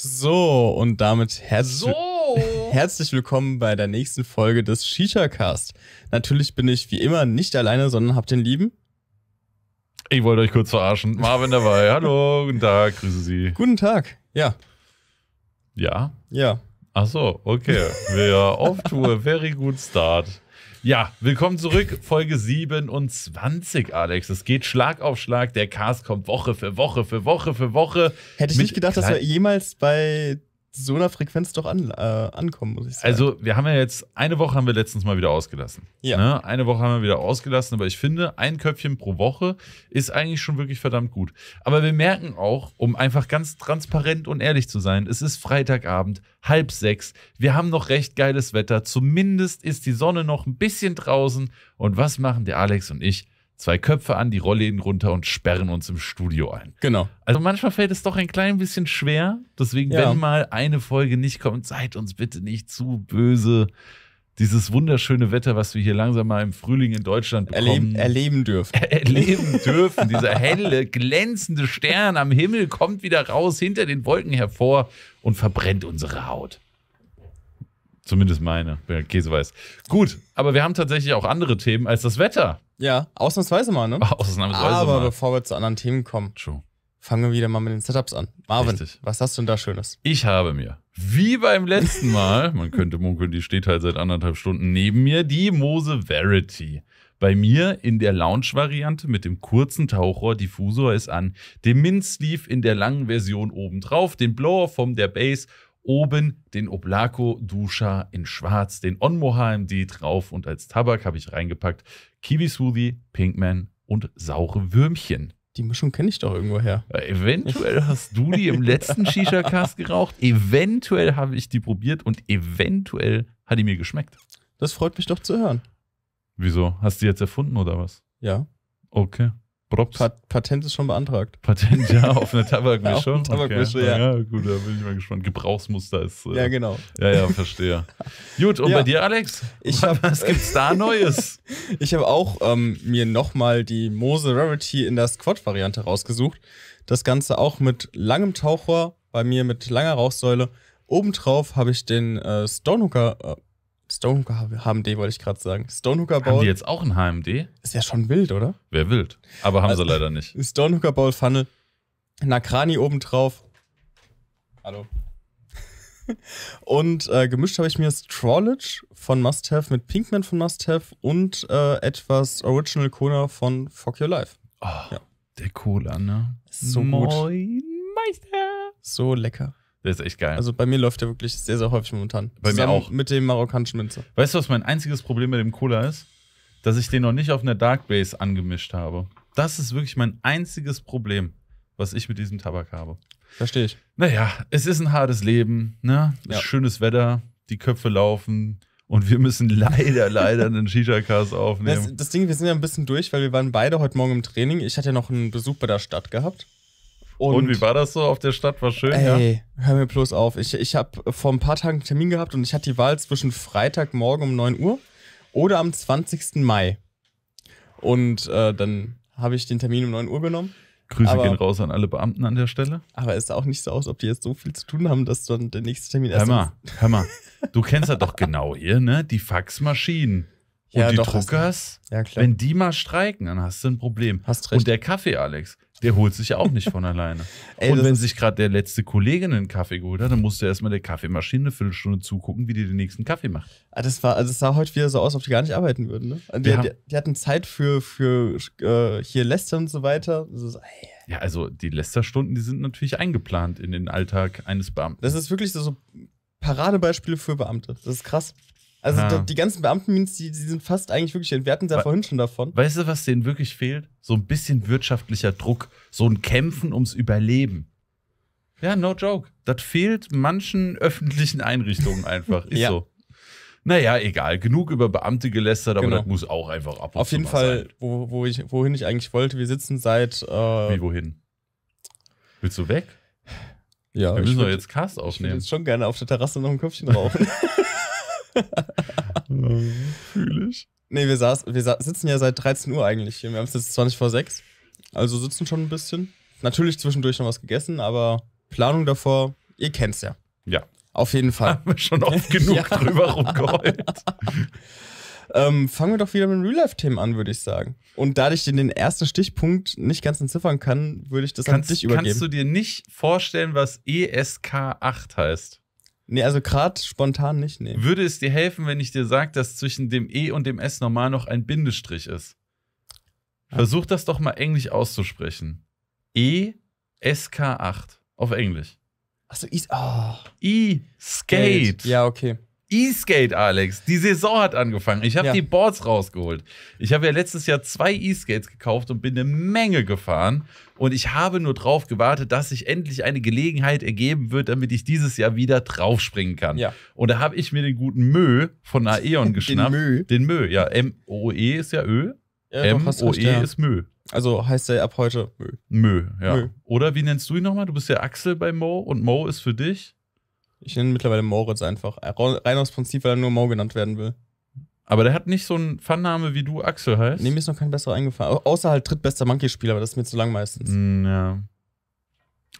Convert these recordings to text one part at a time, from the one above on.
So, und damit herzlich, so. herzlich willkommen bei der nächsten Folge des Shisha-Cast. Natürlich bin ich wie immer nicht alleine, sondern hab den Lieben. Ich wollte euch kurz verarschen. Marvin dabei. Hallo, guten Tag, grüße Sie. Guten Tag, ja. Ja? Ja. Ach so, okay. Wir to a very good start. Ja, willkommen zurück, Folge 27, Alex. Es geht Schlag auf Schlag, der Cast kommt Woche für Woche für Woche für Woche. Hätte ich nicht gedacht, dass wir jemals bei so einer Frequenz doch an, äh, ankommen, muss ich sagen. Also, wir haben ja jetzt, eine Woche haben wir letztens mal wieder ausgelassen. Ja. Ne? Eine Woche haben wir wieder ausgelassen, aber ich finde, ein Köpfchen pro Woche ist eigentlich schon wirklich verdammt gut. Aber wir merken auch, um einfach ganz transparent und ehrlich zu sein, es ist Freitagabend, halb sechs. Wir haben noch recht geiles Wetter. Zumindest ist die Sonne noch ein bisschen draußen. Und was machen der Alex und ich? zwei Köpfe an, die Rollläden runter und sperren uns im Studio ein. Genau. Also manchmal fällt es doch ein klein bisschen schwer. Deswegen, ja. wenn mal eine Folge nicht kommt, seid uns bitte nicht zu böse. Dieses wunderschöne Wetter, was wir hier langsam mal im Frühling in Deutschland bekommen. Erleben, erleben dürfen. erleben dürfen. Dieser helle, glänzende Stern am Himmel kommt wieder raus, hinter den Wolken hervor und verbrennt unsere Haut. Zumindest meine, bin Käseweiß. Gut, aber wir haben tatsächlich auch andere Themen als das Wetter. Ja, ausnahmsweise mal, ne? Ausnahmsweise aber mal. Aber bevor wir zu anderen Themen kommen, True. fangen wir wieder mal mit den Setups an. Marvin, Richtig. was hast du denn da Schönes? Ich habe mir, wie beim letzten Mal, man könnte munkeln, die steht halt seit anderthalb Stunden neben mir, die Mose Verity bei mir in der Lounge-Variante mit dem kurzen Tauchrohr-Diffusor ist an, dem Min-Sleeve in der langen Version obendrauf, den Blower vom der Base oben den Oblaco Duscha in schwarz, den Onmo HMD drauf und als Tabak habe ich reingepackt Kiwi Smoothie, Pinkman und saure Würmchen. Die Mischung kenne ich doch irgendwoher. Äh, eventuell hast du die im letzten Shisha-Cast geraucht, eventuell habe ich die probiert und eventuell hat die mir geschmeckt. Das freut mich doch zu hören. Wieso? Hast du die jetzt erfunden oder was? Ja. Okay. Produkt Patent ist schon beantragt. Patent, ja, auf eine Tabakmischung. Tabakmischung, okay. ja. ja. Gut, da bin ich mal gespannt. Gebrauchsmuster ist. Äh, ja, genau. Ja, ja, verstehe. Gut, und ja. bei dir, Alex? Ich hab, was gibt's da Neues? ich habe auch ähm, mir nochmal die Mose Rarity in der Squad-Variante rausgesucht. Das Ganze auch mit langem Tauchrohr, bei mir mit langer Rauchsäule. Obendrauf habe ich den äh, Stonehooker, äh, Stonehooker HMD wollte ich gerade sagen. Stonehooker Bowl. Haben die jetzt auch ein HMD? Ist ja schon wild, oder? Wäre wild. Aber haben also, sie leider nicht. Stonehooker Bowl Funnel. Nakrani obendrauf. Hallo. und äh, gemischt habe ich mir Strawledge von Must Have mit Pinkman von Must Have und äh, etwas Original Kona von Fuck Your Life. Oh, ja. Der Cola, ne? So Moin, gut. Meister. So lecker. Der ist echt geil. Also bei mir läuft der wirklich sehr, sehr häufig momentan. Bei Zusammen mir auch. Mit dem marokkanischen Minze. Weißt du, was mein einziges Problem mit dem Cola ist? Dass ich den noch nicht auf einer Dark Base angemischt habe. Das ist wirklich mein einziges Problem, was ich mit diesem Tabak habe. Verstehe ich. Naja, es ist ein hartes Leben, ne? Ja. Schönes Wetter, die Köpfe laufen, und wir müssen leider, leider einen Shisha-Cast aufnehmen. Das, das, Ding, wir sind ja ein bisschen durch, weil wir waren beide heute Morgen im Training. Ich hatte ja noch einen Besuch bei der Stadt gehabt. Und, und, wie war das so auf der Stadt? War schön, ey, ja? hör mir bloß auf. Ich, ich habe vor ein paar Tagen einen Termin gehabt und ich hatte die Wahl zwischen Freitagmorgen um 9 Uhr oder am 20. Mai. Und äh, dann habe ich den Termin um 9 Uhr genommen. Grüße aber, gehen raus an alle Beamten an der Stelle. Aber es sah auch nicht so aus, ob die jetzt so viel zu tun haben, dass dann der nächste Termin erst. Hör mal, hör mal. Du kennst ja doch genau hier, ne? Die Faxmaschinen. Und ja, die doch, Druckers. Ja, klar. Wenn die mal streiken, dann hast du ein Problem. Hast recht. Und der Kaffee, Alex. Der holt sich ja auch nicht von alleine. Ey, und wenn sich gerade der letzte Kollege einen Kaffee geholt hat, dann musste er erstmal der Kaffeemaschine eine Viertelstunde zugucken, wie die den nächsten Kaffee macht. Ah, das war, also es sah heute wieder so aus, als ob die gar nicht arbeiten würden. Ne? Also die, die, die, hatten Zeit für, für äh, hier Läster und so weiter. So, ja, also die Lästerstunden, die sind natürlich eingeplant in den Alltag eines Beamten. Das ist wirklich so, so Paradebeispiele für Beamte. Das ist krass. Also ja. die ganzen Beamtendienste, die, die, sind fast eigentlich wirklich, wir hatten es ja We vorhin schon davon. Weißt du, was denen wirklich fehlt? So ein bisschen wirtschaftlicher Druck, so ein Kämpfen ums Überleben. Ja, no joke. Das fehlt manchen öffentlichen Einrichtungen einfach. Ist ja. so. Naja, egal. Genug über Beamte gelästert, aber genau. das muss auch einfach ab. und Auf jeden Fall, wo, wo ich, wohin ich eigentlich wollte. Wir sitzen seit. Äh Wie, wohin? Willst du weg? Ja. Wir müssen doch jetzt Cast aufnehmen. Ich würde jetzt schon gerne auf der Terrasse noch ein Köpfchen rauchen. Fühle ich. Nee, wir, saß, wir saß, sitzen ja seit 13 Uhr eigentlich hier. Wir haben es jetzt 20 vor 6. Also sitzen schon ein bisschen. Natürlich zwischendurch noch was gegessen, aber Planung davor, ihr kennt es ja. Ja. Auf jeden Fall. Haben wir schon oft genug drüber rumgeheult. ähm, fangen wir doch wieder mit Real-Life-Themen an, würde ich sagen. Und da ich den ersten Stichpunkt nicht ganz entziffern kann, würde ich das kannst, an dich übergeben. Kannst du dir nicht vorstellen, was ESK8 heißt? Nee, also gerade spontan nicht, nee. Würde es dir helfen, wenn ich dir sage, dass zwischen dem E und dem S normal noch ein Bindestrich ist? Versuch das doch mal englisch auszusprechen. E S K 8 auf Englisch. Achso, I. Oh. E Skate. Ja, okay. E-Skate, Alex. Die Saison hat angefangen. Ich habe ja. die Boards rausgeholt. Ich habe ja letztes Jahr zwei E-Skates gekauft und bin eine Menge gefahren. Und ich habe nur drauf gewartet, dass sich endlich eine Gelegenheit ergeben wird, damit ich dieses Jahr wieder draufspringen kann. Ja. Und da habe ich mir den guten Mö von Aeon geschnappt. den Mö. Den Mö, ja. M-O-E ist ja Ö. Ja, M-O-E ja. ist Mö. Also heißt er ab heute Mö. Mö, ja. Mö. Oder wie nennst du ihn nochmal? Du bist ja Axel bei Mo und Mo ist für dich. Ich nenne ihn mittlerweile Moritz einfach. Äh, rein aus Prinzip, weil er nur Mo genannt werden will. Aber der hat nicht so einen Fun-Name, wie du Axel heißt. Nee, mir ist noch kein besserer eingefallen. Außer halt drittbester Monkey-Spieler, aber das ist mir zu lang meistens. Mm, ja.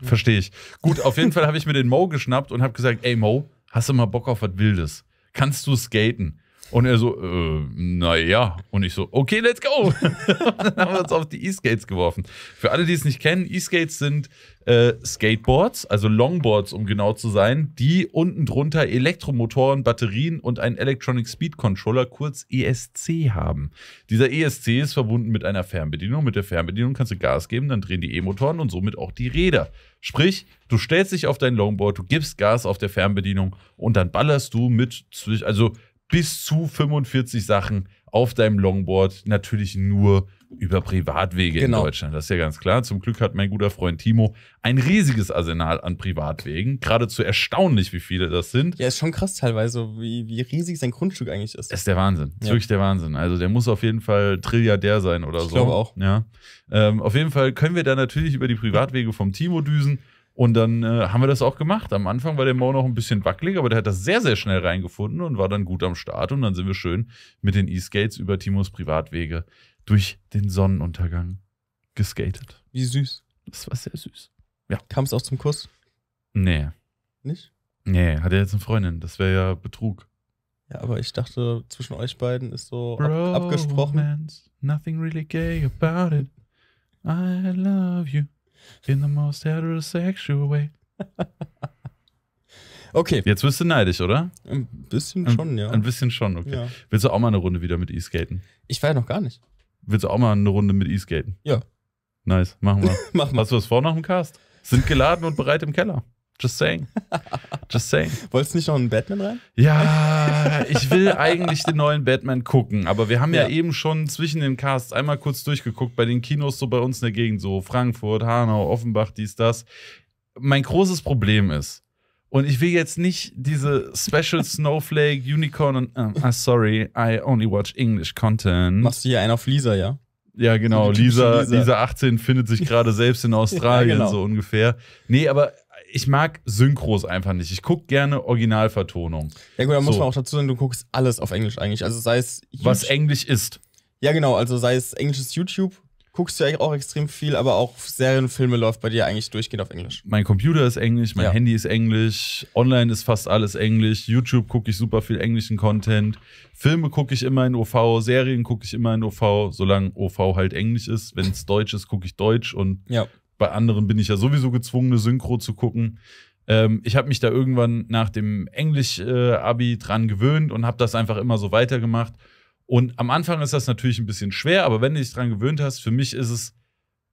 Verstehe ich. Gut, auf jeden Fall habe ich mir den Mo geschnappt und habe gesagt: Ey, Mo, hast du mal Bock auf was Wildes? Kannst du skaten? Und er so, äh, naja. Und ich so, okay, let's go. dann haben wir uns auf die E-Skates geworfen. Für alle, die es nicht kennen, E-Skates sind äh, Skateboards, also Longboards, um genau zu sein, die unten drunter Elektromotoren, Batterien und einen Electronic Speed Controller, kurz ESC, haben. Dieser ESC ist verbunden mit einer Fernbedienung. Mit der Fernbedienung kannst du Gas geben, dann drehen die E-Motoren und somit auch die Räder. Sprich, du stellst dich auf dein Longboard, du gibst Gas auf der Fernbedienung und dann ballerst du mit, also bis zu 45 Sachen auf deinem Longboard, natürlich nur über Privatwege genau. in Deutschland. Das ist ja ganz klar. Zum Glück hat mein guter Freund Timo ein riesiges Arsenal an Privatwegen. Geradezu erstaunlich, wie viele das sind. Ja, ist schon krass teilweise, wie, wie riesig sein Grundstück eigentlich ist. Das ist der Wahnsinn. Ja. Ist wirklich der Wahnsinn. Also der muss auf jeden Fall Trilliardär sein oder ich so. Ich glaube auch. Ja. Ähm, auf jeden Fall können wir da natürlich über die Privatwege vom Timo düsen. Und dann äh, haben wir das auch gemacht. Am Anfang war der Mo noch ein bisschen wackelig, aber der hat das sehr, sehr schnell reingefunden und war dann gut am Start. Und dann sind wir schön mit den E-Skates über Timos Privatwege durch den Sonnenuntergang geskatet. Wie süß. Das war sehr süß. Ja. Kam es auch zum Kuss? Nee. Nicht? Nee, hat er jetzt eine Freundin. Das wäre ja Betrug. Ja, aber ich dachte, zwischen euch beiden ist so Bro, abgesprochen. Romance, nothing really gay about it. I love you. In the most heterosexual way. okay. Jetzt wirst du neidisch, oder? Ein bisschen ein, schon, ja. Ein bisschen schon, okay. Ja. Willst du auch mal eine Runde wieder mit E-Skaten? Ich war ja noch gar nicht. Willst du auch mal eine Runde mit E-Skaten? Ja. Nice, machen wir. Mach mal. Hast du was vor nach dem Cast? Sind geladen und bereit im Keller. Just saying. Just saying. Wolltest du nicht noch einen Batman rein? Ja, ich will eigentlich den neuen Batman gucken, aber wir haben ja. ja. eben schon zwischen den Casts einmal kurz durchgeguckt bei den Kinos so bei uns in der Gegend, so Frankfurt, Hanau, Offenbach, dies, das. Mein großes Problem ist, und ich will jetzt nicht diese Special Snowflake, Unicorn und uh, sorry, I only watch English Content. Machst du hier einen auf Lisa, ja? Ja, genau. Lisa, Lisa. Lisa 18 findet sich gerade selbst in Australien, ja, genau. so ungefähr. Nee, aber ich mag Synchros einfach nicht. Ich gucke gerne Originalvertonung. Ja gut, da so. muss man auch dazu sagen, du guckst alles auf Englisch eigentlich. Also sei es... YouTube. Was Englisch ist. Ja genau, also sei es englisches YouTube, guckst du ja auch extrem viel, aber auch Serien, Filme läuft bei dir eigentlich durchgehend auf Englisch. Mein Computer ist Englisch, mein ja. Handy ist Englisch, online ist fast alles Englisch, YouTube gucke ich super viel englischen Content, Filme gucke ich immer in OV, Serien gucke ich immer in OV, solange OV halt Englisch ist. Wenn es Deutsch ist, gucke ich Deutsch und ja. Bei anderen bin ich ja sowieso gezwungen, eine Synchro zu gucken. Ähm, ich habe mich da irgendwann nach dem Englisch-Abi äh, dran gewöhnt und habe das einfach immer so weitergemacht. Und am Anfang ist das natürlich ein bisschen schwer, aber wenn du dich dran gewöhnt hast, für mich ist es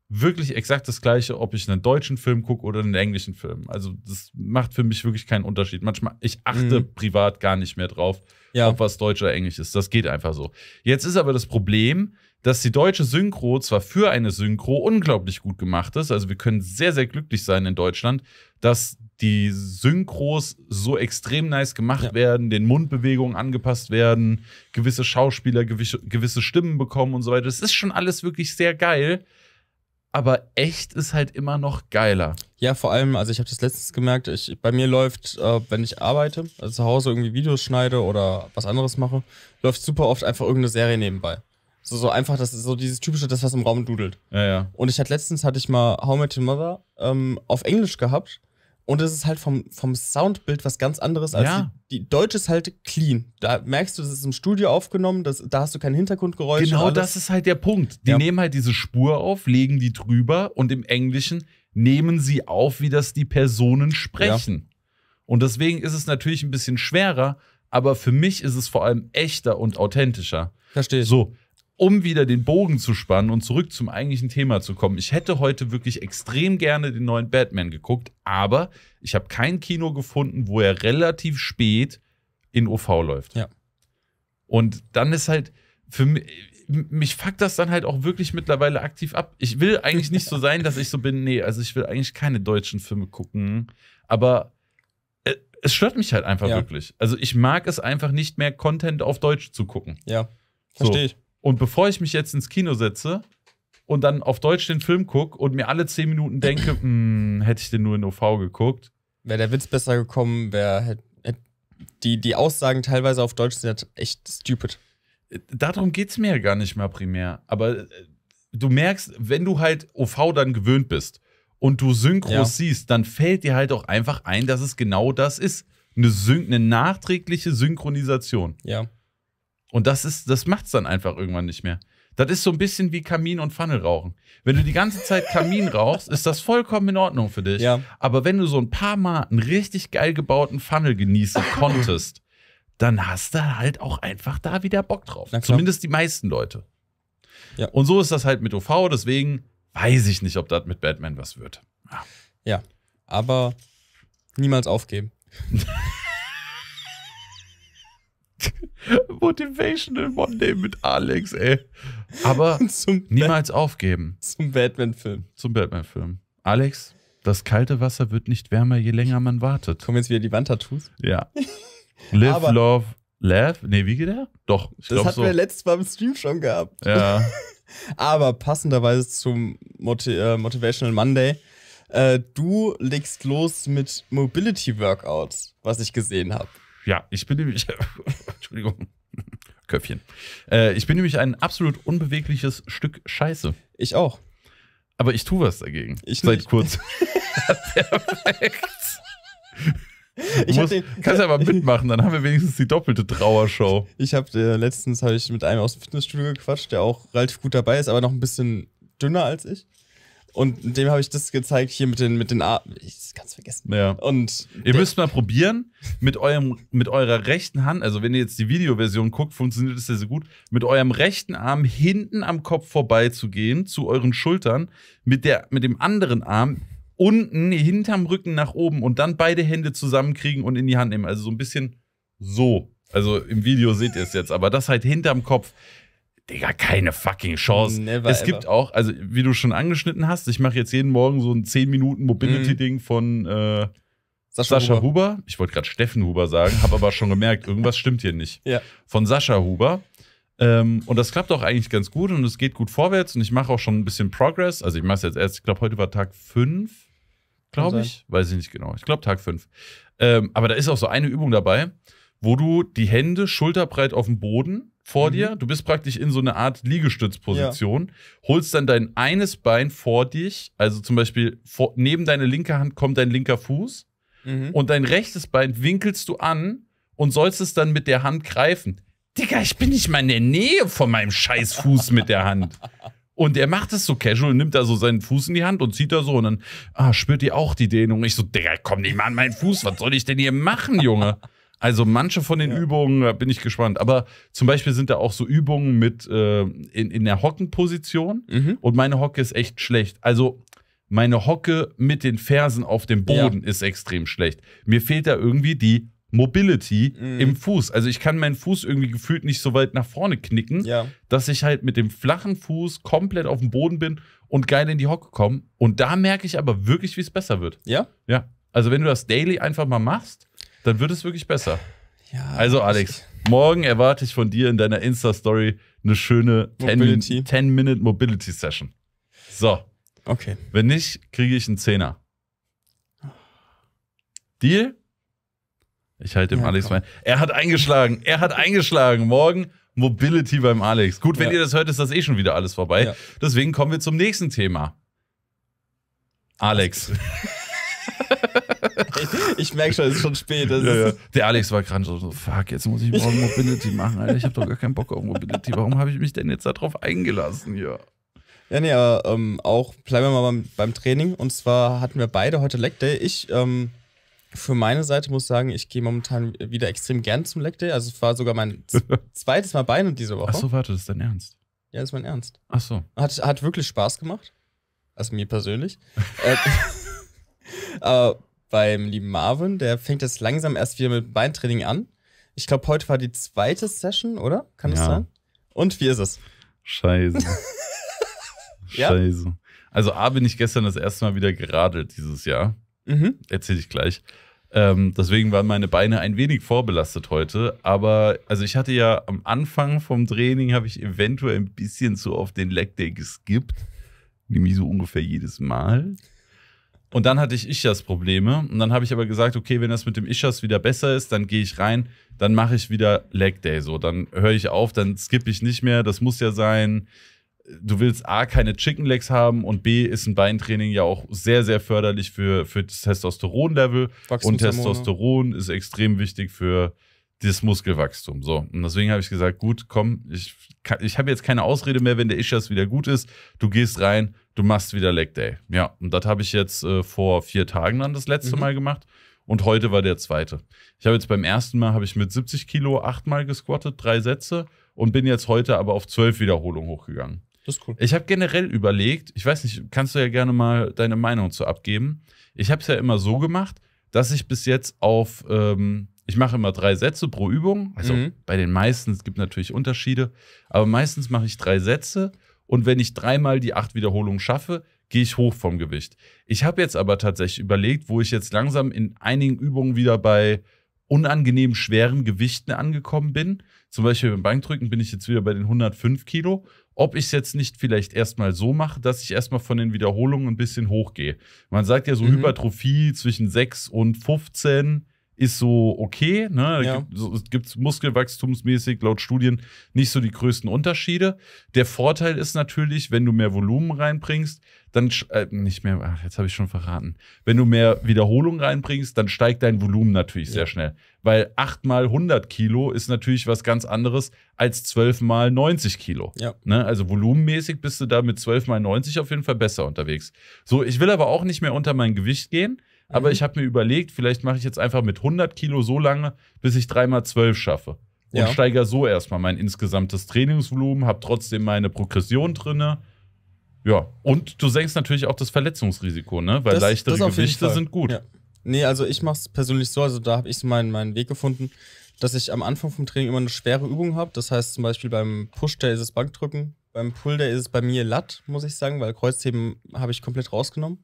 wirklich exakt das Gleiche, ob ich einen deutschen Film gucke oder einen englischen Film. Also das macht für mich wirklich keinen Unterschied. Manchmal, ich achte mhm. privat gar nicht mehr drauf, ja. ob was deutsch oder englisch ist. Das geht einfach so. Jetzt ist aber das Problem, dass die deutsche Synchro zwar für eine Synchro unglaublich gut gemacht ist, also wir können sehr, sehr glücklich sein in Deutschland, dass die Synchros so extrem nice gemacht ja. werden, den Mundbewegungen angepasst werden, gewisse Schauspieler gewisse, gewisse Stimmen bekommen und so weiter. Das ist schon alles wirklich sehr geil. Aber echt ist halt immer noch geiler. Ja, vor allem, also ich habe das letztens gemerkt, ich, bei mir läuft, äh, wenn ich arbeite, also zu Hause irgendwie Videos schneide oder was anderes mache, läuft super oft einfach irgendeine Serie nebenbei. So, so einfach, das ist so dieses typische, das, was im Raum dudelt. Ja, ja. Und ich hatte letztens, hatte ich mal How I Met Your Mother ähm, auf Englisch gehabt. Und es ist halt vom, vom Soundbild was ganz anderes als ja. die, die Deutsch ist halt clean. Da merkst du, das ist im Studio aufgenommen, das, da hast du kein Hintergrundgeräusch. Genau das ist halt der Punkt. Die ja. nehmen halt diese Spur auf, legen die drüber und im Englischen nehmen sie auf, wie das die Personen sprechen. Ja. Und deswegen ist es natürlich ein bisschen schwerer, aber für mich ist es vor allem echter und authentischer. Verstehe. So, um wieder den Bogen zu spannen und zurück zum eigentlichen Thema zu kommen. Ich hätte heute wirklich extrem gerne den neuen Batman geguckt, aber ich habe kein Kino gefunden, wo er relativ spät in OV läuft. Ja. Und dann ist halt für mich, mich fuckt das dann halt auch wirklich mittlerweile aktiv ab. Ich will eigentlich nicht so sein, dass ich so bin, nee, also ich will eigentlich keine deutschen Filme gucken, aber äh, es stört mich halt einfach ja. wirklich. Also ich mag es einfach nicht mehr, Content auf Deutsch zu gucken. Ja, verstehe so. ich. Und bevor ich mich jetzt ins Kino setze und dann auf Deutsch den Film gucke und mir alle zehn Minuten denke, hm, hätte ich den nur in OV geguckt. Wäre der Witz besser gekommen, wäre die, die Aussagen teilweise auf Deutsch sind halt echt stupid. Darum geht es mir ja gar nicht mehr primär. Aber äh, du merkst, wenn du halt OV dann gewöhnt bist und du Synchros ja. siehst, dann fällt dir halt auch einfach ein, dass es genau das ist. Eine, Syn eine nachträgliche Synchronisation. Ja. Und das ist, das macht's dann einfach irgendwann nicht mehr. Das ist so ein bisschen wie Kamin und Pfanne rauchen. Wenn du die ganze Zeit Kamin rauchst, ist das vollkommen in Ordnung für dich. Ja. Aber wenn du so ein paar Mal einen richtig geil gebauten Funnel genießen konntest, dann hast du halt auch einfach da wieder Bock drauf. Zumindest die meisten Leute. Ja. Und so ist das halt mit OV, deswegen weiß ich nicht, ob das mit Batman was wird. Ja, ja aber niemals aufgeben. Motivational Monday mit Alex, ey. Aber niemals Bat aufgeben. Zum Batman-Film. Zum Batman-Film. Alex, das kalte Wasser wird nicht wärmer, je länger man wartet. Kommen jetzt wieder die Wandtattoos? Ja. Live, Aber love, laugh. Nee, wie geht der? Doch. Ich das hatten so. wir letztes Mal im Stream schon gehabt. Ja. Aber passenderweise zum Mot äh, Motivational Monday. Äh, du legst los mit Mobility Workouts, was ich gesehen habe. Ja, ich bin nämlich. Entschuldigung. Köpfchen. Äh, ich bin nämlich ein absolut unbewegliches Stück Scheiße. Ich auch. Aber ich tue was dagegen. Ich Seit nicht. kurzem. Ich muss, den, kannst ja mal mitmachen, dann haben wir wenigstens die doppelte Trauershow. Ich habe äh, letztens habe ich mit einem aus dem Fitnessstudio gequatscht, der auch relativ gut dabei ist, aber noch ein bisschen dünner als ich. Und dem habe ich das gezeigt hier mit den, mit den Arten. Ich kann es vergessen. Ja. Und ihr müsst mal probieren, mit, eurem, mit eurer rechten Hand, also wenn ihr jetzt die Videoversion guckt, funktioniert das ja so gut, mit eurem rechten Arm hinten am Kopf vorbeizugehen, zu euren Schultern, mit, der, mit dem anderen Arm unten hinterm Rücken nach oben und dann beide Hände zusammenkriegen und in die Hand nehmen. Also so ein bisschen so. Also im Video seht ihr es jetzt, aber das halt hinterm Kopf. Digga, keine fucking Chance. Never es ever. gibt auch, also wie du schon angeschnitten hast, ich mache jetzt jeden Morgen so ein 10 Minuten Mobility-Ding mhm. von äh, Sascha, Sascha Huber. Huber. Ich wollte gerade Steffen Huber sagen, habe aber schon gemerkt, irgendwas stimmt hier nicht. Ja. Von Sascha Huber. Ähm, und das klappt auch eigentlich ganz gut und es geht gut vorwärts und ich mache auch schon ein bisschen Progress. Also ich mache es jetzt erst, ich glaube, heute war Tag 5, glaube ich. Weiß ich nicht genau. Ich glaube Tag 5. Ähm, aber da ist auch so eine Übung dabei, wo du die Hände schulterbreit auf dem Boden vor mhm. dir. Du bist praktisch in so eine Art Liegestützposition, ja. holst dann dein eines Bein vor dich, also zum Beispiel vor, neben deine linke Hand kommt dein linker Fuß mhm. und dein rechtes Bein winkelst du an und sollst es dann mit der Hand greifen. Digga, ich bin nicht mal in der Nähe von meinem scheiß Fuß mit der Hand. Und er macht es so casual, nimmt da so seinen Fuß in die Hand und zieht da so und dann ah, spürt ihr auch die Dehnung. Ich so, Digga, komm nicht mal an meinen Fuß, was soll ich denn hier machen, Junge? Also manche von den ja. Übungen bin ich gespannt. Aber zum Beispiel sind da auch so Übungen mit äh, in, in der Hockenposition. Mhm. Und meine Hocke ist echt schlecht. Also meine Hocke mit den Fersen auf dem Boden ja. ist extrem schlecht. Mir fehlt da irgendwie die Mobility mhm. im Fuß. Also ich kann meinen Fuß irgendwie gefühlt nicht so weit nach vorne knicken, ja. dass ich halt mit dem flachen Fuß komplett auf dem Boden bin und geil in die Hocke komme. Und da merke ich aber wirklich, wie es besser wird. Ja? Ja. Also wenn du das daily einfach mal machst, dann wird es wirklich besser. Ja, also, Alex, ich, morgen erwarte ich von dir in deiner Insta-Story eine schöne 10-Minute Mobility Session. So. Okay. Wenn nicht, kriege ich einen Zehner. Deal? Ich halte dem ja, Alex komm. mein. Er hat eingeschlagen. Er hat eingeschlagen. Morgen Mobility beim Alex. Gut, wenn ja. ihr das hört, ist das eh schon wieder alles vorbei. Ja. Deswegen kommen wir zum nächsten Thema. Alex. ich merke schon, es ist schon spät. Ja, ja. Der Alex war gerade so, fuck, jetzt muss ich morgen Mobility machen, Alter. Ich habe doch gar keinen Bock auf Mobility. Warum habe ich mich denn jetzt darauf eingelassen hier? Ja, nee, aber ähm, auch bleiben wir mal beim, beim, Training. Und zwar hatten wir beide heute Leg Day. Ich, ähm, für meine Seite muss sagen, ich gehe momentan wieder extrem gern zum Leg Day. Also es war sogar mein zweites Mal Bein Beine diese Woche. Achso, warte, das ist dein Ernst? Ja, das ist mein Ernst. Achso. Hat, hat wirklich Spaß gemacht. Also mir persönlich. äh, äh, beim lieben Marvin, der fängt jetzt langsam erst wieder mit Beintraining an. Ich glaube, heute war die zweite Session, oder? Kann das ja. sein? Und wie ist es? Scheiße. Scheiße. Ja? Also A bin ich gestern das erste Mal wieder geradelt dieses Jahr. Mhm. Erzähle ich gleich. Ähm, deswegen waren meine Beine ein wenig vorbelastet heute. Aber also ich hatte ja am Anfang vom Training habe ich eventuell ein bisschen zu oft den Leg Day geskippt. Nämlich so ungefähr jedes Mal. Und dann hatte ich Ischias-Probleme. Und dann habe ich aber gesagt, okay, wenn das mit dem Ischias wieder besser ist, dann gehe ich rein, dann mache ich wieder Leg Day. So, dann höre ich auf, dann skippe ich nicht mehr. Das muss ja sein. Du willst A, keine Chicken Legs haben und B, ist ein Beintraining ja auch sehr, sehr förderlich für, für das Testosteron-Level. Und Testosteron ist extrem wichtig für das Muskelwachstum. So. Und deswegen habe ich gesagt, gut, komm, ich, ich habe jetzt keine Ausrede mehr, wenn der Ischias wieder gut ist. Du gehst rein, du machst wieder Leg Day. Ja, und das habe ich jetzt äh, vor vier Tagen dann das letzte mhm. Mal gemacht. Und heute war der zweite. Ich habe jetzt beim ersten Mal ich mit 70 Kilo achtmal gesquattet, drei Sätze und bin jetzt heute aber auf zwölf Wiederholungen hochgegangen. Das ist cool. Ich habe generell überlegt, ich weiß nicht, kannst du ja gerne mal deine Meinung zu abgeben. Ich habe es ja immer so gemacht, dass ich bis jetzt auf ähm, ich mache immer drei Sätze pro Übung. Also mhm. bei den meisten, es gibt natürlich Unterschiede, aber meistens mache ich drei Sätze und wenn ich dreimal die acht Wiederholungen schaffe, gehe ich hoch vom Gewicht. Ich habe jetzt aber tatsächlich überlegt, wo ich jetzt langsam in einigen Übungen wieder bei unangenehm schweren Gewichten angekommen bin. Zum Beispiel beim Bankdrücken bin ich jetzt wieder bei den 105 Kilo. Ob ich es jetzt nicht vielleicht erstmal so mache, dass ich erstmal von den Wiederholungen ein bisschen hochgehe. Man sagt ja so mhm. Hypertrophie zwischen 6 und 15 ist so okay. Ne? Ja. es gibt muskelwachstumsmäßig laut Studien nicht so die größten Unterschiede. Der Vorteil ist natürlich, wenn du mehr Volumen reinbringst, dann äh, nicht mehr, ach, jetzt habe ich schon verraten. Wenn du mehr Wiederholung reinbringst, dann steigt dein Volumen natürlich ja. sehr schnell. Weil 8 mal 100 Kilo ist natürlich was ganz anderes als 12 mal 90 Kilo. Ja. Ne? Also volumenmäßig bist du da mit 12 mal 90 auf jeden Fall besser unterwegs. So, ich will aber auch nicht mehr unter mein Gewicht gehen aber mhm. ich habe mir überlegt, vielleicht mache ich jetzt einfach mit 100 Kilo so lange, bis ich 3x12 schaffe. Und ja. steigere so erstmal mein insgesamtes Trainingsvolumen, habe trotzdem meine Progression drin. Ja, und du senkst natürlich auch das Verletzungsrisiko, ne? Weil das, leichtere das Gewichte sind gut. Ja. Nee, also ich mache es persönlich so, also da habe ich meinen, meinen Weg gefunden, dass ich am Anfang vom Training immer eine schwere Übung habe. Das heißt zum Beispiel beim Push-Day ist es Bankdrücken, beim Pull-Day ist es bei mir Lat, muss ich sagen, weil Kreuzheben habe ich komplett rausgenommen.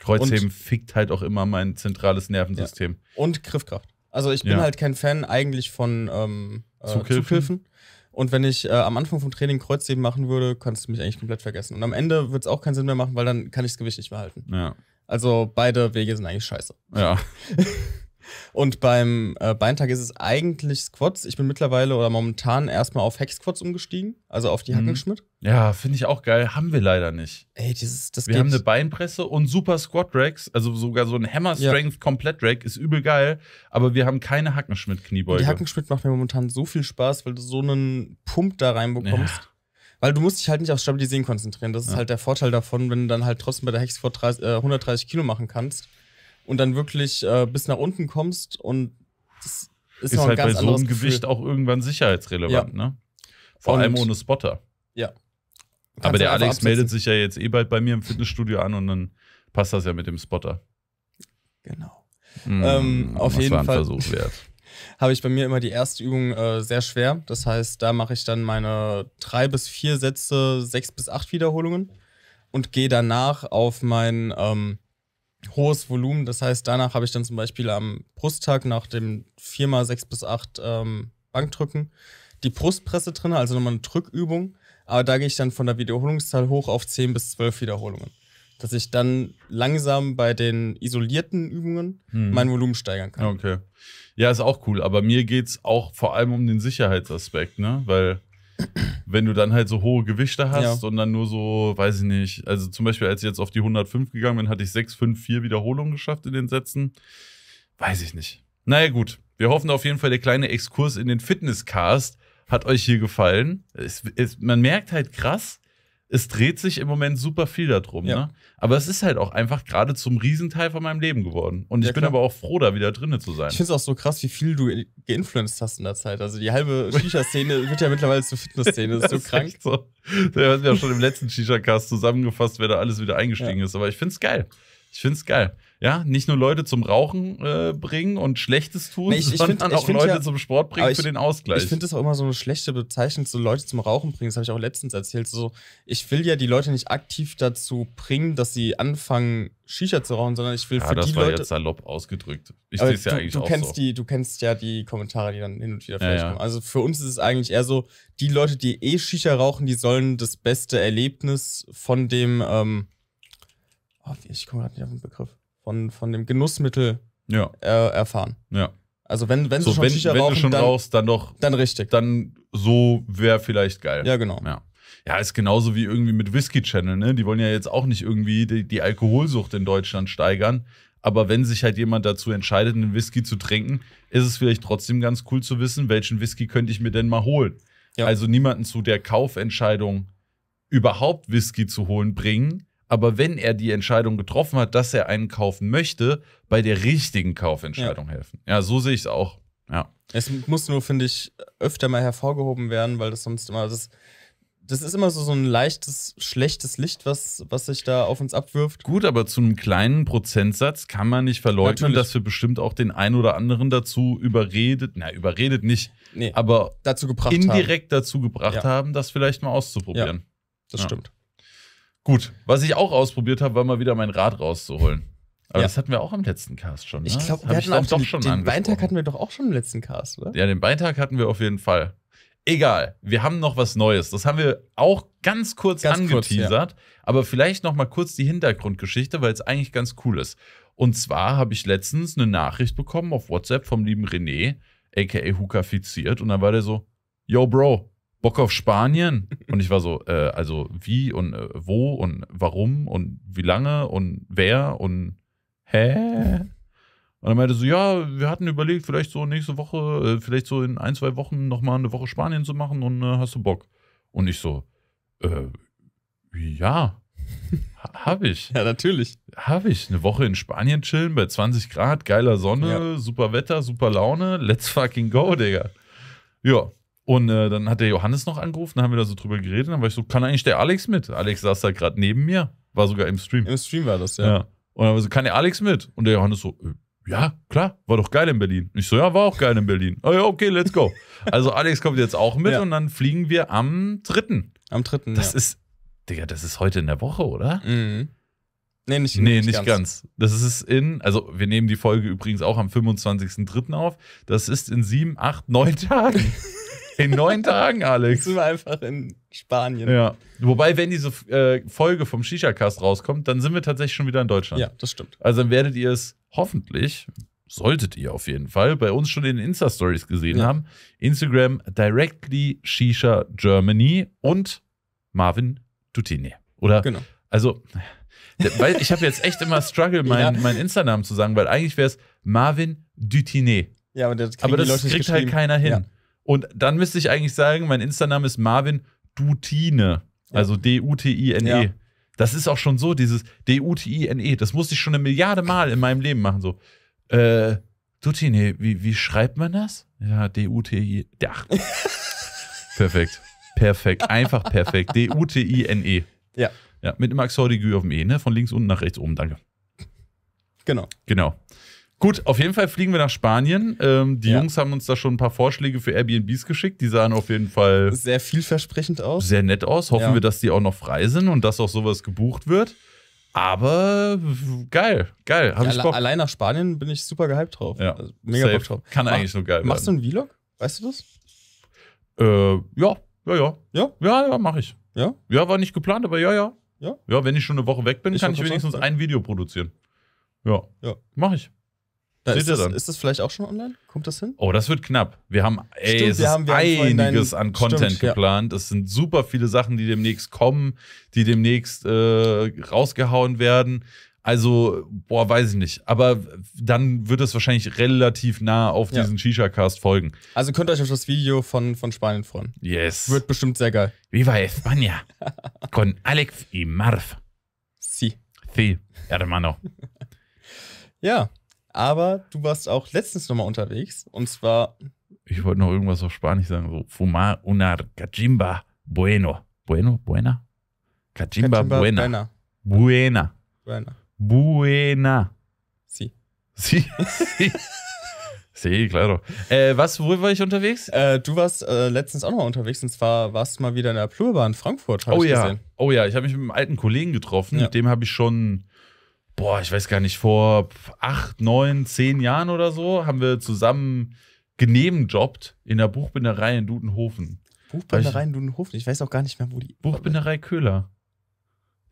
Kreuzheben und, fickt halt auch immer mein zentrales Nervensystem. Ja. Und Griffkraft. Also ich bin ja. halt kein Fan eigentlich von ähm, äh, Zughilfen. Zughilfen. Und wenn ich äh, am Anfang vom Training Kreuzheben machen würde, kannst du mich eigentlich komplett vergessen. Und am Ende wird es auch keinen Sinn mehr machen, weil dann kann ich das Gewicht nicht mehr Ja. Also beide Wege sind eigentlich scheiße. Ja. Und beim äh, Beintag ist es eigentlich Squats. Ich bin mittlerweile oder momentan erstmal auf Hex-Squats umgestiegen, also auf die mhm. Hackenschmidt. Ja, finde ich auch geil. Haben wir leider nicht. Ey, dieses, das Wir geht. haben eine Beinpresse und super Squat-Racks, also sogar so ein Hammer-Strength-Komplett-Rack ist übel geil, aber wir haben keine Hackenschmidt-Kniebeuge. Die Hackenschmidt macht mir momentan so viel Spaß, weil du so einen Pump da reinbekommst. Ja. Weil du musst dich halt nicht auf Stabilisieren konzentrieren. Das ist ja. halt der Vorteil davon, wenn du dann halt trotzdem bei der Hex vor 130 Kilo machen kannst und dann wirklich äh, bis nach unten kommst und das ist, ist halt ganz bei so einem Gewicht auch irgendwann sicherheitsrelevant, ja. ne? Vor und allem ohne Spotter. Ja. Kannst Aber der Alex absetzen. meldet sich ja jetzt eh bald bei mir im Fitnessstudio an und dann passt das ja mit dem Spotter. Genau. Mhm, ähm, auf jeden war ein Fall. Versuch wert. habe ich bei mir immer die erste Übung äh, sehr schwer. Das heißt, da mache ich dann meine drei bis vier Sätze, sechs bis acht Wiederholungen und gehe danach auf mein ähm, hohes Volumen. Das heißt, danach habe ich dann zum Beispiel am Brusttag nach dem 4x6 bis 8 ähm, Bankdrücken die Brustpresse drin, also nochmal eine Drückübung. Aber da gehe ich dann von der Wiederholungszahl hoch auf 10 bis 12 Wiederholungen. Dass ich dann langsam bei den isolierten Übungen hm. mein Volumen steigern kann. Okay. Ja, ist auch cool. Aber mir geht es auch vor allem um den Sicherheitsaspekt, ne? Weil wenn du dann halt so hohe Gewichte hast ja. und dann nur so, weiß ich nicht, also zum Beispiel, als ich jetzt auf die 105 gegangen bin, hatte ich 6, 5, 4 Wiederholungen geschafft in den Sätzen. Weiß ich nicht. Naja, gut. Wir hoffen auf jeden Fall, der kleine Exkurs in den Fitnesscast hat euch hier gefallen. Es, es, man merkt halt krass, es dreht sich im Moment super viel darum. Ja. Ne? Aber es ist halt auch einfach gerade zum Riesenteil von meinem Leben geworden. Und ich ja, bin aber auch froh, da wieder drinne zu sein. Ich finde es auch so krass, wie viel du geinfluenced hast in der Zeit. Also die halbe Shisha-Szene wird ja mittlerweile zur Fitness-Szene. Das, ist so krank. So. Da haben ja schon im letzten Shisha-Cast zusammengefasst, wer da alles wieder eingestiegen ja. ist. Aber ich finde es geil. Ich finde es geil. Ja, nicht nur Leute zum Rauchen äh, bringen und Schlechtes tun, nee, ich, sondern find, auch Leute ja, zum Sport bringen ich, für den Ausgleich. Ich finde das auch immer so eine schlechte Bezeichnung, so Leute zum Rauchen bringen. Das habe ich auch letztens erzählt. So, ich will ja die Leute nicht aktiv dazu bringen, dass sie anfangen, Shisha zu rauchen, sondern ich will ja, für die Leute. Das war jetzt salopp ausgedrückt. Ich sehe es ja eigentlich du auch kennst so. Die, du kennst ja die Kommentare, die dann hin und wieder vielleicht ja, kommen. Also für uns ist es eigentlich eher so, die Leute, die eh Shisha rauchen, die sollen das beste Erlebnis von dem. Ähm, oh, ich komme gerade nicht auf den Begriff, von, von dem Genussmittel ja. äh, erfahren. Ja. Also wenn, wenn so, sie schon wenn, Shisha wenn rauchen, du schon dann, rauchst, dann doch. Dann richtig. Dann so wäre vielleicht geil. Ja, genau. Ja. ja. ist genauso wie irgendwie mit Whisky Channel, ne? Die wollen ja jetzt auch nicht irgendwie die, die Alkoholsucht in Deutschland steigern. Aber wenn sich halt jemand dazu entscheidet, einen Whisky zu trinken, ist es vielleicht trotzdem ganz cool zu wissen, welchen Whisky könnte ich mir denn mal holen. Ja. Also niemanden zu der Kaufentscheidung überhaupt Whisky zu holen bringen, aber wenn er die Entscheidung getroffen hat, dass er einen kaufen möchte, bei der richtigen Kaufentscheidung ja. helfen. Ja, so sehe ich es auch. Ja. Es muss nur, finde ich, öfter mal hervorgehoben werden, weil das sonst immer das. Das ist immer so, so ein leichtes, schlechtes Licht, was, was sich da auf uns abwirft. Gut, aber zu einem kleinen Prozentsatz kann man nicht verleugnen, Natürlich. dass wir bestimmt auch den einen oder anderen dazu überredet, na, überredet nicht, nee, aber dazu gebracht indirekt haben. dazu gebracht ja. haben, das vielleicht mal auszuprobieren. Ja, das stimmt. Gut, was ich auch ausprobiert habe, war mal wieder mein Rad rauszuholen. Aber ja. das hatten wir auch im letzten Cast schon. Ne? Ich glaube, wir hatten auch doch den, schon den Beintag hatten wir doch auch schon im letzten Cast, oder? Ja, den Beintag hatten wir auf jeden Fall. Egal, wir haben noch was Neues. Das haben wir auch ganz kurz ganz angeteasert. Kurz, ja. Aber vielleicht noch mal kurz die Hintergrundgeschichte, weil es eigentlich ganz cool ist. Und zwar habe ich letztens eine Nachricht bekommen auf WhatsApp vom lieben René, a.k.a. Hukafiziert. Und dann war der so, yo, Bro, Bock auf Spanien? Und ich war so, äh, also wie und äh, wo und warum und wie lange und wer und hä? Und er meinte so, ja, wir hatten überlegt, vielleicht so nächste Woche, äh, vielleicht so in ein, zwei Wochen nochmal eine Woche Spanien zu machen und äh, hast du Bock? Und ich so, äh, ja, habe ich. Ja, natürlich. Habe ich. Eine Woche in Spanien chillen bei 20 Grad, geiler Sonne, ja. super Wetter, super Laune. Let's fucking go, Digga. Ja, und äh, dann hat der Johannes noch angerufen, dann haben wir da so drüber geredet. Dann war ich so, kann eigentlich der Alex mit? Alex saß da gerade neben mir, war sogar im Stream. Im Stream war das, ja. ja. Und dann war so, kann der Alex mit? Und der Johannes so, äh, ja, klar, war doch geil in Berlin. Ich so, ja, war auch geil in Berlin. Oh ja, okay, let's go. Also Alex kommt jetzt auch mit ja. und dann fliegen wir am 3. Am 3. Das ja. ist, Digga, das ist heute in der Woche, oder? Mhm. Nee, nicht, nee, nicht, nicht ganz. ganz. Das ist in, also wir nehmen die Folge übrigens auch am 25.03. auf. Das ist in sieben, acht, neun Tagen. In neun Tagen, Alex. Jetzt Sind wir einfach in Spanien. Ja. Wobei, wenn diese äh, Folge vom Shisha-Cast rauskommt, dann sind wir tatsächlich schon wieder in Deutschland. Ja, das stimmt. Also dann werdet ihr es hoffentlich, solltet ihr auf jeden Fall, bei uns schon in den Insta-Stories gesehen ja. haben. Instagram directly Shisha Germany und Marvin Tutine. Oder? Genau. Also, weil ich habe jetzt echt immer Struggle, meinen ja. mein Insta-Namen zu sagen, weil eigentlich wäre es Marvin Dutiné. Ja, aber das, aber das kriegt halt keiner hin. Ja. Und dann müsste ich eigentlich sagen, mein Insta-Name ist Marvin Dutine. Also D-U-T-I-N-E. Ja. Das ist auch schon so, dieses D-U-T-I-N-E. Das musste ich schon eine Milliarde Mal in meinem Leben machen. So, äh, Dutine, wie, wie schreibt man das? Ja, D-U-T-I. Ja. perfekt. Perfekt. Einfach perfekt. D-U-T-I-N-E. Ja. Ja, mit einem Axor auf dem E, ne? Von links unten nach rechts oben, danke. Genau. Genau. Gut, auf jeden Fall fliegen wir nach Spanien. Ähm, die ja. Jungs haben uns da schon ein paar Vorschläge für Airbnbs geschickt. Die sahen auf jeden Fall sehr vielversprechend aus. Sehr nett aus. Hoffen ja. wir, dass die auch noch frei sind und dass auch sowas gebucht wird. Aber geil, geil. ja, ich Bock. Allein nach Spanien bin ich super gehypt drauf. Ja. Also, mega Safe. Bock drauf. Kann Mach, eigentlich nur geil machst werden. Machst du einen Vlog? Weißt du das? Äh, ja, ja, ja. Ja? Ja, ja, mach ich. Ja? Ja, war nicht geplant, aber ja, ja. Ja, ja wenn ich schon eine Woche weg bin, ich kann ich wenigstens sein. ein Video produzieren. Ja. ja. Mach ich. Na, ist, das, ist, das, vielleicht auch schon online? Kommt das hin? Oh, das wird knapp. Wir haben, ey, stimmt, es wir ist haben, einiges an Content stimmt, geplant. Ja. Es sind super viele Sachen, die demnächst kommen, die demnächst äh, rausgehauen werden. Also, boah, weiß ich nicht. Aber dann wird es wahrscheinlich relativ nah auf ja. diesen Shisha-Cast folgen. Also könnt ihr euch auf das Video von, von Spanien freuen. Yes. Wird bestimmt sehr geil. Viva España. Con Alex y Marv. Sí. Sí, hermano. ja. Aber du warst auch letztens nochmal unterwegs und zwar. Ich wollte noch irgendwas auf Spanisch sagen, so fumar una cachimba bueno. Bueno, buena? Cachimba, cachimba buena. buena. Buena. Buena. Buena. Sí. Sí. sí. claro. Äh, was, wo war ich unterwegs? Äh, du warst äh, letztens auch noch unterwegs und zwar warst du mal wieder in der Plurbahn Frankfurt. Oh ja. oh ja, ich habe mich mit einem alten Kollegen getroffen, ja. mit dem habe ich schon boah, ich weiß gar nicht, vor acht, neun, zehn Jahren oder so haben wir zusammen genebenjobbt in der Buchbinderei in Dudenhofen. Buchbinderei in Dudenhofen? Ich weiß auch gar nicht mehr, wo die. Buchbinderei Köhler.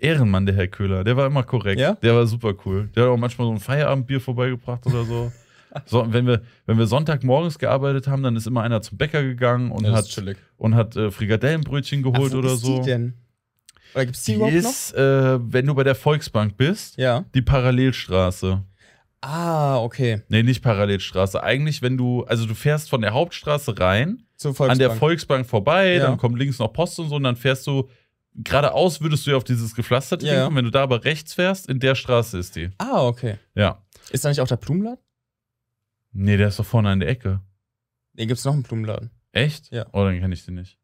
Ehrenmann, der Herr Köhler. Der war immer korrekt. Ja? Der war super cool. Der hat auch manchmal so ein Feierabendbier vorbeigebracht oder so. so wenn, wir, wenn wir Sonntagmorgens gearbeitet haben, dann ist immer einer zum Bäcker gegangen und das hat, und hat äh, Frikadellenbrötchen geholt Ach, wo oder ist so. Die denn? Oder gibt es die, die überhaupt ist, noch? Äh, wenn du bei der Volksbank bist, ja. die Parallelstraße. Ah, okay. Nee, nicht Parallelstraße. Eigentlich, wenn du, also du fährst von der Hauptstraße rein, an der Volksbank vorbei, ja. dann kommt links noch Post und so, und dann fährst du geradeaus, würdest du ja auf dieses gepflasterte ja. Ding kommen. Wenn du da aber rechts fährst, in der Straße ist die. Ah, okay. Ja. Ist da nicht auch der Blumenladen? Nee, der ist doch vorne an der Ecke. Nee, gibt's noch einen Blumenladen. Echt? Ja. Oh, dann kenne ich den nicht.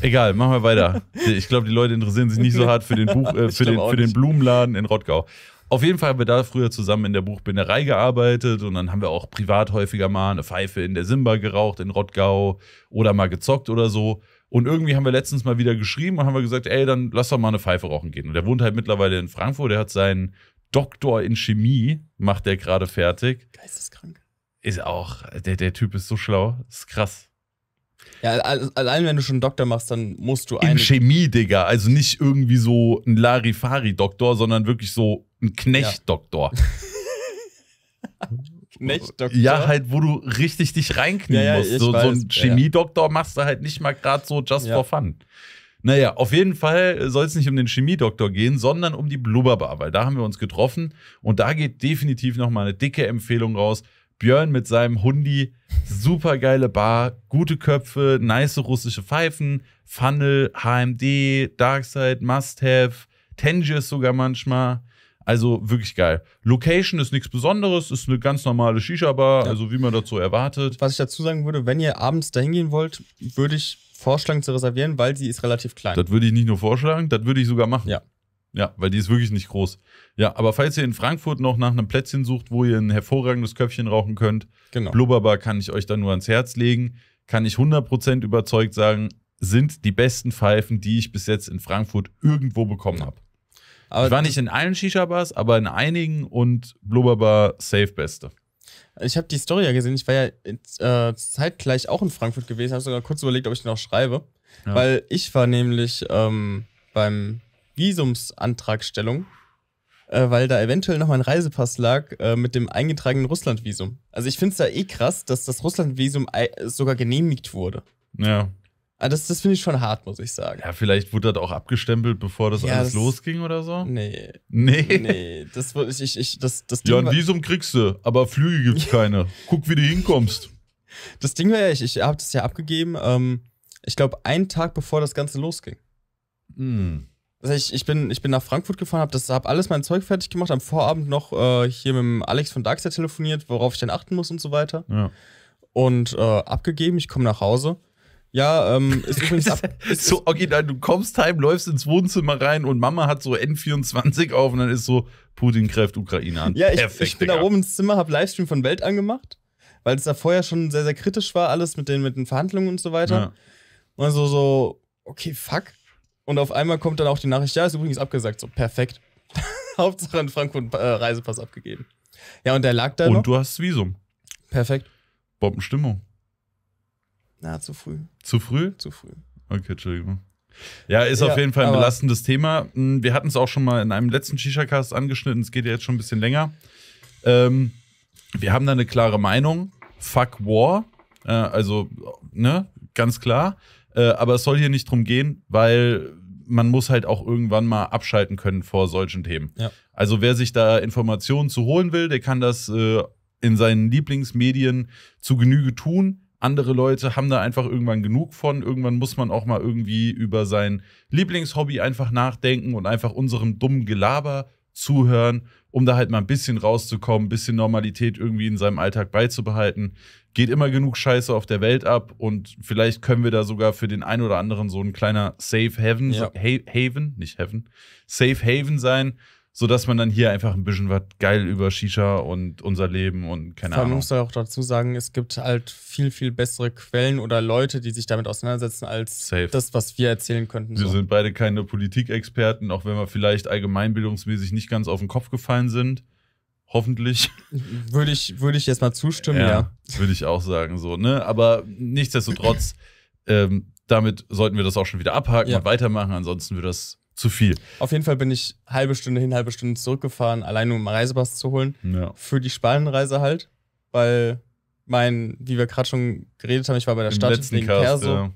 Egal, machen wir weiter. Ich glaube, die Leute interessieren sich nicht so hart für den, Buch, äh, für den, für den Blumenladen in Rottgau. Auf jeden Fall haben wir da früher zusammen in der Buchbinderei gearbeitet und dann haben wir auch privat häufiger mal eine Pfeife in der Simba geraucht in Rottgau oder mal gezockt oder so. Und irgendwie haben wir letztens mal wieder geschrieben und haben wir gesagt, ey, dann lass doch mal eine Pfeife rauchen gehen. Und der wohnt halt mittlerweile in Frankfurt, der hat seinen Doktor in Chemie, macht der gerade fertig. Geisteskrank. Ist auch, der, der Typ ist so schlau, ist krass. Ja, also allein wenn du schon einen Doktor machst, dann musst du einen. In Chemie, Digga. Also nicht irgendwie so ein Larifari-Doktor, sondern wirklich so ein Knecht-Doktor. Knecht-Doktor? Ja, halt, wo du richtig dich reinknien ja, ja, musst. So, so ein Chemie-Doktor machst du halt nicht mal gerade so just for fun. Naja, auf jeden Fall soll es nicht um den Chemiedoktor gehen, sondern um die Blubberbar, weil da haben wir uns getroffen und da geht definitiv nochmal eine dicke Empfehlung raus. Björn mit seinem Hundi. Super geile Bar, gute Köpfe, nice russische Pfeifen, Funnel, HMD, Darkside, Must-Have, Tangiers sogar manchmal. Also wirklich geil. Location ist nichts Besonderes, ist eine ganz normale Shisha-Bar, ja. also wie man dazu erwartet. Was ich dazu sagen würde, wenn ihr abends dahin gehen wollt, würde ich vorschlagen zu reservieren, weil sie ist relativ klein. Das würde ich nicht nur vorschlagen, das würde ich sogar machen. Ja. Ja, weil die ist wirklich nicht groß. Ja, aber falls ihr in Frankfurt noch nach einem Plätzchen sucht, wo ihr ein hervorragendes Köpfchen rauchen könnt, genau. Blubberbar kann ich euch da nur ans Herz legen. Kann ich 100% überzeugt sagen, sind die besten Pfeifen, die ich bis jetzt in Frankfurt irgendwo bekommen habe. ich war nicht in allen Shisha-Bars, aber in einigen und Blubberbar safe beste. Ich habe die Story ja gesehen. Ich war ja äh, zeitgleich auch in Frankfurt gewesen. Habe sogar kurz überlegt, ob ich noch schreibe. Ja. Weil ich war nämlich ähm, beim Visumsantragstellung, äh, weil da eventuell noch mal ein Reisepass lag äh, mit dem eingetragenen Russlandvisum. Also ich finde es da eh krass, dass das Russlandvisum sogar genehmigt wurde. Ja. Aber ah, das, das finde ich schon hart, muss ich sagen. Ja, vielleicht wurde das auch abgestempelt, bevor das ja, alles das losging oder so. Nee. Nee. Nee, das wurde ich, ich, ich, das, das Ding Ja, ein Visum kriegst du, aber Flüge gibt's keine. Guck, wie du hinkommst. Das Ding war ja, ich, ich habe das ja abgegeben, ähm, ich glaube, einen Tag bevor das Ganze losging. Hm. Also ich, ich, bin, ich bin nach Frankfurt gefahren, habe hab alles mein Zeug fertig gemacht, am Vorabend noch äh, hier mit dem Alex von Darkseid telefoniert, worauf ich denn achten muss und so weiter. Ja. Und äh, abgegeben, ich komme nach Hause. Ja, ähm, ist übrigens ab ist, so original. Du kommst heim, läufst ins Wohnzimmer rein und Mama hat so N24 auf und dann ist so Putin greift Ukraine an. Ja, ich, Perfekt, ich bin da oben ins Zimmer, hab Livestream von Welt angemacht, weil es da vorher schon sehr, sehr kritisch war, alles mit den, mit den Verhandlungen und so weiter. Ja. Und so, so, okay, fuck. Und auf einmal kommt dann auch die Nachricht, ja, ist übrigens abgesagt. So, perfekt. Hauptsache in Frankfurt äh, Reisepass abgegeben. Ja, und der lag da. Und noch. du hast Visum. Perfekt. Bombenstimmung. Na, zu früh. Zu früh? Zu früh. Okay, Entschuldigung. Ja, ist ja, auf jeden Fall ein belastendes Thema. Hm, wir hatten es auch schon mal in einem letzten Shisha-Cast angeschnitten. Es geht ja jetzt schon ein bisschen länger. Ähm, wir haben da eine klare Meinung. Fuck War. Äh, also, ne, ganz klar. Äh, aber es soll hier nicht drum gehen, weil man muss halt auch irgendwann mal abschalten können vor solchen Themen. Ja. Also wer sich da Informationen zu holen will, der kann das äh, in seinen Lieblingsmedien zu Genüge tun. Andere Leute haben da einfach irgendwann genug von. Irgendwann muss man auch mal irgendwie über sein Lieblingshobby einfach nachdenken und einfach unserem dummen Gelaber zuhören, um da halt mal ein bisschen rauszukommen, ein bisschen Normalität irgendwie in seinem Alltag beizubehalten. Geht immer genug Scheiße auf der Welt ab und vielleicht können wir da sogar für den einen oder anderen so ein kleiner Safe Haven, ja. ha Haven, nicht Heaven, Safe Haven sein, so dass man dann hier einfach ein bisschen was geil über Shisha und unser Leben und keine Vor allem Ahnung. Man muss ja auch dazu sagen, es gibt halt viel, viel bessere Quellen oder Leute, die sich damit auseinandersetzen, als Safe. das, was wir erzählen könnten. Wir so. sind beide keine Politikexperten, auch wenn wir vielleicht allgemeinbildungsmäßig nicht ganz auf den Kopf gefallen sind hoffentlich. Würde ich, würde ich jetzt mal zustimmen, ja. ja. Würde ich auch sagen, so, ne? Aber nichtsdestotrotz, ähm, damit sollten wir das auch schon wieder abhaken ja. und weitermachen. Ansonsten würde das zu viel. Auf jeden Fall bin ich halbe Stunde hin, halbe Stunde zurückgefahren, allein um einen Reisepass zu holen. Ja. Für die Spanienreise halt, weil mein, wie wir gerade schon geredet haben, ich war bei der Im Stadt wegen Cast, Perso. Ja.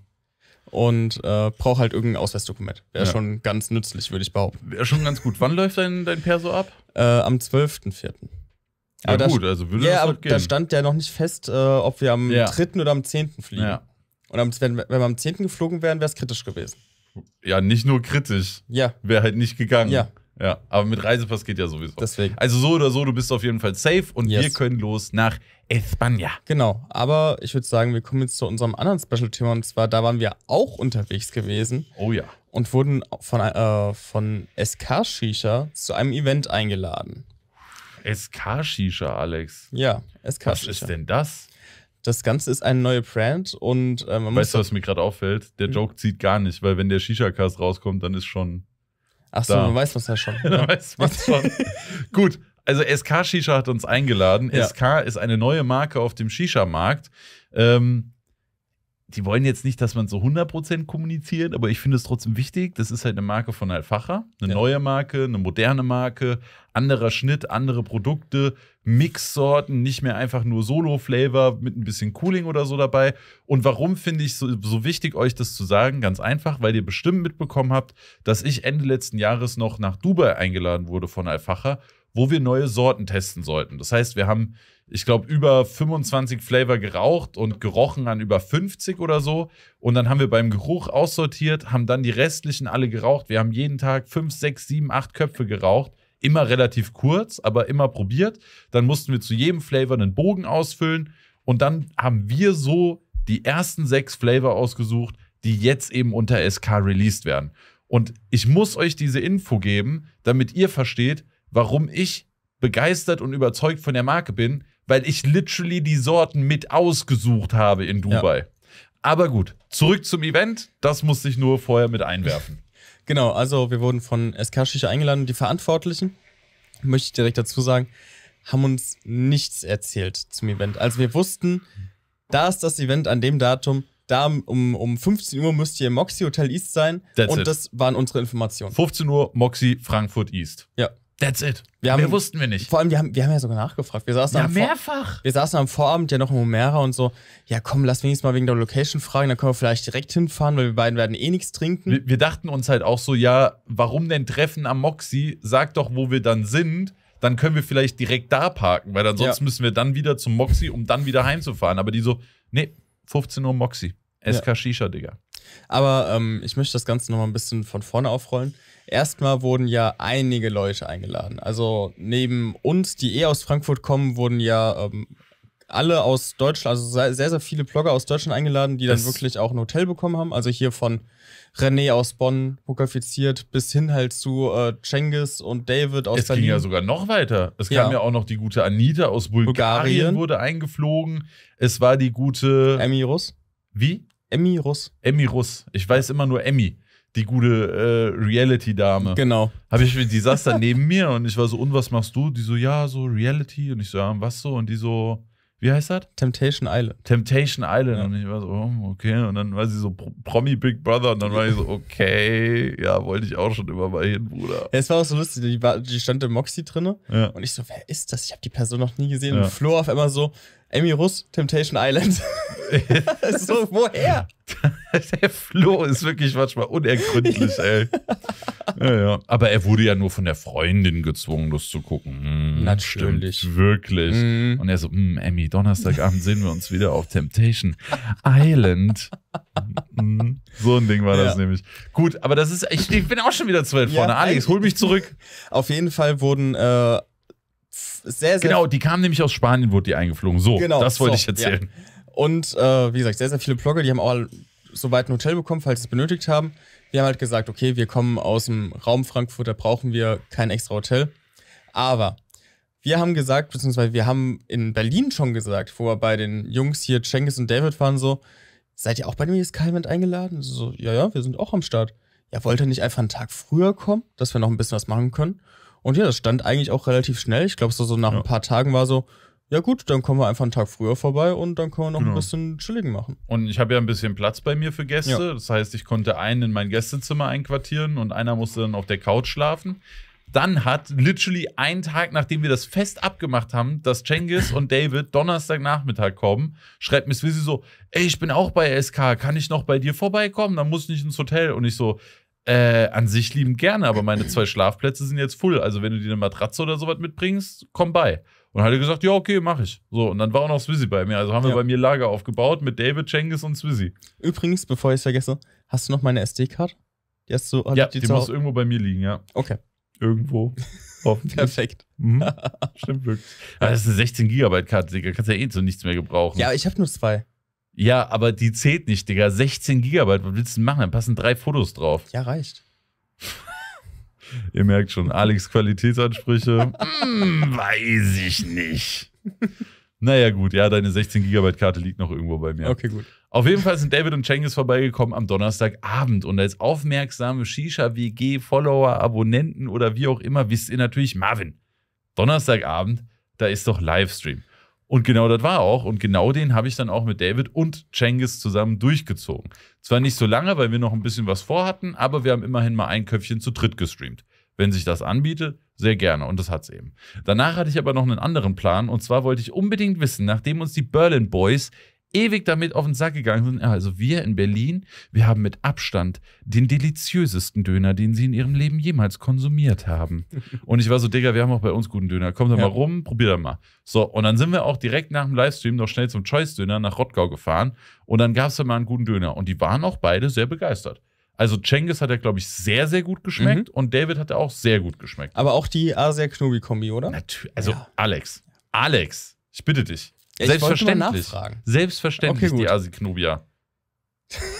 Und äh, brauche halt irgendein Ausweisdokument. Wäre ja. schon ganz nützlich, würde ich behaupten. Wäre schon ganz gut. Wann läuft dein, dein Perso ab? Äh, am 12.04. Ja, aber gut, da, also würde ja, das aber halt gehen. Da stand ja noch nicht fest, äh, ob wir am ja. 3. oder am 10. fliegen. Ja. Und am, wenn, wenn wir am 10. geflogen wären, wäre es kritisch gewesen. Ja, nicht nur kritisch. Ja. Wäre halt nicht gegangen. Ja. Ja, aber mit Reisepass geht ja sowieso. Deswegen. Also so oder so, du bist auf jeden Fall safe und yes. wir können los nach España. Genau, aber ich würde sagen, wir kommen jetzt zu unserem anderen Special-Thema und zwar, da waren wir auch unterwegs gewesen. Oh ja. Und wurden von, äh, von SK Shisha zu einem Event eingeladen. SK Shisha, Alex? Ja, SK Shisha. Was ist denn das? das Ganze ist eine neue Brand und äh, man Weißt du, was mir gerade auffällt? Der hm. Joke zieht gar nicht, weil wenn der Shisha-Cast rauskommt, dann ist schon. Ach so, da. man weiß was ja schon. Ne? dann weiß man schon. Gut, also SK Shisha hat uns eingeladen. Ja. SK ist eine neue Marke auf dem Shisha-Markt. Ähm, die wollen jetzt nicht, dass man so 100% kommuniziert, aber ich finde es trotzdem wichtig. Das ist halt eine Marke von Alfacher, eine ja. neue Marke, eine moderne Marke, anderer Schnitt, andere Produkte, Mixsorten, nicht mehr einfach nur Solo-Flavor mit ein bisschen Cooling oder so dabei. Und warum finde ich so, so wichtig, euch das zu sagen? Ganz einfach, weil ihr bestimmt mitbekommen habt, dass ich Ende letzten Jahres noch nach Dubai eingeladen wurde von Alfacher wo wir neue Sorten testen sollten. Das heißt, wir haben, ich glaube, über 25 Flavor geraucht und gerochen an über 50 oder so. Und dann haben wir beim Geruch aussortiert, haben dann die restlichen alle geraucht. Wir haben jeden Tag 5, 6, 7, 8 Köpfe geraucht. Immer relativ kurz, aber immer probiert. Dann mussten wir zu jedem Flavor einen Bogen ausfüllen. Und dann haben wir so die ersten sechs Flavor ausgesucht, die jetzt eben unter SK released werden. Und ich muss euch diese Info geben, damit ihr versteht, warum ich begeistert und überzeugt von der Marke bin, weil ich literally die Sorten mit ausgesucht habe in Dubai. Ja. Aber gut, zurück zum Event. Das musste ich nur vorher mit einwerfen. Genau, also wir wurden von Eskashische eingeladen. Die Verantwortlichen, möchte ich direkt dazu sagen, haben uns nichts erzählt zum Event. Also wir wussten, da ist das Event an dem Datum, da um, um 15 Uhr müsst ihr im Moxie Hotel East sein. That's und it. das waren unsere Informationen. 15 Uhr Moxie Frankfurt East. Ja. That's it. Wir haben, Mehr wussten wir nicht. Vor allem, wir haben, wir haben ja sogar nachgefragt. Wir saßen ja, mehrfach. Vor, wir saßen am Vorabend ja noch im Homera und so, ja komm, lass wenigstens mal wegen der Location fragen, dann können wir vielleicht direkt hinfahren, weil wir beiden werden eh nichts trinken. Wir, wir dachten uns halt auch so, ja, warum denn Treffen am Moxie? Sag doch, wo wir dann sind. Dann können wir vielleicht direkt da parken, weil ansonsten ja. müssen wir dann wieder zum Moxie, um dann wieder heimzufahren. Aber die so, nee, 15 Uhr Moxie. SK ja. Shisha, Digga. Aber ähm, ich möchte das Ganze nochmal ein bisschen von vorne aufrollen. Erstmal wurden ja einige Leute eingeladen. Also neben uns, die eh aus Frankfurt kommen, wurden ja ähm, alle aus Deutschland, also sehr, sehr viele Blogger aus Deutschland eingeladen, die dann das wirklich auch ein Hotel bekommen haben. Also hier von René aus Bonn hokafiziert bis hin halt zu äh, Cengiz und David aus es Berlin. Es ging ja sogar noch weiter. Es ja. kam ja auch noch die gute Anita aus Bulgarien, Bulgarien, wurde eingeflogen. Es war die gute. Emmy Russ. Wie? Emmy Russ. Emmy Russ. Ich weiß immer nur Emmy die gute äh, Reality-Dame. Genau. Habe ich, die saß dann neben mir und ich war so, und was machst du? Die so, ja, so Reality. Und ich so, ja, was so? Und die so, wie heißt das? Temptation Island. Temptation Island. Ja. Und ich war so, oh, okay. Und dann war sie so Promi Big Brother. Und dann war ich so, okay, ja, wollte ich auch schon immer mal hin, Bruder. Ja, es war auch so lustig, die, war, die stand im Moxie drinne. Ja. Und ich so, wer ist das? Ich habe die Person noch nie gesehen. Und Flo auf einmal so, Emmy Russ, Temptation Island. so, woher? Der Flo ist wirklich manchmal unergründlich, ey. Ja, ja. Aber er wurde ja nur von der Freundin gezwungen, das zu gucken. Hm, Natürlich. Stimmt, wirklich. Mhm. Und er so, Emmy, hm, Donnerstagabend sehen wir uns wieder auf Temptation Island. Mhm. so ein Ding war ja. das nämlich. Gut, aber das ist, ich, ich bin auch schon wieder zu weit vorne. Alex, hol mich zurück. Auf jeden Fall wurden äh, sehr, sehr. Genau, die kam nämlich aus Spanien, wurde die eingeflogen. So, genau, das wollte so, ich erzählen. Ja. Und äh, wie gesagt, sehr, sehr viele Blogger, die haben auch soweit ein Hotel bekommen, falls sie es benötigt haben. Wir haben halt gesagt, okay, wir kommen aus dem Raum Frankfurt, da brauchen wir kein extra Hotel. Aber wir haben gesagt, beziehungsweise wir haben in Berlin schon gesagt, wo wir bei den Jungs hier, Cengiz und David waren, so, seid ihr auch bei dem ESK Event eingeladen? So, ja, ja, wir sind auch am Start. Ja, wollt ihr nicht einfach einen Tag früher kommen, dass wir noch ein bisschen was machen können? Und ja, das stand eigentlich auch relativ schnell. Ich glaube, so, so nach ja. ein paar Tagen war so, ja gut, dann kommen wir einfach einen Tag früher vorbei und dann können wir noch genau. ein bisschen chilligen machen. Und ich habe ja ein bisschen Platz bei mir für Gäste. Ja. Das heißt, ich konnte einen in mein Gästezimmer einquartieren und einer musste dann auf der Couch schlafen. Dann hat literally einen Tag, nachdem wir das fest abgemacht haben, dass Cengiz und David Donnerstagnachmittag kommen, schreibt Miss Wizzy so, ey, ich bin auch bei SK, kann ich noch bei dir vorbeikommen? Dann muss ich nicht ins Hotel. Und ich so, äh, an sich lieben gerne, aber meine zwei Schlafplätze sind jetzt voll. Also, wenn du dir eine Matratze oder sowas mitbringst, komm bei. Und hat er gesagt, ja, okay, mach ich. So, und dann war auch noch Swizzy bei mir. Also haben wir ja. bei mir Lager aufgebaut mit David, Cengiz und Swizzy. Übrigens, bevor ich es vergesse, hast du noch meine SD-Card? Die hast du, ja, die, die muss irgendwo bei mir liegen, ja. Okay. Irgendwo. Hoffentlich. Perfekt. Mhm. Stimmt wirklich. Aber das ist eine 16 Gigabyte Karte, Digga. Kannst ja eh so nichts mehr gebrauchen. Ja, ich habe nur zwei. Ja, aber die zählt nicht, Digga. 16 Gigabyte, was willst du machen? Dann passen drei Fotos drauf. Ja, reicht. Ihr merkt schon, Alex Qualitätsansprüche, mm, weiß ich nicht. Naja, gut, ja, deine 16 Gigabyte Karte liegt noch irgendwo bei mir. Okay, gut. Auf jeden Fall sind David und Cengiz vorbeigekommen am Donnerstagabend und als aufmerksame Shisha-WG, Follower, Abonnenten oder wie auch immer wisst ihr natürlich, Marvin, Donnerstagabend, da ist doch Livestream. Und genau das war auch. Und genau den habe ich dann auch mit David und Cengiz zusammen durchgezogen. Zwar nicht so lange, weil wir noch ein bisschen was vorhatten, aber wir haben immerhin mal ein Köpfchen zu dritt gestreamt. Wenn sich das anbietet, sehr gerne. Und das hat's eben. Danach hatte ich aber noch einen anderen Plan. Und zwar wollte ich unbedingt wissen, nachdem uns die Berlin Boys ewig damit auf den Sack gegangen sind. Also wir in Berlin, wir haben mit Abstand den deliziösesten Döner, den sie in ihrem Leben jemals konsumiert haben. Und ich war so, Digga, wir haben auch bei uns guten Döner. Komm doch ja. mal rum, probier doch mal. So, und dann sind wir auch direkt nach dem Livestream noch schnell zum Choice-Döner nach Rottgau gefahren. Und dann gab es da mal einen guten Döner. Und die waren auch beide sehr begeistert. Also Cengiz hat ja, glaube ich, sehr, sehr gut geschmeckt mhm. und David hat er auch sehr gut geschmeckt. Aber auch die Asia-Knobi-Kombi, oder? Natürlich. Also ja. Alex. Alex, ich bitte dich. Ja, Selbstverständlich. Selbstverständlich, okay, die Asi Knobia.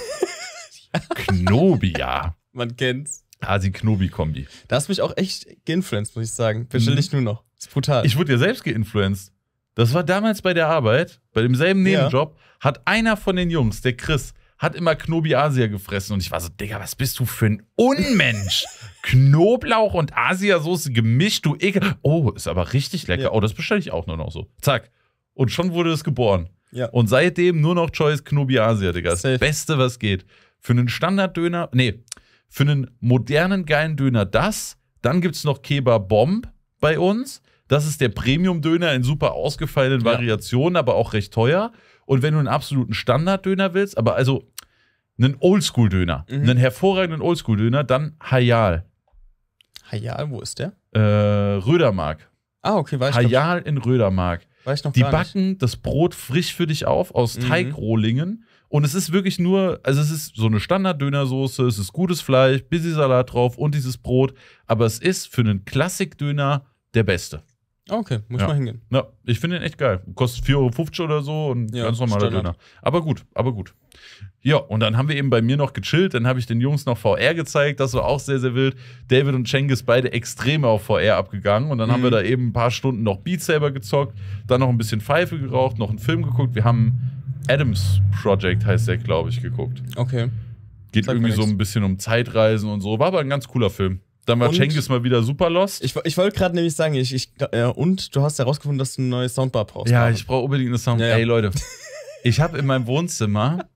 Knobia. Man kennt's. Asi knobi kombi Da hast mich auch echt geinfluenced, muss ich sagen. Bestelle mhm. ich nur noch. Ist brutal. Ich wurde ja selbst geinfluenced. Das war damals bei der Arbeit, bei demselben Nebenjob, ja. hat einer von den Jungs, der Chris, hat immer Knobi Asia gefressen. Und ich war so, Digga, was bist du für ein Unmensch? Knoblauch und Asiasoße gemischt, du Ekel. Oh, ist aber richtig lecker. Ja. Oh, das bestelle ich auch nur noch so. Zack. Und schon wurde es geboren. Ja. Und seitdem nur noch Choice Knobi Asia, Digga. Das Safe. Beste, was geht. Für einen Standarddöner, nee, für einen modernen, geilen Döner das. Dann gibt es noch Kebab Bomb bei uns. Das ist der Premium-Döner in super ausgefallenen ja. Variationen, aber auch recht teuer. Und wenn du einen absoluten Standarddöner willst, aber also einen Oldschool-Döner, mhm. einen hervorragenden Oldschool-Döner, dann Hayal. Hayal, wo ist der? Äh, Rödermark. Ah, okay, weiß ich. Hayal in Rödermark die backen nicht. das Brot frisch für dich auf aus mhm. Teigrohlingen. Und es ist wirklich nur, also es ist so eine Standard-Dönersoße, es ist gutes Fleisch, Busy-Salat drauf und dieses Brot. Aber es ist für einen Klassik-Döner der beste. Okay, muss ja. mal hingehen. Ja, ich finde den echt geil. Kostet 4,50 Euro oder so und ja, ganz normaler Döner. Aber gut, aber gut. Ja, und dann haben wir eben bei mir noch gechillt. Dann habe ich den Jungs noch VR gezeigt. Das war auch sehr, sehr wild. David und Cengiz beide extrem auf VR abgegangen. Und dann mhm. haben wir mhm. da eben ein paar Stunden noch Beat Saber gezockt, dann noch ein bisschen Pfeife geraucht, noch einen Film geguckt. Wir haben Adams Project, heißt der, glaube ich, geguckt. Okay. Geht Zeig irgendwie so ein bisschen um Zeitreisen und so. War aber ein ganz cooler Film. Dann war Cengiz mal wieder super lost. Ich, ich wollte gerade nämlich sagen, ich, ich äh, und du hast herausgefunden, dass du eine neue Soundbar brauchst. Ja, ich brauche unbedingt eine Soundbar. Ja, ja. Ey, Leute, ich habe in meinem Wohnzimmer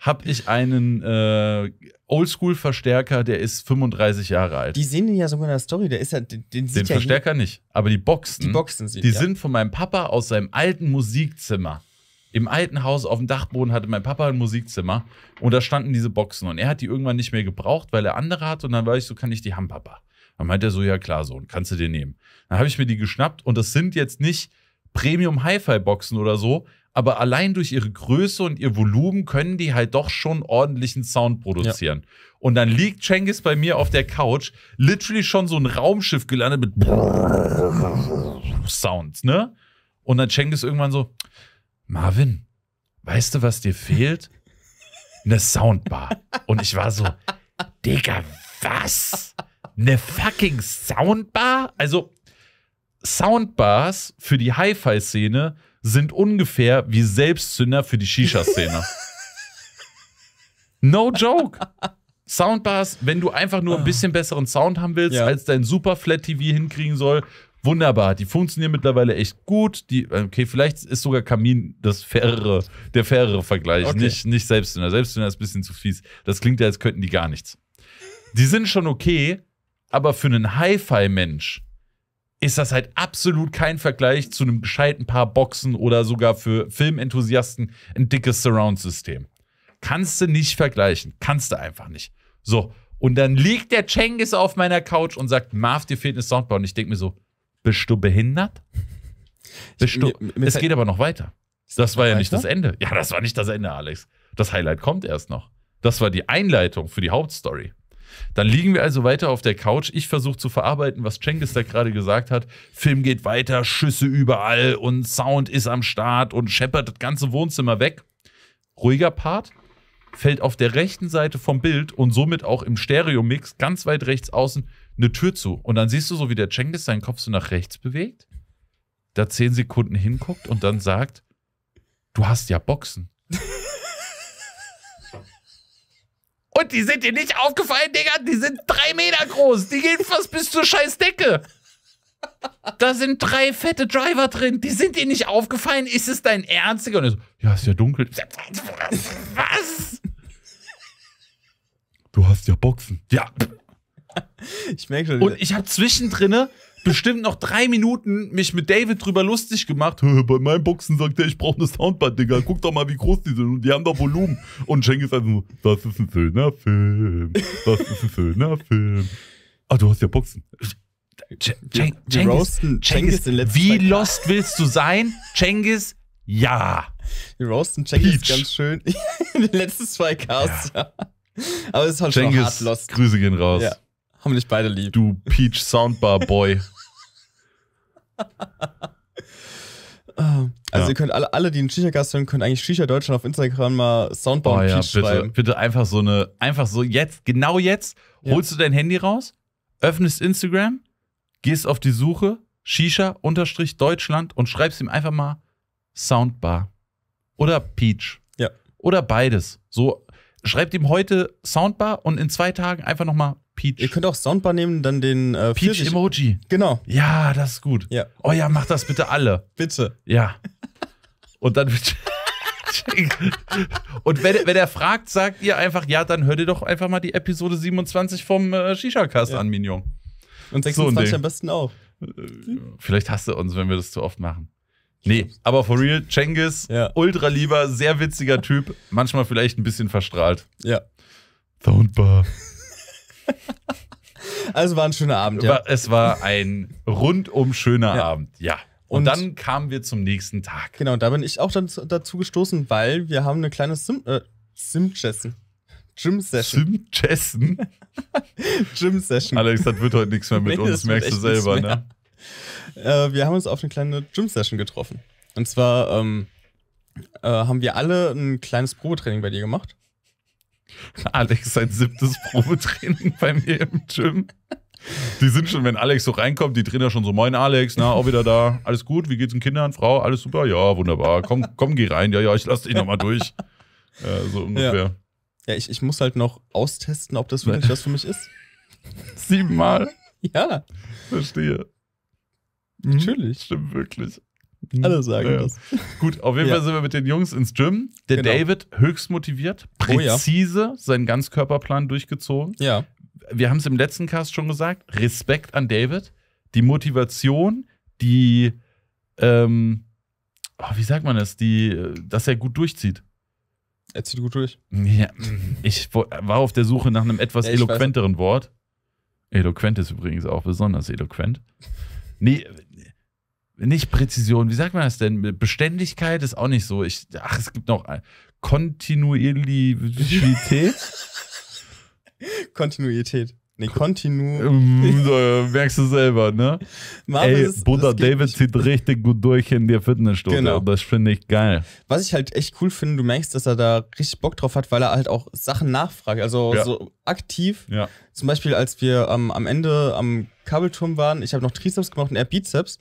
habe ich einen äh, Oldschool-Verstärker, der ist 35 Jahre alt. Die sehen den ja sogar in der Story, der ist ja, den, den sieht Den ja Verstärker nicht, aber die Boxen, die, Boxen sieht, die ja. sind von meinem Papa aus seinem alten Musikzimmer. Im alten Haus auf dem Dachboden hatte mein Papa ein Musikzimmer und da standen diese Boxen und er hat die irgendwann nicht mehr gebraucht, weil er andere hat und dann war ich so, kann ich die haben, Papa? Dann meint er so, ja klar, Sohn, kannst du dir nehmen. Dann habe ich mir die geschnappt und das sind jetzt nicht Premium Hi-Fi-Boxen oder so, aber allein durch ihre Größe und ihr Volumen können die halt doch schon ordentlichen Sound produzieren. Ja. Und dann liegt Cengiz bei mir auf der Couch, literally schon so ein Raumschiff gelandet mit Sound, ne? Und dann Cengiz irgendwann so, Marvin, weißt du, was dir fehlt? Eine Soundbar. Und ich war so, Digga, was? Eine fucking Soundbar? Also, Soundbars für die Hi-Fi-Szene sind ungefähr wie Selbstzünder für die Shisha-Szene. no joke. Soundbars, wenn du einfach nur ein ah. bisschen besseren Sound haben willst, ja. als dein Super Flat TV hinkriegen soll, wunderbar. Die funktionieren mittlerweile echt gut. Die, okay, vielleicht ist sogar Kamin das fairere, der fairere Vergleich. Okay. Nicht, nicht Selbstzünder. Selbstzünder ist ein bisschen zu fies. Das klingt ja, als könnten die gar nichts. Die sind schon okay, aber für einen Hi-Fi-Mensch ist das halt absolut kein Vergleich zu einem gescheiten Paar Boxen oder sogar für Filmenthusiasten ein dickes Surround-System. Kannst du nicht vergleichen. Kannst du einfach nicht. So. Und dann liegt der Chengis auf meiner Couch und sagt, Marv, dir fehlt eine Soundbar. Und ich denke mir so, bist du behindert? Bist du, mir, mir es geht aber noch weiter. Das war ja weiter? nicht das Ende. Ja, das war nicht das Ende, Alex. Das Highlight kommt erst noch. Das war die Einleitung für die Hauptstory. Dann liegen wir also weiter auf der Couch. Ich versuche zu verarbeiten, was Cengiz da gerade gesagt hat. Film geht weiter, Schüsse überall und Sound ist am Start und scheppert das ganze Wohnzimmer weg. Ruhiger Part fällt auf der rechten Seite vom Bild und somit auch im Stereo-Mix ganz weit rechts außen eine Tür zu. Und dann siehst du so, wie der Cengiz seinen Kopf so nach rechts bewegt, da zehn Sekunden hinguckt und dann sagt, du hast ja Boxen. und die sind dir nicht aufgefallen, Digga. Die sind drei Meter groß. Die gehen fast bis zur scheiß Decke. Da sind drei fette Driver drin. Die sind dir nicht aufgefallen. Ist es dein Ernst? Und er so, ja, ist ja dunkel. Was? Du hast ja Boxen. Ja, ich merke schon. Und ich habe zwischendrin bestimmt noch drei Minuten mich mit David drüber lustig gemacht. Bei meinen Boxen sagt er, ich brauche eine Soundbar, Digga. Guck doch mal, wie groß die sind. Und die haben doch Volumen. Und Schenk ist also, das ist ein schöner Film. Das ist ein schöner Film. Ah, du hast ja Boxen. Cengiz, Chengis, wie lost willst du sein? Cengiz, ja. Wir roasten Cengiz ganz schön. in den letzten zwei Casts, ja. Aber es ist halt Cengiz, schon hart lost. Grüße gehen raus. Ja. Haben wir dich beide lieb. Du Peach Soundbar Boy. also ja. ihr könnt alle, alle, die einen Shisha-Gast hören, können eigentlich Shisha Deutschland auf Instagram mal Soundbar oh, und ja, bitte, schreiben. Bitte einfach so eine, einfach so jetzt, genau jetzt, holst du dein Handy raus, öffnest Instagram, gehst auf die Suche, Shisha-Deutschland und schreibst ihm einfach mal Soundbar. Oder Peach. Ja. Oder beides. So, schreibt ihm heute Soundbar und in zwei Tagen einfach nochmal Peach. Ihr könnt auch Soundbar nehmen, dann den äh, Peach Pfirsich Emoji. Genau. Ja, das ist gut. Ja. Oh ja, macht das bitte alle. bitte. Ja. Und dann Und wenn, wenn er fragt, sagt ihr einfach, ja, dann hört ihr doch einfach mal die Episode 27 vom äh, Shisha-Cast ja. an, Mignon. Und 26 so am besten auch. Äh, vielleicht hasst du uns, wenn wir das zu oft machen. Nee, aber for real, Cengiz, ja. ultra lieber, sehr witziger Typ, manchmal vielleicht ein bisschen verstrahlt. Ja. Soundbar. Also war ein schöner Abend, ja. Es war ein rundum schöner ja. Abend, ja. Und, und, dann kamen wir zum nächsten Tag. Genau, da bin ich auch dann dazu gestoßen, weil wir haben eine kleine Sim, äh, Sim-Jessen. Gym-Session. Sim-Jessen? Gym-Session. Alex, das wird heute nichts mehr mit nee, uns, merkst du selber, ne? Äh, wir haben uns auf eine kleine Gym-Session getroffen. Und zwar ähm, äh, haben wir alle ein kleines Probetraining bei dir gemacht. Alex sein siebtes Probetraining bei mir im Gym. Die sind schon, wenn Alex so reinkommt, die Trainer schon so, moin Alex, na, auch wieder da, alles gut, wie geht's den Kindern, Frau, alles super, ja, wunderbar, komm, komm, geh rein, ja, ja, ich lass dich nochmal durch. Äh, so ungefähr. Ja, ja ich, ich muss halt noch austesten, ob das wirklich was für mich ist. Siebenmal? Ja. Verstehe. Natürlich. Stimmt wirklich. Hm. Alle sagen ja. das. Gut, auf jeden ja. Fall sind wir mit den Jungs ins Gym. Der genau. David höchst motiviert, präzise oh, ja. seinen Ganzkörperplan durchgezogen. Ja. Wir haben es im letzten Cast schon gesagt: Respekt an David. Die Motivation, die, ähm, oh, wie sagt man das? Die, dass er gut durchzieht. Er zieht gut durch. Ja, ich war auf der Suche nach einem etwas eloquenteren Wort. Eloquent ist übrigens auch besonders eloquent. Nee, nicht Präzision, wie sagt man das denn? Beständigkeit ist auch nicht so. Ich, ach, es gibt noch Kontinuität. Kontinuität. Nee, Kontinu. Ähm, merkst du selber, ne? Marvel Ey, ist, Bruder David zieht richtig gut durch in der Fitnessstudio. Genau. Das finde ich geil. Was ich halt echt cool finde, du merkst, dass er da richtig Bock drauf hat, weil er halt auch Sachen nachfragt. Also ja. so aktiv. Ja. Zum Beispiel, als wir ähm, am Ende am Kabelturm waren, ich habe noch Trizeps gemacht und er Bizeps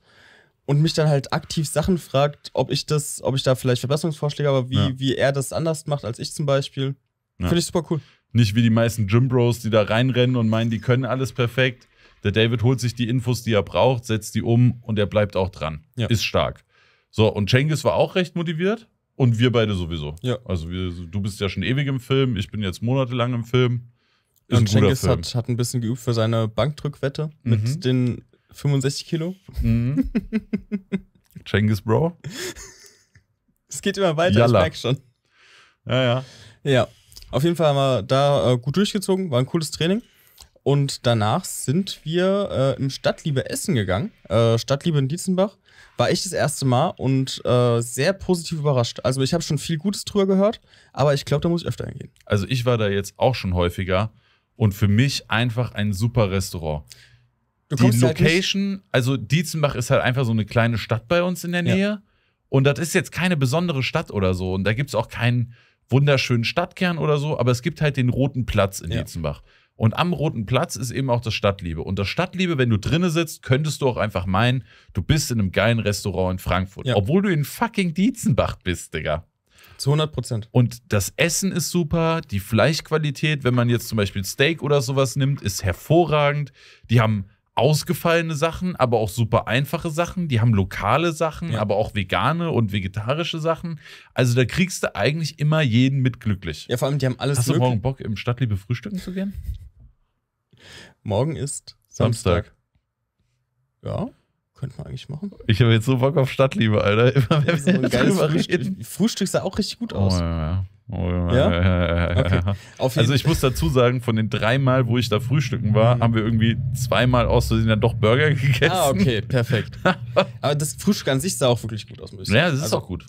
und mich dann halt aktiv Sachen fragt, ob ich das, ob ich da vielleicht Verbesserungsvorschläge habe, wie, ja. wie er das anders macht als ich zum Beispiel. Ja. Finde ich super cool. Nicht wie die meisten Gym Bros, die da reinrennen und meinen, die können alles perfekt. Der David holt sich die Infos, die er braucht, setzt die um und er bleibt auch dran. Ja. Ist stark. So, und Cengiz war auch recht motiviert und wir beide sowieso. Ja. Also wir, du bist ja schon ewig im Film, ich bin jetzt monatelang im Film. Ist und Cengiz hat, hat ein bisschen geübt für seine Bankdrückwette mhm. mit den 65 Kilo. Mhm. Cengiz Bro. Es geht immer weiter, Jalla. ich merke schon. Ja, ja. Ja, auf jeden Fall haben wir da äh, gut durchgezogen, war ein cooles Training. Und danach sind wir äh, im Stadtliebe Essen gegangen. Äh, Stadtliebe in Dietzenbach. War ich das erste Mal und äh, sehr positiv überrascht. Also ich habe schon viel Gutes drüber gehört, aber ich glaube, da muss ich öfter hingehen. Also ich war da jetzt auch schon häufiger und für mich einfach ein super Restaurant die halt Location, halt also Dietzenbach ist halt einfach so eine kleine Stadt bei uns in der Nähe. Ja. Und das ist jetzt keine besondere Stadt oder so. Und da gibt es auch keinen wunderschönen Stadtkern oder so, aber es gibt halt den Roten Platz in ja. Dietzenbach. Und am Roten Platz ist eben auch das Stadtliebe. Und das Stadtliebe, wenn du drinne sitzt, könntest du auch einfach meinen, du bist in einem geilen Restaurant in Frankfurt. Ja. Obwohl du in fucking Dietzenbach bist, Digga. Zu 100 Prozent. Und das Essen ist super. Die Fleischqualität, wenn man jetzt zum Beispiel Steak oder sowas nimmt, ist hervorragend. Die haben ausgefallene Sachen, aber auch super einfache Sachen. Die haben lokale Sachen, ja. aber auch vegane und vegetarische Sachen. Also da kriegst du eigentlich immer jeden mit glücklich. Ja, vor allem, die haben alles Hast du morgen Bock, im Stadtliebe frühstücken zu gehen? Morgen ist Samstag. Samstag. Ja, könnte man eigentlich machen. Ich habe jetzt so Bock auf Stadtliebe, Alter. Immer wenn wir so ein geiles Frühstück. Reden. Frühstück sah auch richtig gut oh, aus. Oh, ja, ja. Ja? Okay. Also ich muss dazu sagen, von den dreimal, wo ich da frühstücken war, mhm. haben wir irgendwie zweimal aus Versehen dann doch Burger gegessen. Ah, okay, perfekt. aber das Frühstück an sich sah auch wirklich gut aus, muss Ja, das ist also, auch gut.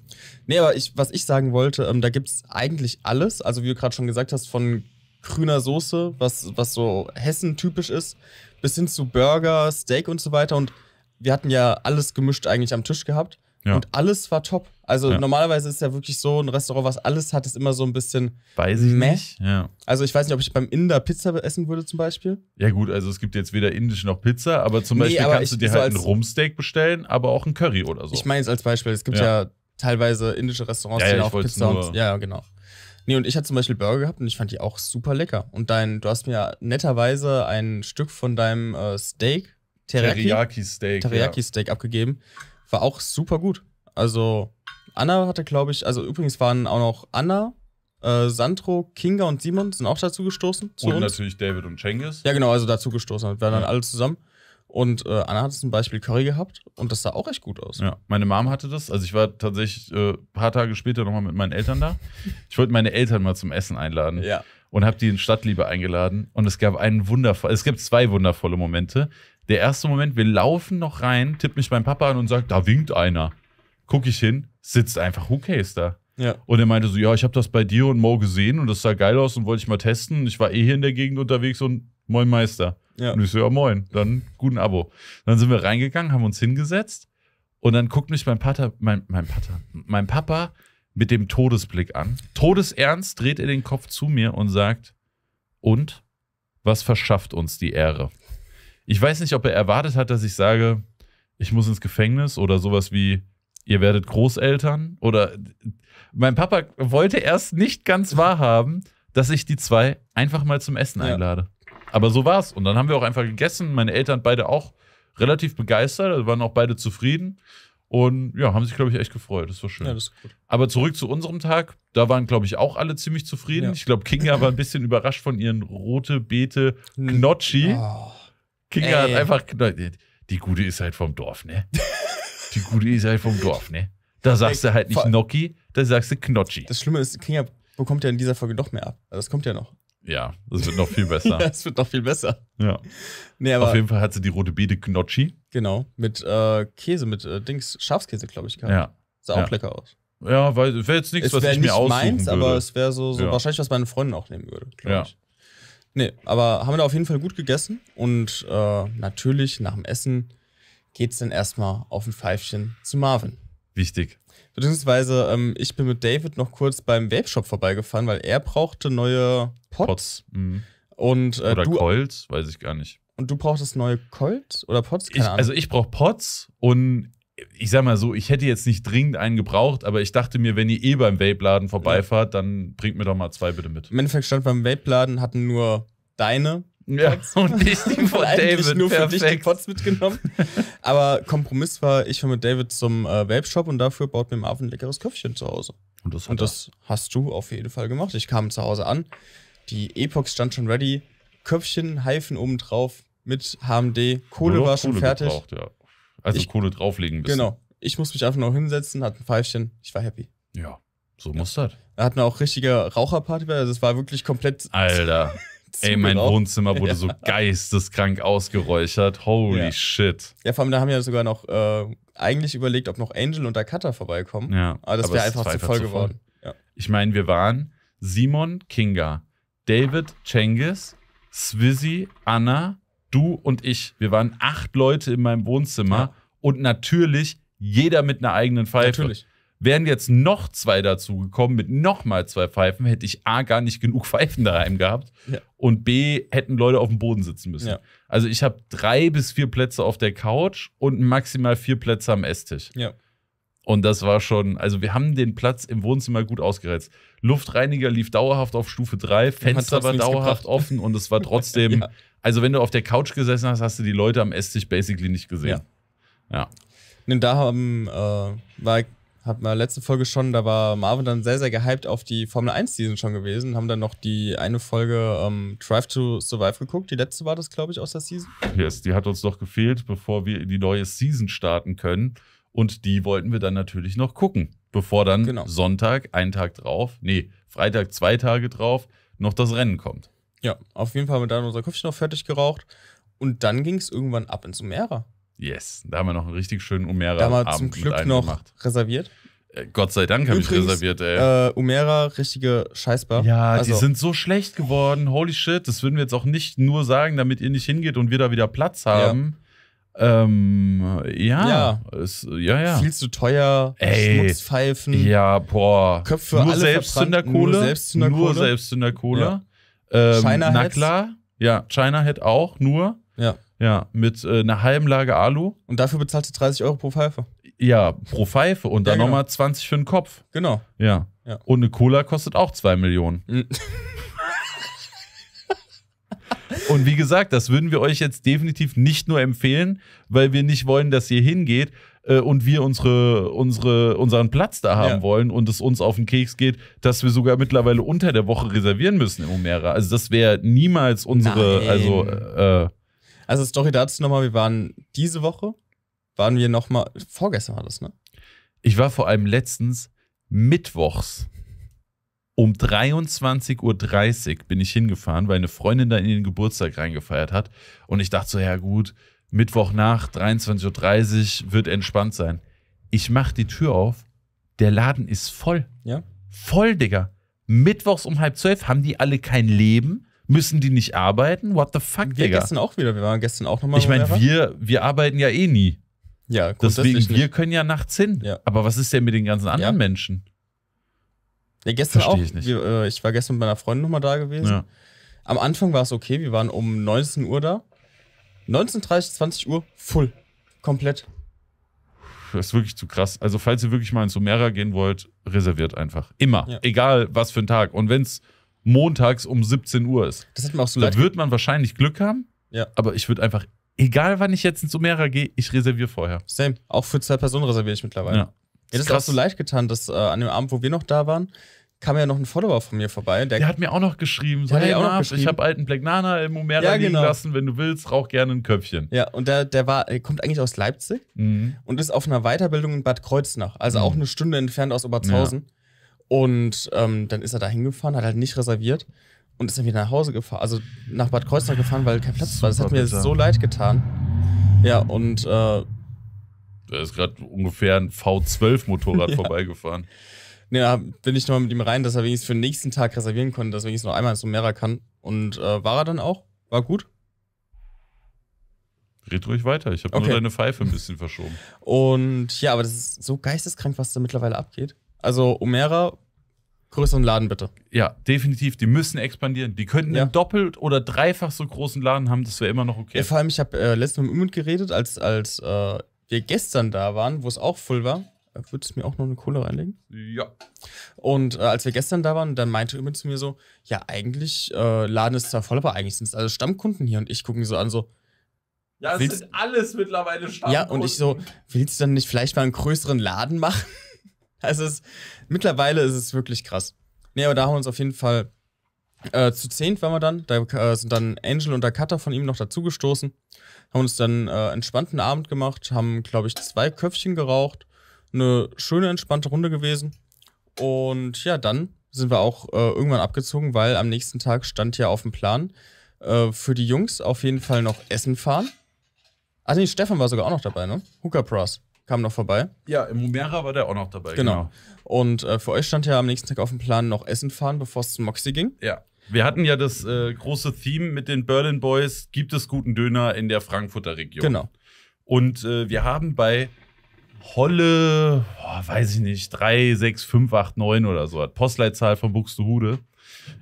Nee, aber ich, was ich sagen wollte, ähm, da gibt es eigentlich alles. Also wie du gerade schon gesagt hast, von grüner Soße, was, was so Hessen-typisch ist, bis hin zu Burger, Steak und so weiter. Und wir hatten ja alles gemischt eigentlich am Tisch gehabt. Ja. Und alles war top. Also ja. normalerweise ist ja wirklich so ein Restaurant, was alles hat, ist immer so ein bisschen. Weiß ich meh. nicht. Ja. Also ich weiß nicht, ob ich beim Inder Pizza essen würde zum Beispiel. Ja gut, also es gibt jetzt weder indisch noch Pizza, aber zum nee, Beispiel aber kannst ich, du dir so halt ein Rumsteak bestellen, aber auch ein Curry oder so. Ich meine jetzt als Beispiel, es gibt ja, teilweise indische Restaurants, die auch Pizza und. Ja, genau. Nee, und ich hatte zum Beispiel Burger gehabt und ich fand die auch super lecker. Und dein, du hast mir netterweise ein Stück von deinem äh, Steak, Teriyaki, Teriyaki Steak, Teriyaki Steak abgegeben war auch super gut. Also Anna hatte, glaube ich, also übrigens waren auch noch Anna, äh, Sandro, Kinga und Simon sind auch dazu gestoßen. und natürlich David und Cengiz. Ja, genau, also dazu gestoßen. Wir waren ja. dann alle zusammen. Und äh, Anna hat zum Beispiel Curry gehabt und das sah auch echt gut aus. Ja, meine Mom hatte das. Also ich war tatsächlich ein äh, paar Tage später nochmal mit meinen Eltern da. Ich wollte meine Eltern mal zum Essen einladen. Ja. Und habe die in Stadtliebe eingeladen. Und es gab einen wundervollen, also es gibt zwei wundervolle Momente. Der erste Moment, wir laufen noch rein, tippt mich mein Papa an und sagt, da winkt einer. Guck ich hin, sitzt einfach Who Case da. Ja. Und er meinte so, ja, ich habe das bei dir und Mo gesehen und das sah geil aus und wollte ich mal testen. Ich war eh hier in der Gegend unterwegs und moin Meister. Ja. Und ich so, ja moin, dann guten Abo. Dann sind wir reingegangen, haben uns hingesetzt und dann guckt mich mein Pater, mein, mein Pater, mein Papa mit dem Todesblick an. Todesernst dreht er den Kopf zu mir und sagt, und was verschafft uns die Ehre? ich weiß nicht, ob er erwartet hat, dass ich sage, ich muss ins Gefängnis oder sowas wie, ihr werdet Großeltern oder mein Papa wollte erst nicht ganz wahrhaben, dass ich die zwei einfach mal zum Essen einlade. Ja. Aber so war's. Und dann haben wir auch einfach gegessen. Meine Eltern beide auch relativ begeistert, also waren auch beide zufrieden. Und ja, haben sich, glaube ich, echt gefreut. Das war schön. Ja, das Aber zurück zu unserem Tag. Da waren, glaube ich, auch alle ziemlich zufrieden. Ja. Ich glaube, Kinga war ein bisschen überrascht von ihren rote Beete Gnocchi. Oh. Kinga hat einfach Die Gute ist halt vom Dorf, ne? Die Gute ist halt vom Dorf, ne? Da sagst du halt nicht Noki, da sagst du Knotschi. Das Schlimme ist, Kinga bekommt ja in dieser Folge noch mehr ab. Also, das kommt ja noch. Ja, das wird noch viel besser. ja, das wird noch viel besser. Ja. Nee, aber Auf jeden Fall hat sie die rote Beete Knotschi. Genau, mit äh, Käse, mit äh, Dings, Schafskäse, glaube ich, Ja. Sah auch ja. lecker aus. Ja, weil wäre jetzt nichts, es wär was ich nicht mir aussuchen meins, würde. aber es wäre so, so ja. wahrscheinlich, was meine Freundin auch nehmen würde, glaube ja. ich. Nee, aber haben wir da auf jeden Fall gut gegessen und äh, natürlich nach dem Essen geht es dann erstmal auf ein Pfeifchen zu Marvin. Wichtig. Beziehungsweise, ähm, ich bin mit David noch kurz beim Vape-Shop vorbeigefahren, weil er brauchte neue Pots. Pots mhm. und, äh, Oder du, Colts, weiß ich gar nicht. Und du brauchtest neue Colts oder Pots? Keine Ich, also ich brauche Pots und ich sag mal so, ich hätte jetzt nicht dringend einen gebraucht, aber ich dachte mir, wenn ihr eh beim Vape-Laden vorbeifahrt, ja. dann bringt mir doch mal zwei bitte mit. Im Endeffekt stand beim Vape-Laden, hatten nur deine. Ja, Pots. und ich die von David. nur Perfekt. für dich die Pots mitgenommen. aber Kompromiss war, ich fahre mit David zum äh, Vape-Shop und dafür baut mir Marvin ein leckeres Köpfchen zu Hause. Und das, und das hast du auf jeden Fall gemacht. Ich kam zu Hause an, die Epox stand schon ready, Köpfchen, Heifen obendrauf mit HMD, Kohle war schon fertig. Gebraucht, ja. Also ich, Kohle drauflegen müssen. Genau. Ich muss mich einfach noch hinsetzen, hatte ein Pfeifchen, ich war happy. Ja, so muss das. Da hatten wir auch richtige Raucherparty, also es war wirklich komplett. Alter. Ey, mein geraucht. Wohnzimmer wurde ja. so geisteskrank ausgeräuchert. Holy ja. shit. Ja, vor allem, da haben wir sogar noch äh, eigentlich überlegt, ob noch Angel und Dakata vorbeikommen. Ja. Aber das wäre einfach zu voll geworden. Ja. Ich meine, wir waren Simon Kinga, David Chengis, Swizzy, Anna, du und ich, wir waren acht Leute in meinem Wohnzimmer ja. und natürlich jeder mit einer eigenen Pfeife. Natürlich. Wären jetzt noch zwei dazugekommen mit nochmal zwei Pfeifen, hätte ich A, gar nicht genug Pfeifen daheim gehabt ja. und B, hätten Leute auf dem Boden sitzen müssen. Ja. Also ich habe drei bis vier Plätze auf der Couch und maximal vier Plätze am Esstisch. Ja. Und das war schon, also wir haben den Platz im Wohnzimmer gut ausgereizt. Luftreiniger lief dauerhaft auf Stufe 3, Fenster war dauerhaft gebracht. offen und es war trotzdem, ja. also wenn du auf der Couch gesessen hast, hast du die Leute am Esstisch basically nicht gesehen. Ja. ja. Und da haben, äh, war, hat man letzte Folge schon, da war Marvin dann sehr, sehr gehypt auf die Formel 1 Season schon gewesen, haben dann noch die eine Folge ähm, Drive to Survive geguckt, die letzte war das, glaube ich, aus der Season. Yes, die hat uns noch gefehlt, bevor wir in die neue Season starten können. Und die wollten wir dann natürlich noch gucken, bevor dann genau. Sonntag, einen Tag drauf, nee, Freitag, zwei Tage drauf, noch das Rennen kommt. Ja, auf jeden Fall haben wir dann unser Köpfchen noch fertig geraucht. Und dann ging es irgendwann ab ins Umera. Yes, da haben wir noch einen richtig schönen Umera Da haben wir Abend zum Glück noch gemacht. reserviert. Äh, Gott sei Dank habe ich reserviert, ey. Äh, Umera, richtige Scheißbar. Ja, also. die sind so schlecht geworden. Holy shit, das würden wir jetzt auch nicht nur sagen, damit ihr nicht hingeht und wir da wieder Platz haben. Ja. Ähm, ja, ja. Ist, ja, ja. Viel zu teuer, Ey. Schmutzpfeifen. Ja, boah. Köpfe nur alle Selbstzünderkohle. Nur Selbstzünderkohle. Nur Selbstzünderkohle. Ja. Ähm, China na klar. Ja, China Head auch, nur. Ja. Ja, mit äh, einer halben Lage Alu. Und dafür bezahlst du 30 Euro pro Pfeife. Ja, pro Pfeife und dann genau. nochmal 20 für den Kopf. Genau. Ja. ja. Und eine Cola kostet auch 2 Millionen. Und wie gesagt, das würden wir euch jetzt definitiv nicht nur empfehlen, weil wir nicht wollen, dass ihr hingeht äh, und wir unsere, unsere, unseren Platz da haben ja. wollen und es uns auf den Keks geht, dass wir sogar mittlerweile unter der Woche reservieren müssen im Omera. Also das wäre niemals unsere, Nein. also äh, äh. also Story dazu nochmal, wir waren diese Woche, waren wir nochmal, vorgestern war das, ne? Ich war vor allem letztens mittwochs um 23.30 Uhr bin ich hingefahren, weil eine Freundin da in ihren Geburtstag reingefeiert hat. Und ich dachte so, ja gut, Mittwoch nach 23.30 Uhr wird entspannt sein. Ich mache die Tür auf, der Laden ist voll. Ja. Voll, Digga. Mittwochs um halb zwölf haben die alle kein Leben. Müssen die nicht arbeiten? What the fuck, wir Digga? gestern auch wieder. Wir waren gestern auch nochmal. Ich meine, wir, wir arbeiten ja eh nie. Ja, Deswegen, wir nicht. können ja nachts hin. Ja. Aber was ist denn mit den ganzen anderen ja. Menschen? Ja, gestern auch. Ich, nicht. Wir, äh, ich war gestern mit meiner Freundin nochmal da gewesen. Ja. Am Anfang war es okay, wir waren um 19 Uhr da. 19.30 20 Uhr, full. Komplett. Das ist wirklich zu krass. Also, falls ihr wirklich mal ins Sumera gehen wollt, reserviert einfach. Immer. Ja. Egal was für ein Tag. Und wenn es montags um 17 Uhr ist, das hat man auch so da wird man wahrscheinlich Glück haben. Ja. Aber ich würde einfach, egal wann ich jetzt ins Sumera gehe, ich reserviere vorher. Same. Auch für zwei Personen reserviere ich mittlerweile. Ja. Ja, das ist auch so leicht getan, dass äh, an dem Abend, wo wir noch da waren, kam ja noch ein Follower von mir vorbei. Der, der hat mir auch noch geschrieben, so, hey, auch Marv, geschrieben. ich habe alten Black Nana im Moment ja, liegen genau. lassen, wenn du willst, rauch gerne ein Köpfchen. Ja, und der, der war, äh, kommt eigentlich aus Leipzig mhm. und ist auf einer Weiterbildung in Bad Kreuznach, also mhm. auch eine Stunde entfernt aus Oberzhausen. Ja. Und ähm, dann ist er da hingefahren, hat halt nicht reserviert und ist dann wieder nach Hause gefahren, also nach Bad Kreuznach gefahren, weil kein Platz Super war. Das hat mir bitter. so leid getan. Ja, und äh, da ist gerade ungefähr ein V12-Motorrad ja. vorbeigefahren. Ja, bin ich nochmal mit ihm rein, dass er wenigstens für den nächsten Tag reservieren konnte, dass er wenigstens noch einmal zum Mera kann. Und äh, war er dann auch? War gut? Red ruhig weiter, ich habe okay. nur deine Pfeife ein bisschen verschoben. Und ja, aber das ist so geisteskrank, was da mittlerweile abgeht. Also Omera, größeren Laden bitte. Ja, definitiv, die müssen expandieren. Die könnten ja. einen doppelt oder dreifach so großen Laden haben, das wäre immer noch okay. Ja, vor allem, ich habe äh, letztens mit Umut geredet, als, als äh, wir gestern da waren, wo es auch voll war. Äh, würdest du mir auch noch eine Kohle reinlegen? Ja. Und äh, als wir gestern da waren, dann meinte immer zu mir so, ja, eigentlich, äh, Laden ist zwar voll, aber eigentlich sind es alle Stammkunden hier. Und ich gucke ihn so an, so, ja, es willst, sind alles mittlerweile Stammkunden. Ja, und ich so, willst du dann nicht vielleicht mal einen größeren Laden machen? also es, mittlerweile ist es wirklich krass. Nee, aber da haben wir uns auf jeden Fall äh, zu zehnt waren wir dann. Da äh, sind dann Angel und der Cutter von ihm noch dazugestoßen. Haben uns dann äh, entspannten Abend gemacht, haben, glaube ich, zwei Köpfchen geraucht. Eine schöne, entspannte Runde gewesen. Und ja, dann sind wir auch äh, irgendwann abgezogen, weil am nächsten Tag stand ja auf dem Plan äh, für die Jungs auf jeden Fall noch Essen fahren. Ach nee, Stefan war sogar auch noch dabei, ne? Hooker Pros kam noch vorbei. Ja, im Humera war der auch noch dabei. Genau. genau. Und äh, für euch stand ja am nächsten Tag auf dem Plan noch Essen fahren, bevor es zum Moxie ging. Ja. Wir hatten ja das äh, große Theme mit den Berlin Boys, gibt es guten Döner in der Frankfurter Region? Genau. Und äh, wir haben bei Holle, oh, weiß ich nicht, 36589 oder so, Postleitzahl von Buxtehude.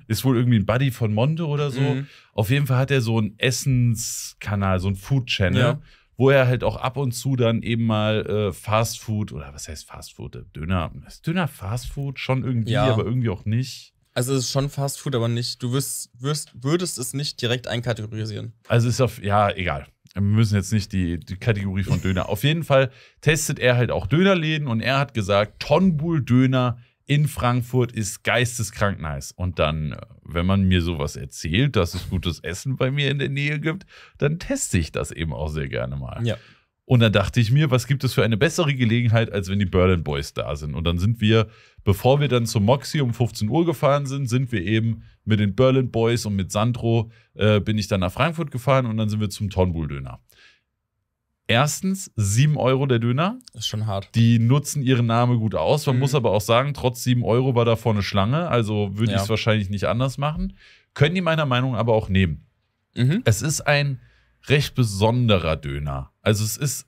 Ist wohl irgendwie ein Buddy von Monte oder so. Mhm. Auf jeden Fall hat er so einen Essenskanal, so einen Food-Channel. Ja wo er halt auch ab und zu dann eben mal äh, Fast Food oder was heißt Fast Food? Döner. Ist Döner Fast Food? Schon irgendwie, ja. aber irgendwie auch nicht. Also es ist schon Fast Food, aber nicht. Du wirst, wirst, würdest es nicht direkt einkategorisieren. Also ist auf, ja, egal. Wir müssen jetzt nicht die, die Kategorie von Döner. auf jeden Fall testet er halt auch Dönerläden und er hat gesagt, Tonbul Döner in Frankfurt ist geisteskrank nice. Und dann, wenn man mir sowas erzählt, dass es gutes Essen bei mir in der Nähe gibt, dann teste ich das eben auch sehr gerne mal. Ja. Und dann dachte ich mir, was gibt es für eine bessere Gelegenheit, als wenn die Berlin Boys da sind? Und dann sind wir bevor wir dann zum Moxie um 15 Uhr gefahren sind, sind wir eben mit den Berlin Boys und mit Sandro äh, bin ich dann nach Frankfurt gefahren und dann sind wir zum Tonbull döner Erstens 7 Euro der Döner. Ist schon hart. Die nutzen ihren Namen gut aus. Man mhm. muss aber auch sagen, trotz 7 Euro war da vorne Schlange, also würde ja. ich es wahrscheinlich nicht anders machen. Können die meiner Meinung aber auch nehmen. Mhm. Es ist ein recht besonderer Döner. Also es ist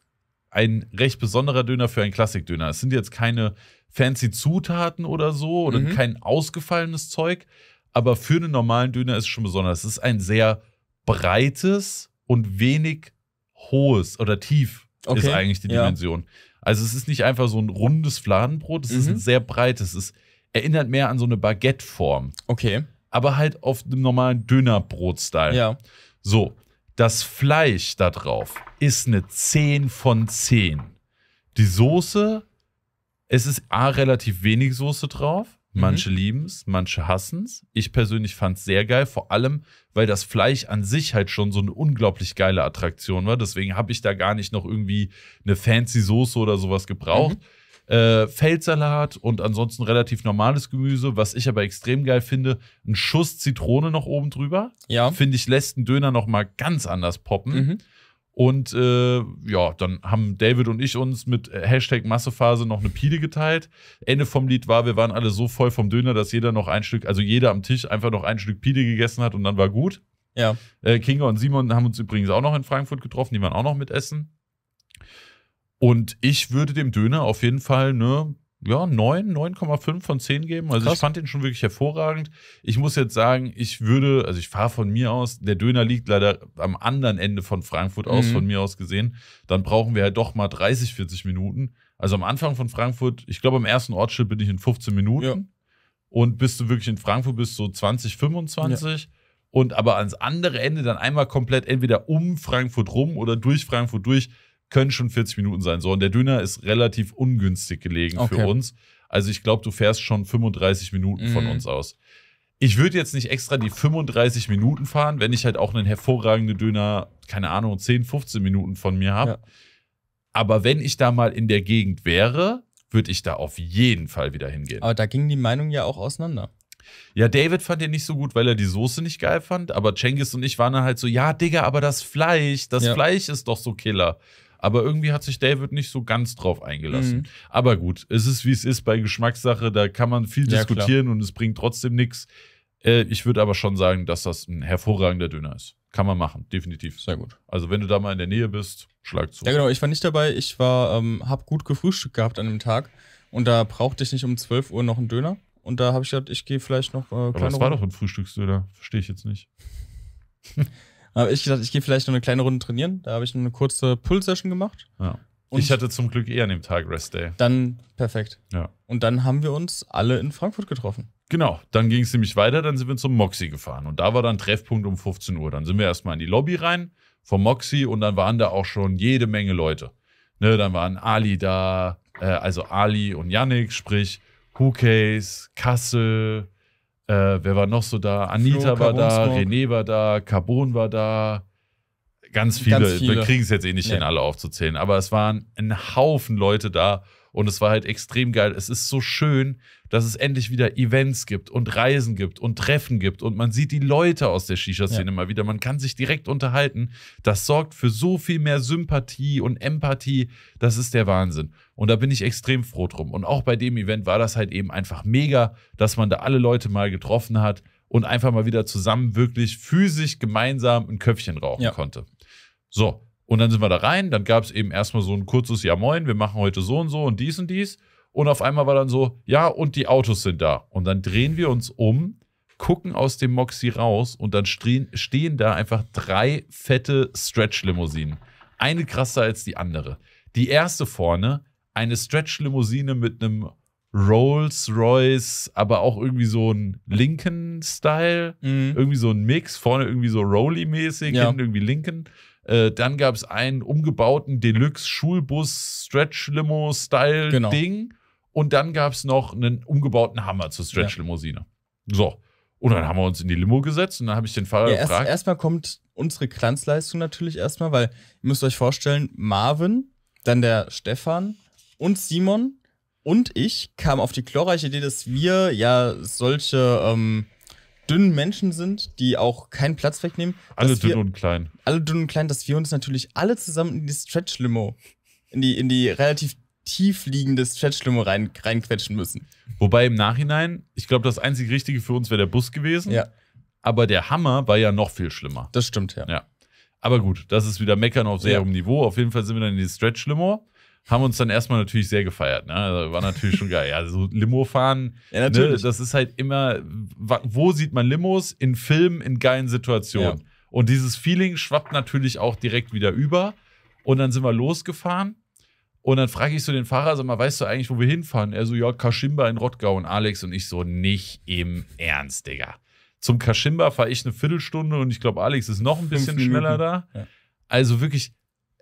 ein recht besonderer Döner für einen Klassikdöner. Es sind jetzt keine fancy Zutaten oder so oder mhm. kein ausgefallenes Zeug, aber für einen normalen Döner ist es schon besonders. Es ist ein sehr breites und wenig hohes oder tief okay. ist eigentlich die Dimension. Ja. Also es ist nicht einfach so ein rundes Fladenbrot, es mhm. ist ein mhm. sehr breites. Es erinnert mehr an so eine Baguette-Form. Okay. Aber halt auf dem normalen Dönerbrot-Style. Ja. So. Das Fleisch da drauf ist eine 10 von 10. Die Soße, es ist A, relativ wenig Soße drauf. Mhm. Manche mhm. lieben es, manche hassen es. Ich persönlich fand es sehr geil, vor allem, weil das Fleisch an sich halt schon so eine unglaublich geile Attraktion war. Deswegen habe ich da gar nicht noch irgendwie eine fancy Soße oder sowas gebraucht. Mhm äh, Feldsalat und ansonsten relativ normales Gemüse. Was ich aber extrem geil finde, ein Schuss Zitrone noch oben drüber. Ja. Finde ich, lässt einen Döner noch mal ganz anders poppen. Mhm. Und äh, ja, dann haben David und ich uns mit äh, Hashtag Massephase noch eine Pide geteilt. Ende vom Lied war, wir waren alle so voll vom Döner, dass jeder noch ein Stück, also jeder am Tisch einfach noch ein Stück Pide gegessen hat und dann war gut. Ja. Äh, Kinga und Simon haben uns übrigens auch noch in Frankfurt getroffen, die waren auch noch mit Essen. Und ich würde dem Döner auf jeden Fall ne, ja, 9, 9,5 von 10 geben. Also Krass. ich fand den schon wirklich hervorragend. Ich muss jetzt sagen, ich würde, also ich fahre von mir aus, der Döner liegt leider am anderen Ende von Frankfurt aus, mhm. von mir aus gesehen. Dann brauchen wir halt doch mal 30, 40 Minuten. Also am Anfang von Frankfurt, ich glaube am ersten Ortsschild bin ich in 15 Minuten. Ja. Und bist du wirklich in Frankfurt bist, so 20, 25. Ja. Und aber ans andere Ende dann einmal komplett entweder um Frankfurt rum oder durch Frankfurt durch können schon 40 Minuten sein. So, und der Döner ist relativ ungünstig gelegen okay. für uns. Also ich glaube, du fährst schon 35 Minuten von mhm. uns aus. Ich würde jetzt nicht extra die 35 Minuten fahren, wenn ich halt auch einen hervorragenden Döner, keine Ahnung, 10, 15 Minuten von mir habe. Ja. Aber wenn ich da mal in der Gegend wäre, würde ich da auf jeden Fall wieder hingehen. Aber da ging die Meinung ja auch auseinander. Ja, David fand den nicht so gut, weil er die Soße nicht geil fand. Aber Cengiz und ich waren dann halt so, ja, Digga, aber das Fleisch, das ja. Fleisch ist doch so Killer. Aber irgendwie hat sich David nicht so ganz drauf eingelassen. Mhm. Aber gut, es ist wie es ist bei Geschmackssache, da kann man viel ja, diskutieren klar. und es bringt trotzdem nichts. Äh, ich würde aber schon sagen, dass das ein hervorragender Döner ist. Kann man machen, definitiv. Sehr gut. Also wenn du da mal in der Nähe bist, schlag zu. Ja genau, ich war nicht dabei, ich war, ähm, hab gut gefrühstückt gehabt an dem Tag und da brauchte ich nicht um 12 Uhr noch einen Döner. Und da habe ich gedacht, ich gehe vielleicht noch. Äh, Aber das war doch ein Frühstücksdöner. Verstehe ich jetzt nicht. habe ich gedacht, ich gehe vielleicht noch eine kleine Runde trainieren. Da habe ich eine kurze Pull-Session gemacht. Ja. Und ich hatte zum Glück eher an dem Tag Rest Day. Dann perfekt. Ja. Und dann haben wir uns alle in Frankfurt getroffen. Genau, dann ging es nämlich weiter, dann sind wir zum Moxi gefahren. Und da war dann Treffpunkt um 15 Uhr. Dann sind wir erstmal in die Lobby rein vom Moxi und dann waren da auch schon jede Menge Leute. Ne, dann waren Ali da, äh, also Ali und Yannick, sprich Hukays, Kassel, äh, wer war noch so da? Anita Flo, war da, René war da, Carbon war da. Ganz viele. Ganz viele. Wir kriegen es jetzt eh nicht nee. hin, alle aufzuzählen. Aber es waren ein Haufen Leute da. Und es war halt extrem geil. Es ist so schön, dass es endlich wieder Events gibt und Reisen gibt und Treffen gibt und man sieht die Leute aus der Shisha-Szene ja. mal wieder. Man kann sich direkt unterhalten. Das sorgt für so viel mehr Sympathie und Empathie. Das ist der Wahnsinn. Und da bin ich extrem froh drum. Und auch bei dem Event war das halt eben einfach mega, dass man da alle Leute mal getroffen hat und einfach mal wieder zusammen wirklich physisch gemeinsam ein Köpfchen rauchen ja. konnte. So, und dann sind wir da rein, dann gab es eben erstmal so ein kurzes Ja moin, wir machen heute so und so und dies und dies. Und auf einmal war dann so, ja, und die Autos sind da. Und dann drehen wir uns um, gucken aus dem Moxie raus und dann stehen, da einfach drei fette Stretch-Limousinen. Eine krasser als die andere. Die erste vorne, eine Stretch-Limousine mit einem Rolls-Royce, aber auch irgendwie so ein Lincoln-Style. Mhm. Irgendwie so ein Mix. Vorne irgendwie so Rolly-mäßig, ja. hinten irgendwie Lincoln. Äh, dann gab es einen umgebauten Deluxe-Schulbus-Stretch-Limo-Style-Ding. Genau. Und dann gab es noch einen umgebauten Hammer zur Stretch-Limousine. Ja. So. Und dann haben wir uns in die Limo gesetzt und dann habe ich den Fahrer ja, erst, gefragt. Erstmal kommt unsere Glanzleistung natürlich erstmal, weil ihr müsst euch vorstellen, Marvin, dann der Stefan und Simon und ich kamen auf die glorreiche Idee, dass wir ja solche ähm, dünnen Menschen sind, die auch keinen Platz wegnehmen. Alle dünn und klein. Alle dünn und klein, dass wir uns natürlich alle zusammen in die Stretch-Limo, in die, in die relativ tief liegende Stretch-Limo rein, reinquetschen müssen. Wobei im Nachhinein, ich glaube, das einzig Richtige für uns wäre der Bus gewesen. Ja. Aber der Hammer war ja noch viel schlimmer. Das stimmt, ja. ja. Aber gut, das ist wieder Meckern auf sehr ja. hohem Niveau. Auf jeden Fall sind wir dann in die Stretch-Limo haben uns dann erstmal natürlich sehr gefeiert. Ne? Also, war natürlich schon geil. Ja, so Limo fahren, ja, ne, natürlich. Ne? das ist halt immer, wo sieht man Limos? In Filmen, in geilen Situationen. Ja. Und dieses Feeling schwappt natürlich auch direkt wieder über. Und dann sind wir losgefahren. Und dann frage ich so den Fahrer, sag mal, weißt du eigentlich, wo wir hinfahren? Er so, ja, Kaschimba in Rottgau und Alex und ich so, nicht im Ernst, Digga. Zum Kaschimba fahre ich eine Viertelstunde und ich glaube, Alex ist noch ein bisschen schneller da. Ja. Also wirklich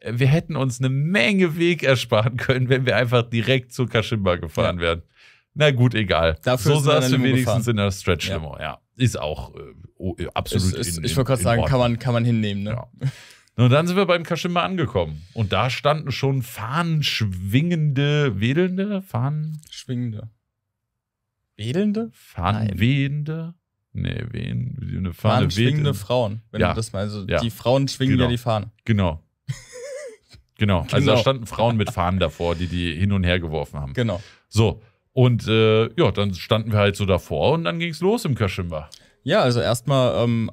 wir hätten uns eine Menge Weg ersparen können, wenn wir einfach direkt zu Kashimba gefahren ja. wären. Na gut, egal. Dafür so saß wir wenigstens gefahren. in der Stretch Limo. Ja. ja. ist auch äh, äh, absolut. Ist, ist, in, ich wollte gerade sagen, kann man, kann man hinnehmen. Ne? Ja. Und dann sind wir beim Kashimba angekommen. Und da standen schon fahnenschwingende, wedelnde, fahnen. Wedelnde? Fahnenwehende. Nee, wen? Eine Fahne Fahnen schwingende Frauen, wenn ja. du das meinst. Also ja. Die Frauen schwingen genau. ja die Fahnen. Genau. Genau. Also da genau. standen Frauen mit Fahnen davor, die die hin und her geworfen haben. Genau. So. Und äh, ja, dann standen wir halt so davor und dann ging's los im Kaschimba. Ja, also erstmal ähm,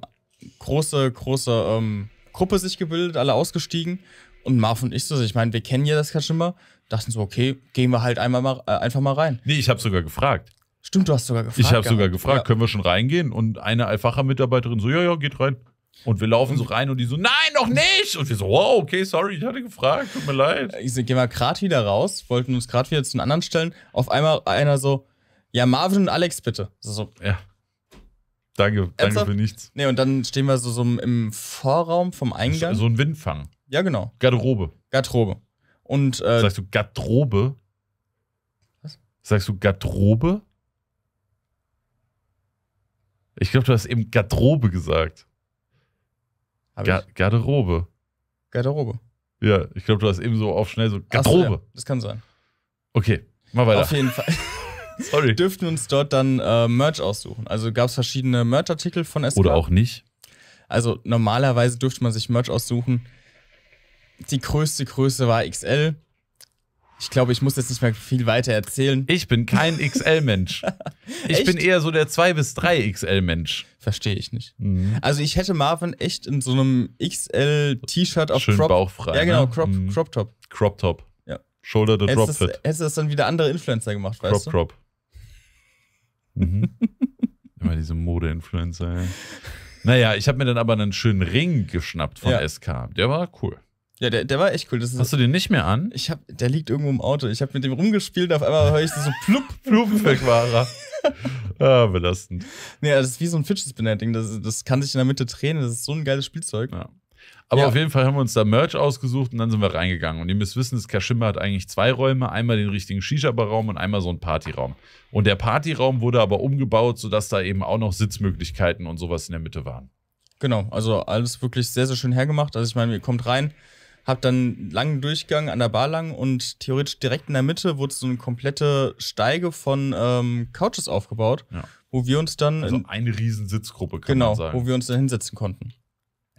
große, große ähm, Gruppe sich gebildet, alle ausgestiegen. Und Marv und ich so, ich meine, wir kennen ja das Kaschimba. Dachten so, okay, gehen wir halt einmal mal, äh, einfach mal rein. Nee, ich habe sogar gefragt. Stimmt, du hast sogar gefragt. Ich habe sogar gefragt, ja. können wir schon reingehen? Und eine Alfacher-Mitarbeiterin so, ja, ja, geht rein. Und wir laufen so rein und die so, nein, noch nicht! Und wir so, wow, okay, sorry, ich hatte gefragt, tut mir leid. Ich so, gehen wir gerade wieder raus, wollten uns gerade wieder zu den anderen stellen. Auf einmal einer so, ja, Marvin und Alex bitte. So, so. Ja. Danke, danke Äpfel? für nichts. Nee, und dann stehen wir so, so im Vorraum vom Eingang. So, so ein Windfang. Ja, genau. Garderobe. Garderobe. Und, äh, Sagst du Garderobe? Was? Sagst du Garderobe? Ich glaube, du hast eben Garderobe gesagt. Ga ich. Garderobe. Garderobe. Ja, ich glaube, du hast eben so auf schnell so Garderobe. So, ja. Das kann sein. Okay, mal weiter. Auf jeden Fall. Sorry. Dürften uns dort dann äh, Merch aussuchen. Also gab es verschiedene Merch-Artikel von SK. Oder auch nicht. Also normalerweise dürfte man sich Merch aussuchen. Die größte Größe war XL. Ich glaube, ich muss jetzt nicht mehr viel weiter erzählen. Ich bin kein XL-Mensch. ich bin eher so der 2 bis 3 XL-Mensch. Verstehe ich nicht. Mhm. Also ich hätte Marvin echt in so einem XL-T-Shirt auf Schön Crop. Bauchfrei, ja, genau, ne? Crop, mhm. Crop Top. Crop Top. Ja. Shoulder the Drop Fit. Hättest du das dann wieder andere Influencer gemacht, Crop, weißt du? Crop Crop. Mhm. Immer diese Mode-Influencer. Naja, ich habe mir dann aber einen schönen Ring geschnappt von ja. SK. Der war cool. Ja, der, der war echt cool. Das ist Hast du den nicht mehr an? Ich hab, der liegt irgendwo im Auto. Ich habe mit dem rumgespielt, auf einmal höre ich so plupp, plupp, weg ah, belastend. Nee, das ist wie so ein Fidget Spinner-Ding. Das, das kann sich in der Mitte drehen. Das ist so ein geiles Spielzeug. Ja. Aber ja. auf jeden Fall haben wir uns da Merch ausgesucht und dann sind wir reingegangen. Und ihr müsst wissen, das Kashima hat eigentlich zwei Räume: einmal den richtigen Shisha-Bar-Raum und einmal so einen Partyraum. Und der Partyraum wurde aber umgebaut, sodass da eben auch noch Sitzmöglichkeiten und sowas in der Mitte waren. Genau, also alles wirklich sehr, sehr schön hergemacht. Also ich meine, ihr kommt rein, hab dann einen langen Durchgang an der Bar lang und theoretisch direkt in der Mitte wurde so eine komplette Steige von ähm, Couches aufgebaut, ja. wo wir uns dann. Also in, eine riesen Sitzgruppe, kann genau, man sagen. Genau, wo wir uns dann hinsetzen konnten.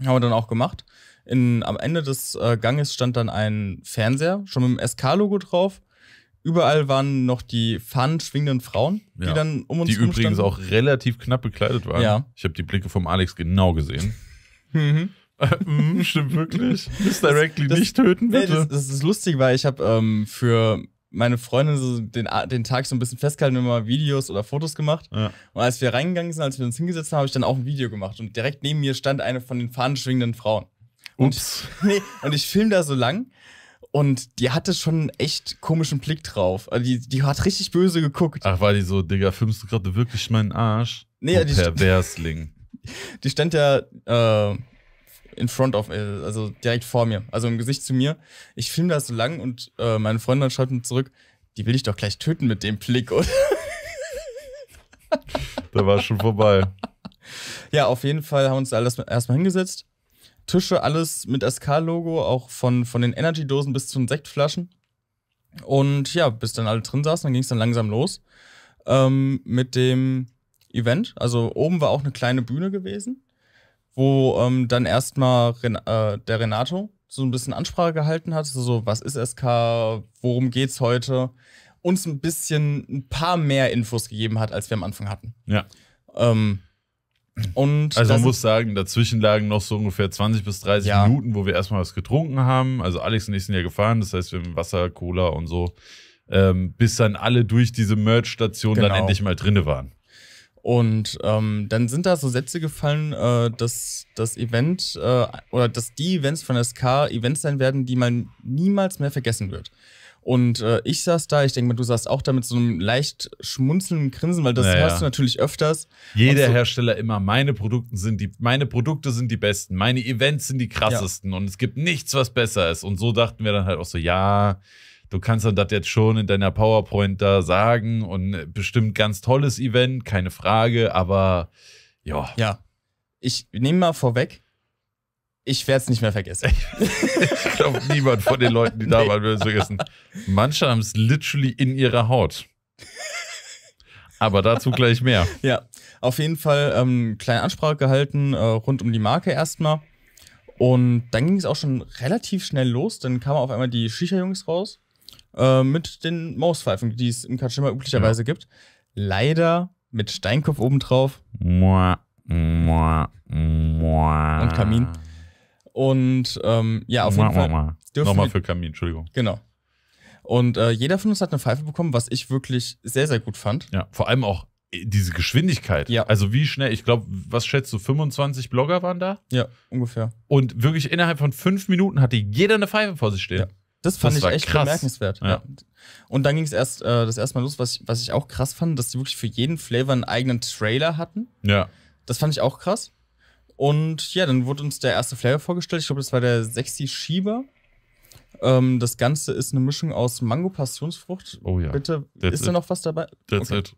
Haben wir dann auch gemacht. In, am Ende des äh, Ganges stand dann ein Fernseher, schon mit dem SK-Logo drauf. Überall waren noch die Fahnen Frauen, ja. die dann um uns Die übrigens standen. auch relativ knapp bekleidet waren. Ja. Ich habe die Blicke vom Alex genau gesehen. mhm. mm, stimmt wirklich. Misdirectly das, nicht töten, bitte. Nee, das, das, ist lustig, weil ich habe ähm, für meine Freundin so den, den Tag so ein bisschen festgehalten, immer Videos oder Fotos gemacht. Ja. Und als wir reingegangen sind, als wir uns hingesetzt haben, habe ich dann auch ein Video gemacht. Und direkt neben mir stand eine von den fahnenschwingenden Frauen. Ups. Und, nee, und ich film da so lang. Und die hatte schon einen echt komischen Blick drauf. Also die, die hat richtig böse geguckt. Ach, war die so, Digga, filmst du gerade wirklich meinen Arsch? Nee, oh, die Perversling. Die stand ja äh, in front of, äh, also direkt vor mir, also im Gesicht zu mir. Ich filme das so lang und äh, meine Freundin schreibt mir zurück, die will ich doch gleich töten mit dem Blick, oder? Da war schon vorbei. Ja, auf jeden Fall haben wir uns alles erstmal hingesetzt. Tische, alles mit SK-Logo, auch von, von den Energy-Dosen bis zu den Sektflaschen. Und ja, bis dann alle drin saßen, dann ging es dann langsam los ähm, mit dem Event. Also oben war auch eine kleine Bühne gewesen wo ähm, dann erstmal Ren äh, der Renato so ein bisschen Ansprache gehalten hat, so was ist SK, worum geht's heute, uns ein bisschen, ein paar mehr Infos gegeben hat, als wir am Anfang hatten. Ja. Ähm, und also man muss sagen, dazwischen lagen noch so ungefähr 20 bis 30 ja. Minuten, wo wir erstmal was getrunken haben. Also Alex und ich sind ja gefahren, das heißt, wir haben Wasser, Cola und so, ähm, bis dann alle durch diese Merch-Station genau. dann endlich mal drinne waren. Und ähm, dann sind da so Sätze gefallen, äh, dass das Event äh, oder dass die Events von SK Events sein werden, die man niemals mehr vergessen wird. Und äh, ich saß da, ich denke mal, du saßt auch da mit so einem leicht schmunzelnden Grinsen, weil das naja. hörst du natürlich öfters. Jeder so Hersteller immer, meine Produkte sind die, meine Produkte sind die besten, meine Events sind die krassesten ja. und es gibt nichts, was besser ist. Und so dachten wir dann halt auch so, ja, du kannst dann das jetzt schon in deiner PowerPoint da sagen und bestimmt ganz tolles Event, keine Frage, aber ja. Ja. Ich nehme mal vorweg, ich werde es nicht mehr vergessen. ich glaube, niemand von den Leuten, die da nee. waren, wird es vergessen. Manche haben es literally in ihrer Haut. Aber dazu gleich mehr. Ja, auf jeden Fall ähm, kleine Ansprache gehalten, äh, rund um die Marke erstmal. Und dann ging es auch schon relativ schnell los. Dann kamen auf einmal die Shisha-Jungs raus. Äh, mit den Mauspfeifen, die es im Katschimmer üblicherweise ja. gibt. Leider mit Steinkopf obendrauf. Mua, mua, mua. Und Kamin. Und ähm, ja, auf jeden Fall. Nochmal für Kamin, Entschuldigung. Genau. Und äh, jeder von uns hat eine Pfeife bekommen, was ich wirklich sehr, sehr gut fand. Ja, vor allem auch äh, diese Geschwindigkeit. Ja. Also wie schnell, ich glaube, was schätzt du, 25 Blogger waren da? Ja, ungefähr. Und wirklich innerhalb von fünf Minuten hatte jeder eine Pfeife vor sich stehen. Ja. Das fand das ich echt krass. bemerkenswert. Ja. Und dann ging es erst äh, das erste Mal los, was ich, was ich auch krass fand, dass sie wirklich für jeden Flavor einen eigenen Trailer hatten. Ja. Das fand ich auch krass. Und ja, dann wurde uns der erste Flavor vorgestellt. Ich glaube, das war der Sexy Schieber. Ähm, das Ganze ist eine Mischung aus Mango, Passionsfrucht. Oh ja. Bitte, that's ist it. da noch was dabei? That's okay. it.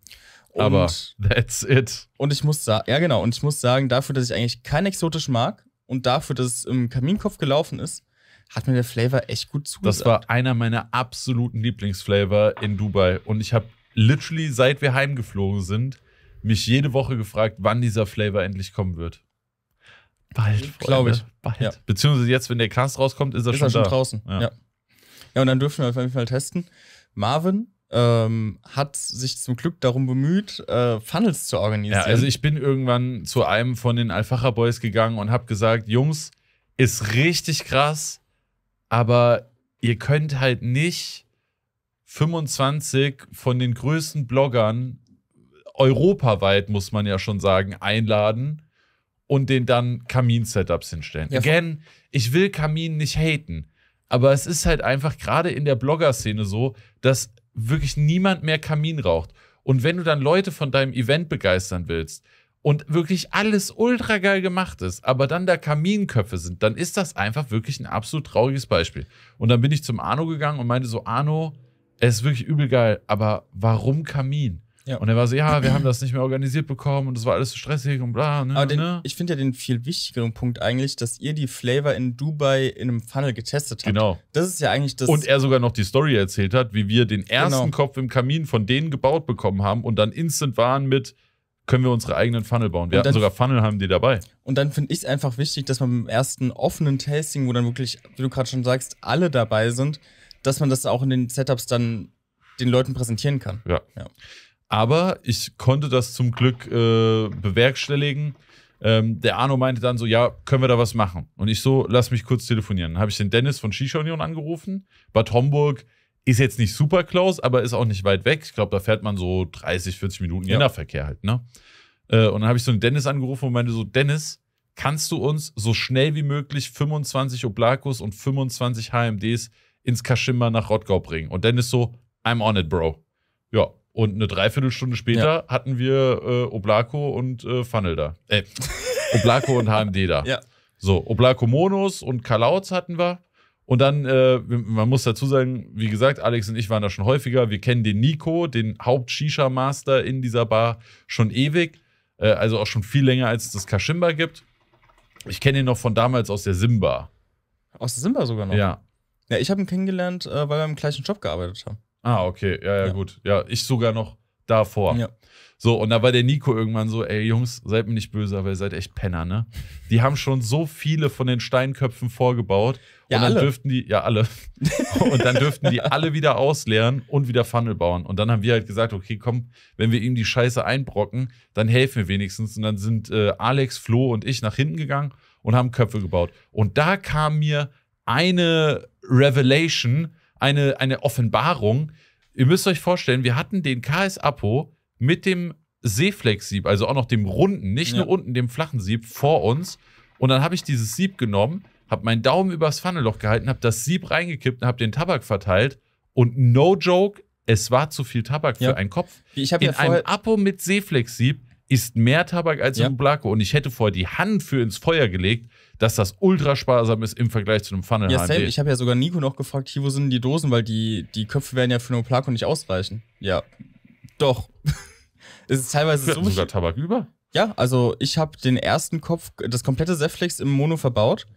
Und, Aber that's it. Und ich muss sagen, ja genau, und ich muss sagen, dafür, dass ich eigentlich kein exotisch mag und dafür, dass es im Kaminkopf gelaufen ist, hat mir der Flavor echt gut zugesagt. Das war einer meiner absoluten Lieblingsflavor in Dubai. Und ich habe literally, seit wir heimgeflogen sind, mich jede Woche gefragt, wann dieser Flavor endlich kommen wird. Bald, glaube ich. Bald. Ja. Beziehungsweise jetzt, wenn der Cast rauskommt, ist er, ist schon, er schon da. draußen. Ja. ja. ja, und dann dürfen wir auf jeden Fall testen. Marvin ähm, hat sich zum Glück darum bemüht, äh, Funnels zu organisieren. Ja, also ich bin irgendwann zu einem von den Alfacher Boys gegangen und habe gesagt, Jungs, ist richtig krass aber ihr könnt halt nicht 25 von den größten Bloggern europaweit, muss man ja schon sagen, einladen und den dann Kamin-Setups hinstellen. Ja, Again, ich will Kamin nicht haten, aber es ist halt einfach gerade in der Blogger-Szene so, dass wirklich niemand mehr Kamin raucht. Und wenn du dann Leute von deinem Event begeistern willst, und wirklich alles ultra geil gemacht ist, aber dann da Kaminköpfe sind, dann ist das einfach wirklich ein absolut trauriges Beispiel. Und dann bin ich zum Arno gegangen und meinte so, Arno, es ist wirklich übel geil, aber warum Kamin? Ja. Und er war so, ja, wir haben das nicht mehr organisiert bekommen und es war alles so stressig und bla. Ne, Aber ne, den, ne. ich finde ja den viel wichtigeren Punkt eigentlich, dass ihr die Flavor in Dubai in einem Funnel getestet habt. Genau. Das ist ja eigentlich das. Und er sogar noch die Story erzählt hat, wie wir den ersten genau. Kopf im Kamin von denen gebaut bekommen haben und dann instant waren mit, können wir unsere eigenen Funnel bauen. Wir dann, hatten sogar Funnel, haben die dabei. Und dann finde ich es einfach wichtig, dass man beim ersten offenen Tasting, wo dann wirklich, wie du gerade schon sagst, alle dabei sind, dass man das auch in den Setups dann den Leuten präsentieren kann. Ja. ja. Aber ich konnte das zum Glück äh, bewerkstelligen. Ähm, der Arno meinte dann so, ja, können wir da was machen? Und ich so, lass mich kurz telefonieren. Dann Habe ich den Dennis von Shisha Union angerufen, Bad Homburg, ist jetzt nicht super close, aber ist auch nicht weit weg. Ich glaube, da fährt man so 30, 40 Minuten ja. Innerverkehr halt, ne? Äh, und dann habe ich so einen Dennis angerufen und meinte so, Dennis, kannst du uns so schnell wie möglich 25 Oblakus und 25 HMDs ins Kaschimba nach Rottgau bringen? Und Dennis so, I'm on it, Bro. Ja, und eine Dreiviertelstunde später ja. hatten wir äh, Oblako und äh, Funnel da. Äh, Oblako und HMD da. Ja. So, Oblako Monos und Kalauz hatten wir. Und dann, äh, man muss dazu sagen, wie gesagt, Alex und ich waren da schon häufiger. Wir kennen den Nico, den Haupt-Shisha-Master in dieser Bar, schon ewig. Äh, also auch schon viel länger, als es das Kashimba gibt. Ich kenne ihn noch von damals aus der Simba. Aus der Simba sogar noch? Ja. Ja, ich habe ihn kennengelernt, äh, weil wir im gleichen Job gearbeitet haben. Ah, okay. Ja, ja, ja, gut. Ja, ich sogar noch davor. Ja. So, und da war der Nico irgendwann so, ey Jungs, seid mir nicht böse, aber ihr seid echt Penner, ne? Die haben schon so viele von den Steinköpfen vorgebaut. Ja, und dann alle. dürften die, ja, alle. und dann dürften die alle wieder ausleeren und wieder Funnel bauen. Und dann haben wir halt gesagt, okay, komm, wenn wir ihm die Scheiße einbrocken, dann helfen wir wenigstens. Und dann sind äh, Alex, Flo und ich nach hinten gegangen und haben Köpfe gebaut. Und da kam mir eine Revelation, eine, eine Offenbarung. Ihr müsst euch vorstellen, wir hatten den KS Apo mit dem Seeflex-Sieb, also auch noch dem runden, nicht ja. nur unten, dem flachen Sieb vor uns. Und dann habe ich dieses Sieb genommen, habe meinen Daumen übers Pfannenloch gehalten, habe das Sieb reingekippt und habe den Tabak verteilt. Und no joke, es war zu viel Tabak ja. für einen Kopf. Ich In ja einem Apo mit Seeflex-Sieb ist mehr Tabak als ja. im Blaco. Und ich hätte vorher die Hand für ins Feuer gelegt, dass das ultra sparsam ist im Vergleich zu einem Funnel. Ja, Sam, ich habe ja sogar Nico noch gefragt, hier, wo sind die Dosen, weil die, die Köpfe werden ja für den Blaco nicht ausreichen. Ja, doch. es ist teilweise Wir so. sogar Tabak über? Ja, also ich habe den ersten Kopf, das komplette Sefflex im Mono verbaut.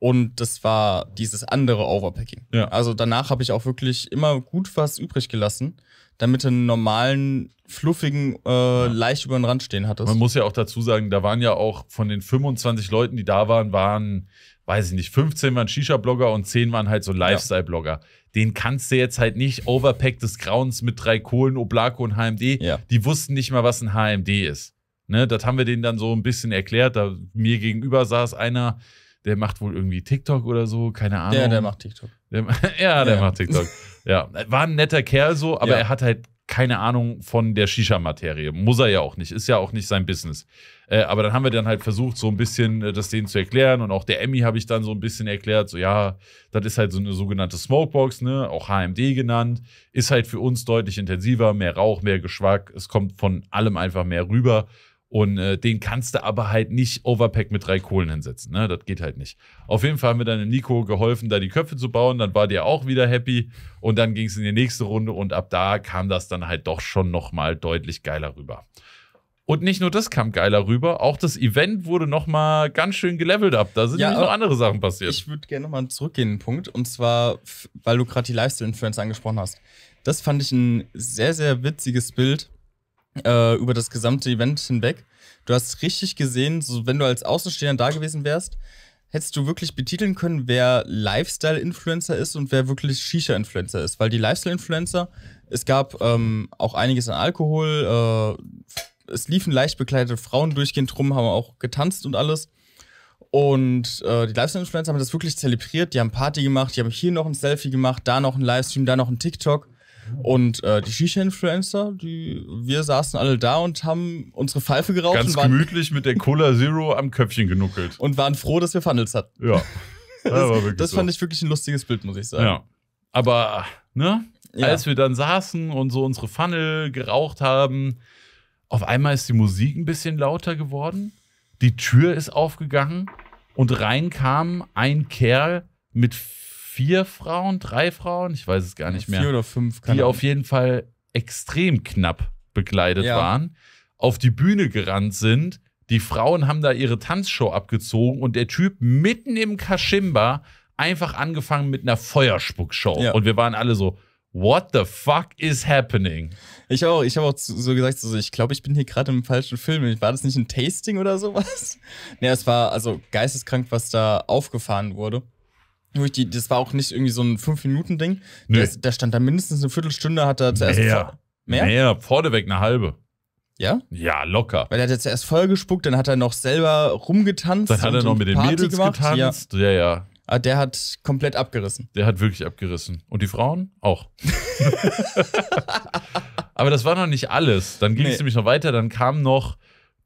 Und das war dieses andere Overpacking. Ja. Also danach habe ich auch wirklich immer gut was übrig gelassen, damit du einen normalen, fluffigen, äh, ja. leicht über den Rand stehen hattest. Man muss ja auch dazu sagen, da waren ja auch von den 25 Leuten, die da waren, waren weiß ich nicht, 15 waren Shisha-Blogger und 10 waren halt so Lifestyle-Blogger. Den kannst du jetzt halt nicht Overpack des Grauens mit drei Kohlen, Oblako und HMD. Ja. Die wussten nicht mal, was ein HMD ist. Ne, das haben wir denen dann so ein bisschen erklärt. Da mir gegenüber saß einer, der macht wohl irgendwie TikTok oder so, keine Ahnung. Ja, der macht TikTok. Der, ja, der ja. macht TikTok. Ja, war ein netter Kerl so, aber ja. er hat halt keine Ahnung von der Shisha-Materie. Muss er ja auch nicht, ist ja auch nicht sein Business. Äh, aber dann haben wir dann halt versucht, so ein bisschen äh, das denen zu erklären. Und auch der Emmy habe ich dann so ein bisschen erklärt, so ja, das ist halt so eine sogenannte Smokebox, ne, auch HMD genannt, ist halt für uns deutlich intensiver, mehr Rauch, mehr Geschmack, es kommt von allem einfach mehr rüber. Und äh, den kannst du aber halt nicht Overpack mit drei Kohlen hinsetzen. Ne? Das geht halt nicht. Auf jeden Fall haben wir dann Nico geholfen, da die Köpfe zu bauen. Dann war der auch wieder happy. Und dann ging es in die nächste Runde. Und ab da kam das dann halt doch schon nochmal deutlich geiler rüber. Und nicht nur das kam geiler rüber, auch das Event wurde nochmal ganz schön gelevelt ab. Da sind ja noch äh, andere Sachen passiert. Ich würde gerne nochmal zurückgehen, einen Punkt. Und zwar, weil du gerade die Lifestyle-Influencer angesprochen hast. Das fand ich ein sehr, sehr witziges Bild äh, über das gesamte Event hinweg. Du hast richtig gesehen, so wenn du als Außenstehender da gewesen wärst, hättest du wirklich betiteln können, wer Lifestyle-Influencer ist und wer wirklich Shisha-Influencer ist. Weil die Lifestyle-Influencer, es gab ähm, auch einiges an Alkohol, äh, es liefen leicht bekleidete Frauen durchgehend rum, haben auch getanzt und alles. Und äh, die Lifestyle-Influencer haben das wirklich zelebriert. Die haben Party gemacht, die haben hier noch ein Selfie gemacht, da noch ein Livestream, da noch ein TikTok. Und äh, die Shisha-Influencer, die wir saßen alle da und haben unsere Pfeife geraucht. Ganz waren, gemütlich mit der Cola Zero am Köpfchen genuckelt. Und waren froh, dass wir Funnels hatten. Ja. Das, das, das so. fand ich wirklich ein lustiges Bild, muss ich sagen. Ja. Aber, ne? Ja. Als wir dann saßen und so unsere Funnel geraucht haben, auf einmal ist die Musik ein bisschen lauter geworden. Die Tür ist aufgegangen und rein kam ein Kerl mit vier Frauen, drei Frauen, ich weiß es gar nicht mehr. Vier oder fünf, keine Die auf jeden Fall extrem knapp begleitet ja. waren, auf die Bühne gerannt sind. Die Frauen haben da ihre Tanzshow abgezogen und der Typ mitten im Kaschimba einfach angefangen mit einer Feuerspuckshow. Ja. Und wir waren alle so, What the fuck is happening? Ich auch, ich habe auch so gesagt, also ich glaube, ich bin hier gerade im falschen Film. War das nicht ein Tasting oder sowas? ne, es war also geisteskrank, was da aufgefahren wurde. Die, das war auch nicht irgendwie so ein 5-Minuten-Ding. Nee. Der, stand da mindestens eine Viertelstunde, hat er zuerst. Mehr. Vor, mehr? Mehr, vorneweg eine halbe. Ja? Ja, locker. Weil er hat jetzt erst voll gespuckt, dann hat er noch selber rumgetanzt. Dann hat er noch mit den Party Mädels gemacht. getanzt. Ja, ja. ja. Ah, Aber der hat komplett abgerissen. Der hat wirklich abgerissen. Und die Frauen auch. Aber das war noch nicht alles. Dann ging es nämlich noch weiter. Dann kamen noch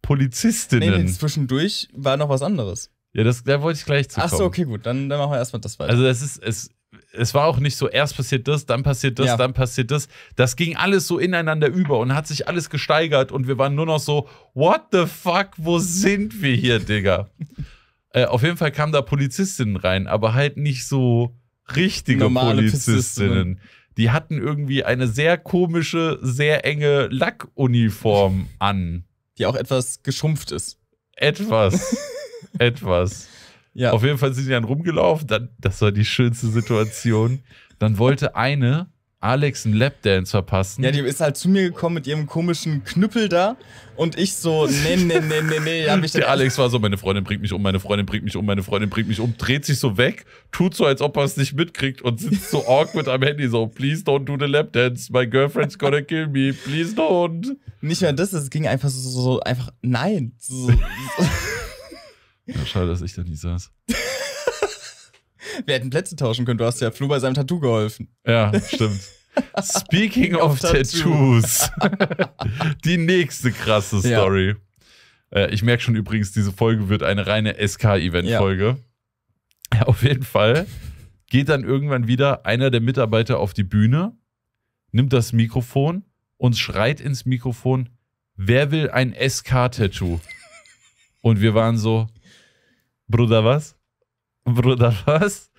Polizistinnen. Nee, nee, zwischendurch war noch was anderes. Ja, das, da wollte ich gleich zu. Achso, okay, gut, dann, dann machen wir erstmal das weiter. Also, es ist, es, es war auch nicht so, erst passiert das, dann passiert das, ja. dann passiert das. Das ging alles so ineinander über und hat sich alles gesteigert und wir waren nur noch so, what the fuck, wo sind wir hier, Digga? äh, auf jeden Fall kamen da Polizistinnen rein, aber halt nicht so richtige Normale Polizistinnen. Pististinnen. Die hatten irgendwie eine sehr komische, sehr enge Lackuniform an. Die auch etwas geschrumpft ist. Etwas. etwas. Ja. Auf jeden Fall sind die dann rumgelaufen. Dann, das war die schönste Situation. Dann wollte eine Alex einen Lapdance verpassen. Ja, die ist halt zu mir gekommen mit ihrem komischen Knüppel da und ich so, nee, nee, nee, nee, nee. Hab ich Der Alex war so, meine Freundin bringt mich um, meine Freundin bringt mich um, meine Freundin bringt mich um, dreht sich so weg, tut so, als ob er es nicht mitkriegt und sitzt so awkward am Handy so, please don't do the Lapdance, my girlfriend's gonna kill me, please don't. Nicht mehr das, es ging einfach so, so einfach, nein. So, so. Ja, schade, dass ich da nicht saß. Wir hätten Plätze tauschen können. Du hast ja Flo bei seinem Tattoo geholfen. Ja, stimmt. Speaking of Tattoos. Die nächste krasse Story. Ja. Äh, ich merke schon übrigens, diese Folge wird eine reine SK-Event-Folge. Ja. Auf jeden Fall geht dann irgendwann wieder einer der Mitarbeiter auf die Bühne, nimmt das Mikrofon und schreit ins Mikrofon: Wer will ein SK-Tattoo? Und wir waren so, Bruder, was? Bruder, was?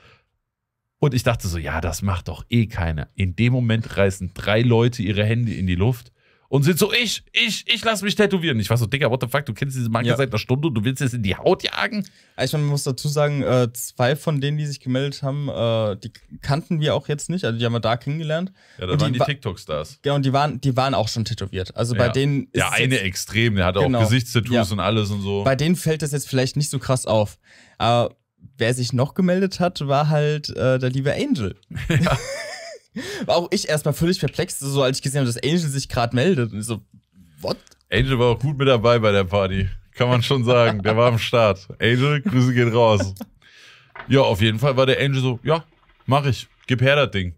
Und ich dachte so, ja, das macht doch eh keiner. In dem Moment reißen drei Leute ihre Hände in die Luft und sind so, ich, ich, ich lass mich tätowieren. Ich war so, Digga, what the fuck, du kennst diese Marke ja. seit einer Stunde und du willst jetzt in die Haut jagen? Ich meine, man muss dazu sagen, äh, zwei von denen, die sich gemeldet haben, äh, die kannten wir auch jetzt nicht, also die haben wir da kennengelernt. Ja, da waren die, die TikTok-Stars. Genau, und die waren, die waren auch schon tätowiert. Also bei ja. denen ist Der eine jetzt, extrem, der hatte genau. auch Gesichtstattoos ja. und alles und so. Bei denen fällt das jetzt vielleicht nicht so krass auf. Aber wer sich noch gemeldet hat, war halt äh, der liebe Angel. Ja war auch ich erstmal völlig perplex, so als ich gesehen habe, dass Angel sich gerade meldet. Und ich so, what? Angel war auch gut mit dabei bei der Party. Kann man schon sagen. Der war am Start. Angel, Grüße gehen raus. Ja, auf jeden Fall war der Angel so, ja, mach ich. Gib her das Ding.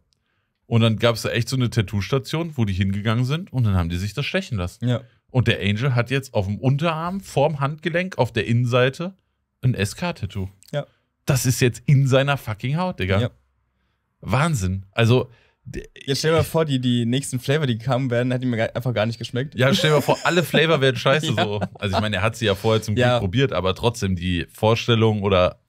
Und dann gab es da echt so eine Tattoo-Station, wo die hingegangen sind und dann haben die sich das stechen lassen. Ja. Und der Angel hat jetzt auf dem Unterarm, vorm Handgelenk, auf der Innenseite ein SK-Tattoo. Ja. Das ist jetzt in seiner fucking Haut, Digga. Ja. Wahnsinn. Also, Jetzt stell dir mal vor, die, die nächsten Flavor, die kamen werden, hätten mir einfach gar nicht geschmeckt. Ja, stell dir mal vor, alle Flavor wären scheiße ja. so. Also ich meine, er hat sie ja vorher zum Glück ja. probiert, aber trotzdem die Vorstellung oder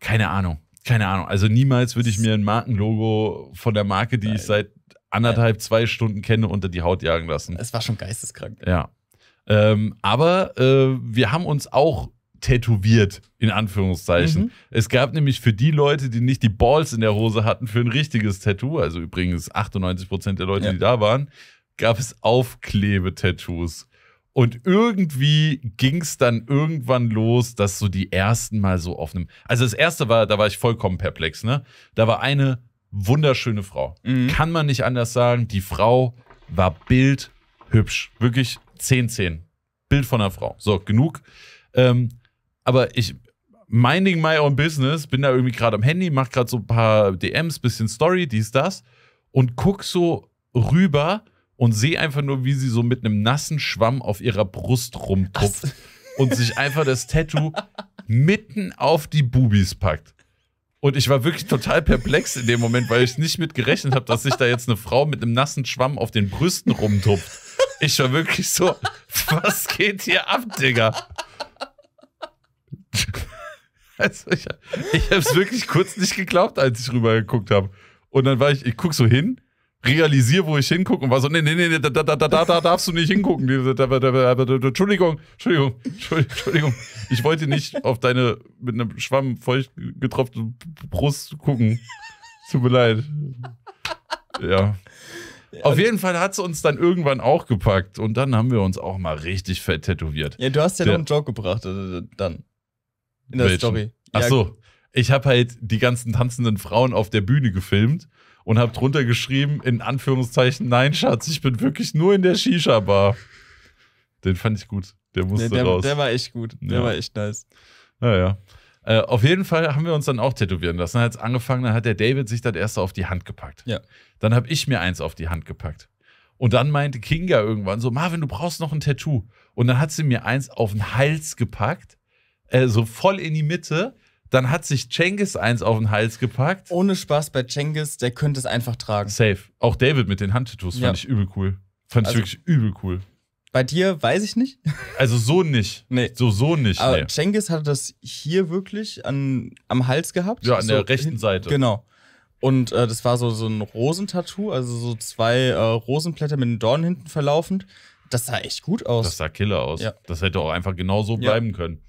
keine Ahnung, keine Ahnung. Also niemals würde ich mir ein Markenlogo von der Marke, die Nein. ich seit anderthalb, zwei Stunden kenne, unter die Haut jagen lassen. Es war schon geisteskrank. Ja. Ähm, aber äh, wir haben uns auch tätowiert, in Anführungszeichen. Mhm. Es gab nämlich für die Leute, die nicht die Balls in der Hose hatten, für ein richtiges Tattoo, also übrigens 98 Prozent der Leute, ja. die da waren, gab es Aufklebetattoos. Und irgendwie ging es dann irgendwann los, dass so die ersten mal so auf einem. Also das erste war, da war ich vollkommen perplex, ne? Da war eine wunderschöne Frau. Mhm. Kann man nicht anders sagen. Die Frau war bildhübsch. Wirklich 10, 10. Bild von einer Frau. So, genug. Ähm, aber ich minding my own business, bin da irgendwie gerade am Handy, mach gerade so ein paar DMs, bisschen Story, dies, das und guck so rüber und sehe einfach nur, wie sie so mit einem nassen Schwamm auf ihrer Brust rumtupft Ach. und sich einfach das Tattoo mitten auf die Bubis packt. Und ich war wirklich total perplex in dem Moment, weil ich nicht mit gerechnet habe, dass sich da jetzt eine Frau mit einem nassen Schwamm auf den Brüsten rumtupft. Ich war wirklich so, was geht hier ab, Digga? Also ich, ich habe es wirklich kurz nicht geglaubt, als ich rübergeguckt geguckt habe. Und dann war ich, ich gucke so hin, realisiere, wo ich hingucke und war so, nee, nee, nee, da, da, da, da darfst du nicht hingucken. Entschuldigung, Entschuldigung, Entschuldigung. Ich wollte nicht auf deine mit einem Schwamm feucht getropfte Brust gucken. Tut mir leid. Ja. Auf jeden Fall hat es uns dann irgendwann auch gepackt und dann haben wir uns auch mal richtig fett tätowiert. Ja, du hast ja noch einen Joke gebracht, dann. In der Welchen? Story. Ach so. Ich habe halt die ganzen tanzenden Frauen auf der Bühne gefilmt und habe drunter geschrieben, in Anführungszeichen, nein, Schatz, ich bin wirklich nur in der Shisha-Bar. Den fand ich gut. Der musste nee, der, raus. Der war echt gut. Der ja. war echt nice. Naja. Äh, auf jeden Fall haben wir uns dann auch tätowieren lassen. Dann hat es angefangen, dann hat der David sich das erste auf die Hand gepackt. Ja. Dann habe ich mir eins auf die Hand gepackt. Und dann meinte Kinga irgendwann so: Marvin, du brauchst noch ein Tattoo. Und dann hat sie mir eins auf den Hals gepackt äh, so voll in die Mitte. Dann hat sich Cengiz eins auf den Hals gepackt. Ohne Spaß bei Cengiz, der könnte es einfach tragen. Safe. Auch David mit den Handtattoos ja. fand ich übel cool. Fand also, ich wirklich übel cool. Bei dir weiß ich nicht. Also so nicht. Nee. So, so nicht. Aber nee. Cengiz hatte das hier wirklich an, am Hals gehabt. Ja, an so der rechten Seite. Genau. Und äh, das war so, so ein Rosentattoo, also so zwei äh, Rosenblätter mit den Dornen hinten verlaufend. Das sah echt gut aus. Das sah killer aus. Ja. Das hätte auch einfach genau so ja. bleiben können.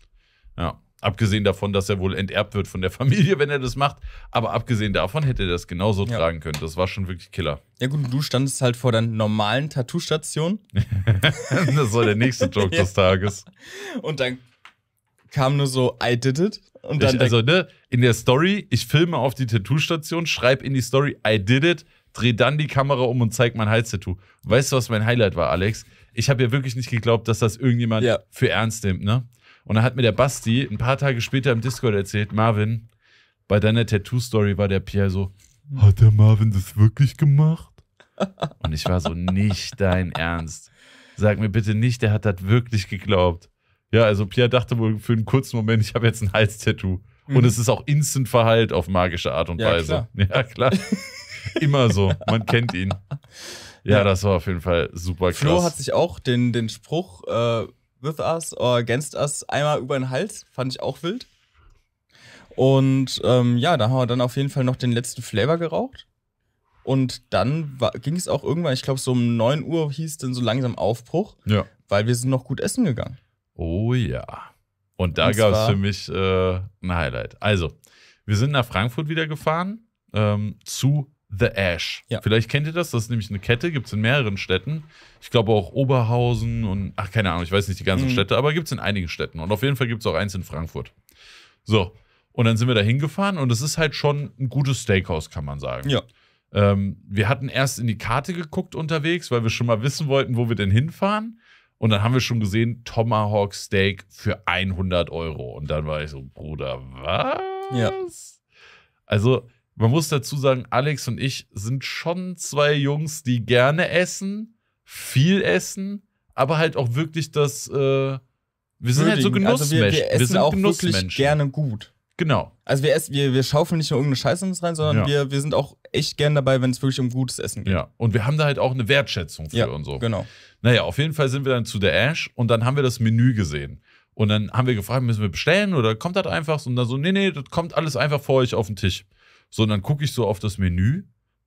Ja. Abgesehen davon, dass er wohl enterbt wird von der Familie, wenn er das macht. Aber abgesehen davon hätte er das genauso ja. tragen können. Das war schon wirklich Killer. Ja, gut, du standest halt vor deiner normalen Tattoo-Station. das war der nächste Joke ja. des Tages. Und dann kam nur so, I did it. Und dann ich, also, ne, in der Story, ich filme auf die Tattoo-Station, schreibe in die Story, I did it, drehe dann die Kamera um und zeig mein Hals-Tattoo. Weißt du, was mein Highlight war, Alex? Ich habe ja wirklich nicht geglaubt, dass das irgendjemand ja. für ernst nimmt, ne? Und dann hat mir der Basti ein paar Tage später im Discord erzählt, Marvin, bei deiner Tattoo-Story war der Pierre so, hat der Marvin das wirklich gemacht? Und ich war so, nicht dein Ernst. Sag mir bitte nicht, der hat das wirklich geglaubt. Ja, also Pierre dachte wohl für einen kurzen Moment, ich habe jetzt ein Hals-Tattoo. Mhm. Und es ist auch instant verheilt auf magische Art und ja, Weise. Klar. Ja, klar. Immer so. Man kennt ihn. Ja, ja, das war auf jeden Fall super krass. Flo hat sich auch den, den Spruch äh, with us or against us einmal über den Hals. Fand ich auch wild. Und ähm, ja, da haben wir dann auf jeden Fall noch den letzten Flavor geraucht. Und dann ging es auch irgendwann, ich glaube, so um 9 Uhr hieß dann so langsam Aufbruch, ja. weil wir sind noch gut essen gegangen. Oh ja. Und da gab es für mich äh, ein Highlight. Also, wir sind nach Frankfurt wieder gefahren ähm, zu The Ash. Ja. Vielleicht kennt ihr das, das ist nämlich eine Kette, gibt es in mehreren Städten. Ich glaube auch Oberhausen und, ach keine Ahnung, ich weiß nicht die ganzen mhm. Städte, aber gibt es in einigen Städten. Und auf jeden Fall gibt es auch eins in Frankfurt. So, und dann sind wir da hingefahren und es ist halt schon ein gutes Steakhouse, kann man sagen. Ja. Ähm, wir hatten erst in die Karte geguckt unterwegs, weil wir schon mal wissen wollten, wo wir denn hinfahren. Und dann haben wir schon gesehen, Tomahawk Steak für 100 Euro. Und dann war ich so, Bruder, was? Ja. Also, man muss dazu sagen, Alex und ich sind schon zwei Jungs, die gerne essen, viel essen, aber halt auch wirklich das. Äh, wir sind Würdigen. halt so Genussmenschen. Also wir, wir, essen wir sind auch wirklich gerne gut. Genau. Also wir, essen, wir, wir schaufeln nicht nur irgendeine Scheiße in uns rein, sondern ja. wir, wir sind auch echt gern dabei, wenn es wirklich um gutes Essen geht. Ja, und wir haben da halt auch eine Wertschätzung für ja, und so. Genau. Naja, auf jeden Fall sind wir dann zu der Ash und dann haben wir das Menü gesehen. Und dann haben wir gefragt, müssen wir bestellen oder kommt das einfach? Und dann so, nee, nee, das kommt alles einfach vor euch auf den Tisch sondern gucke ich so auf das Menü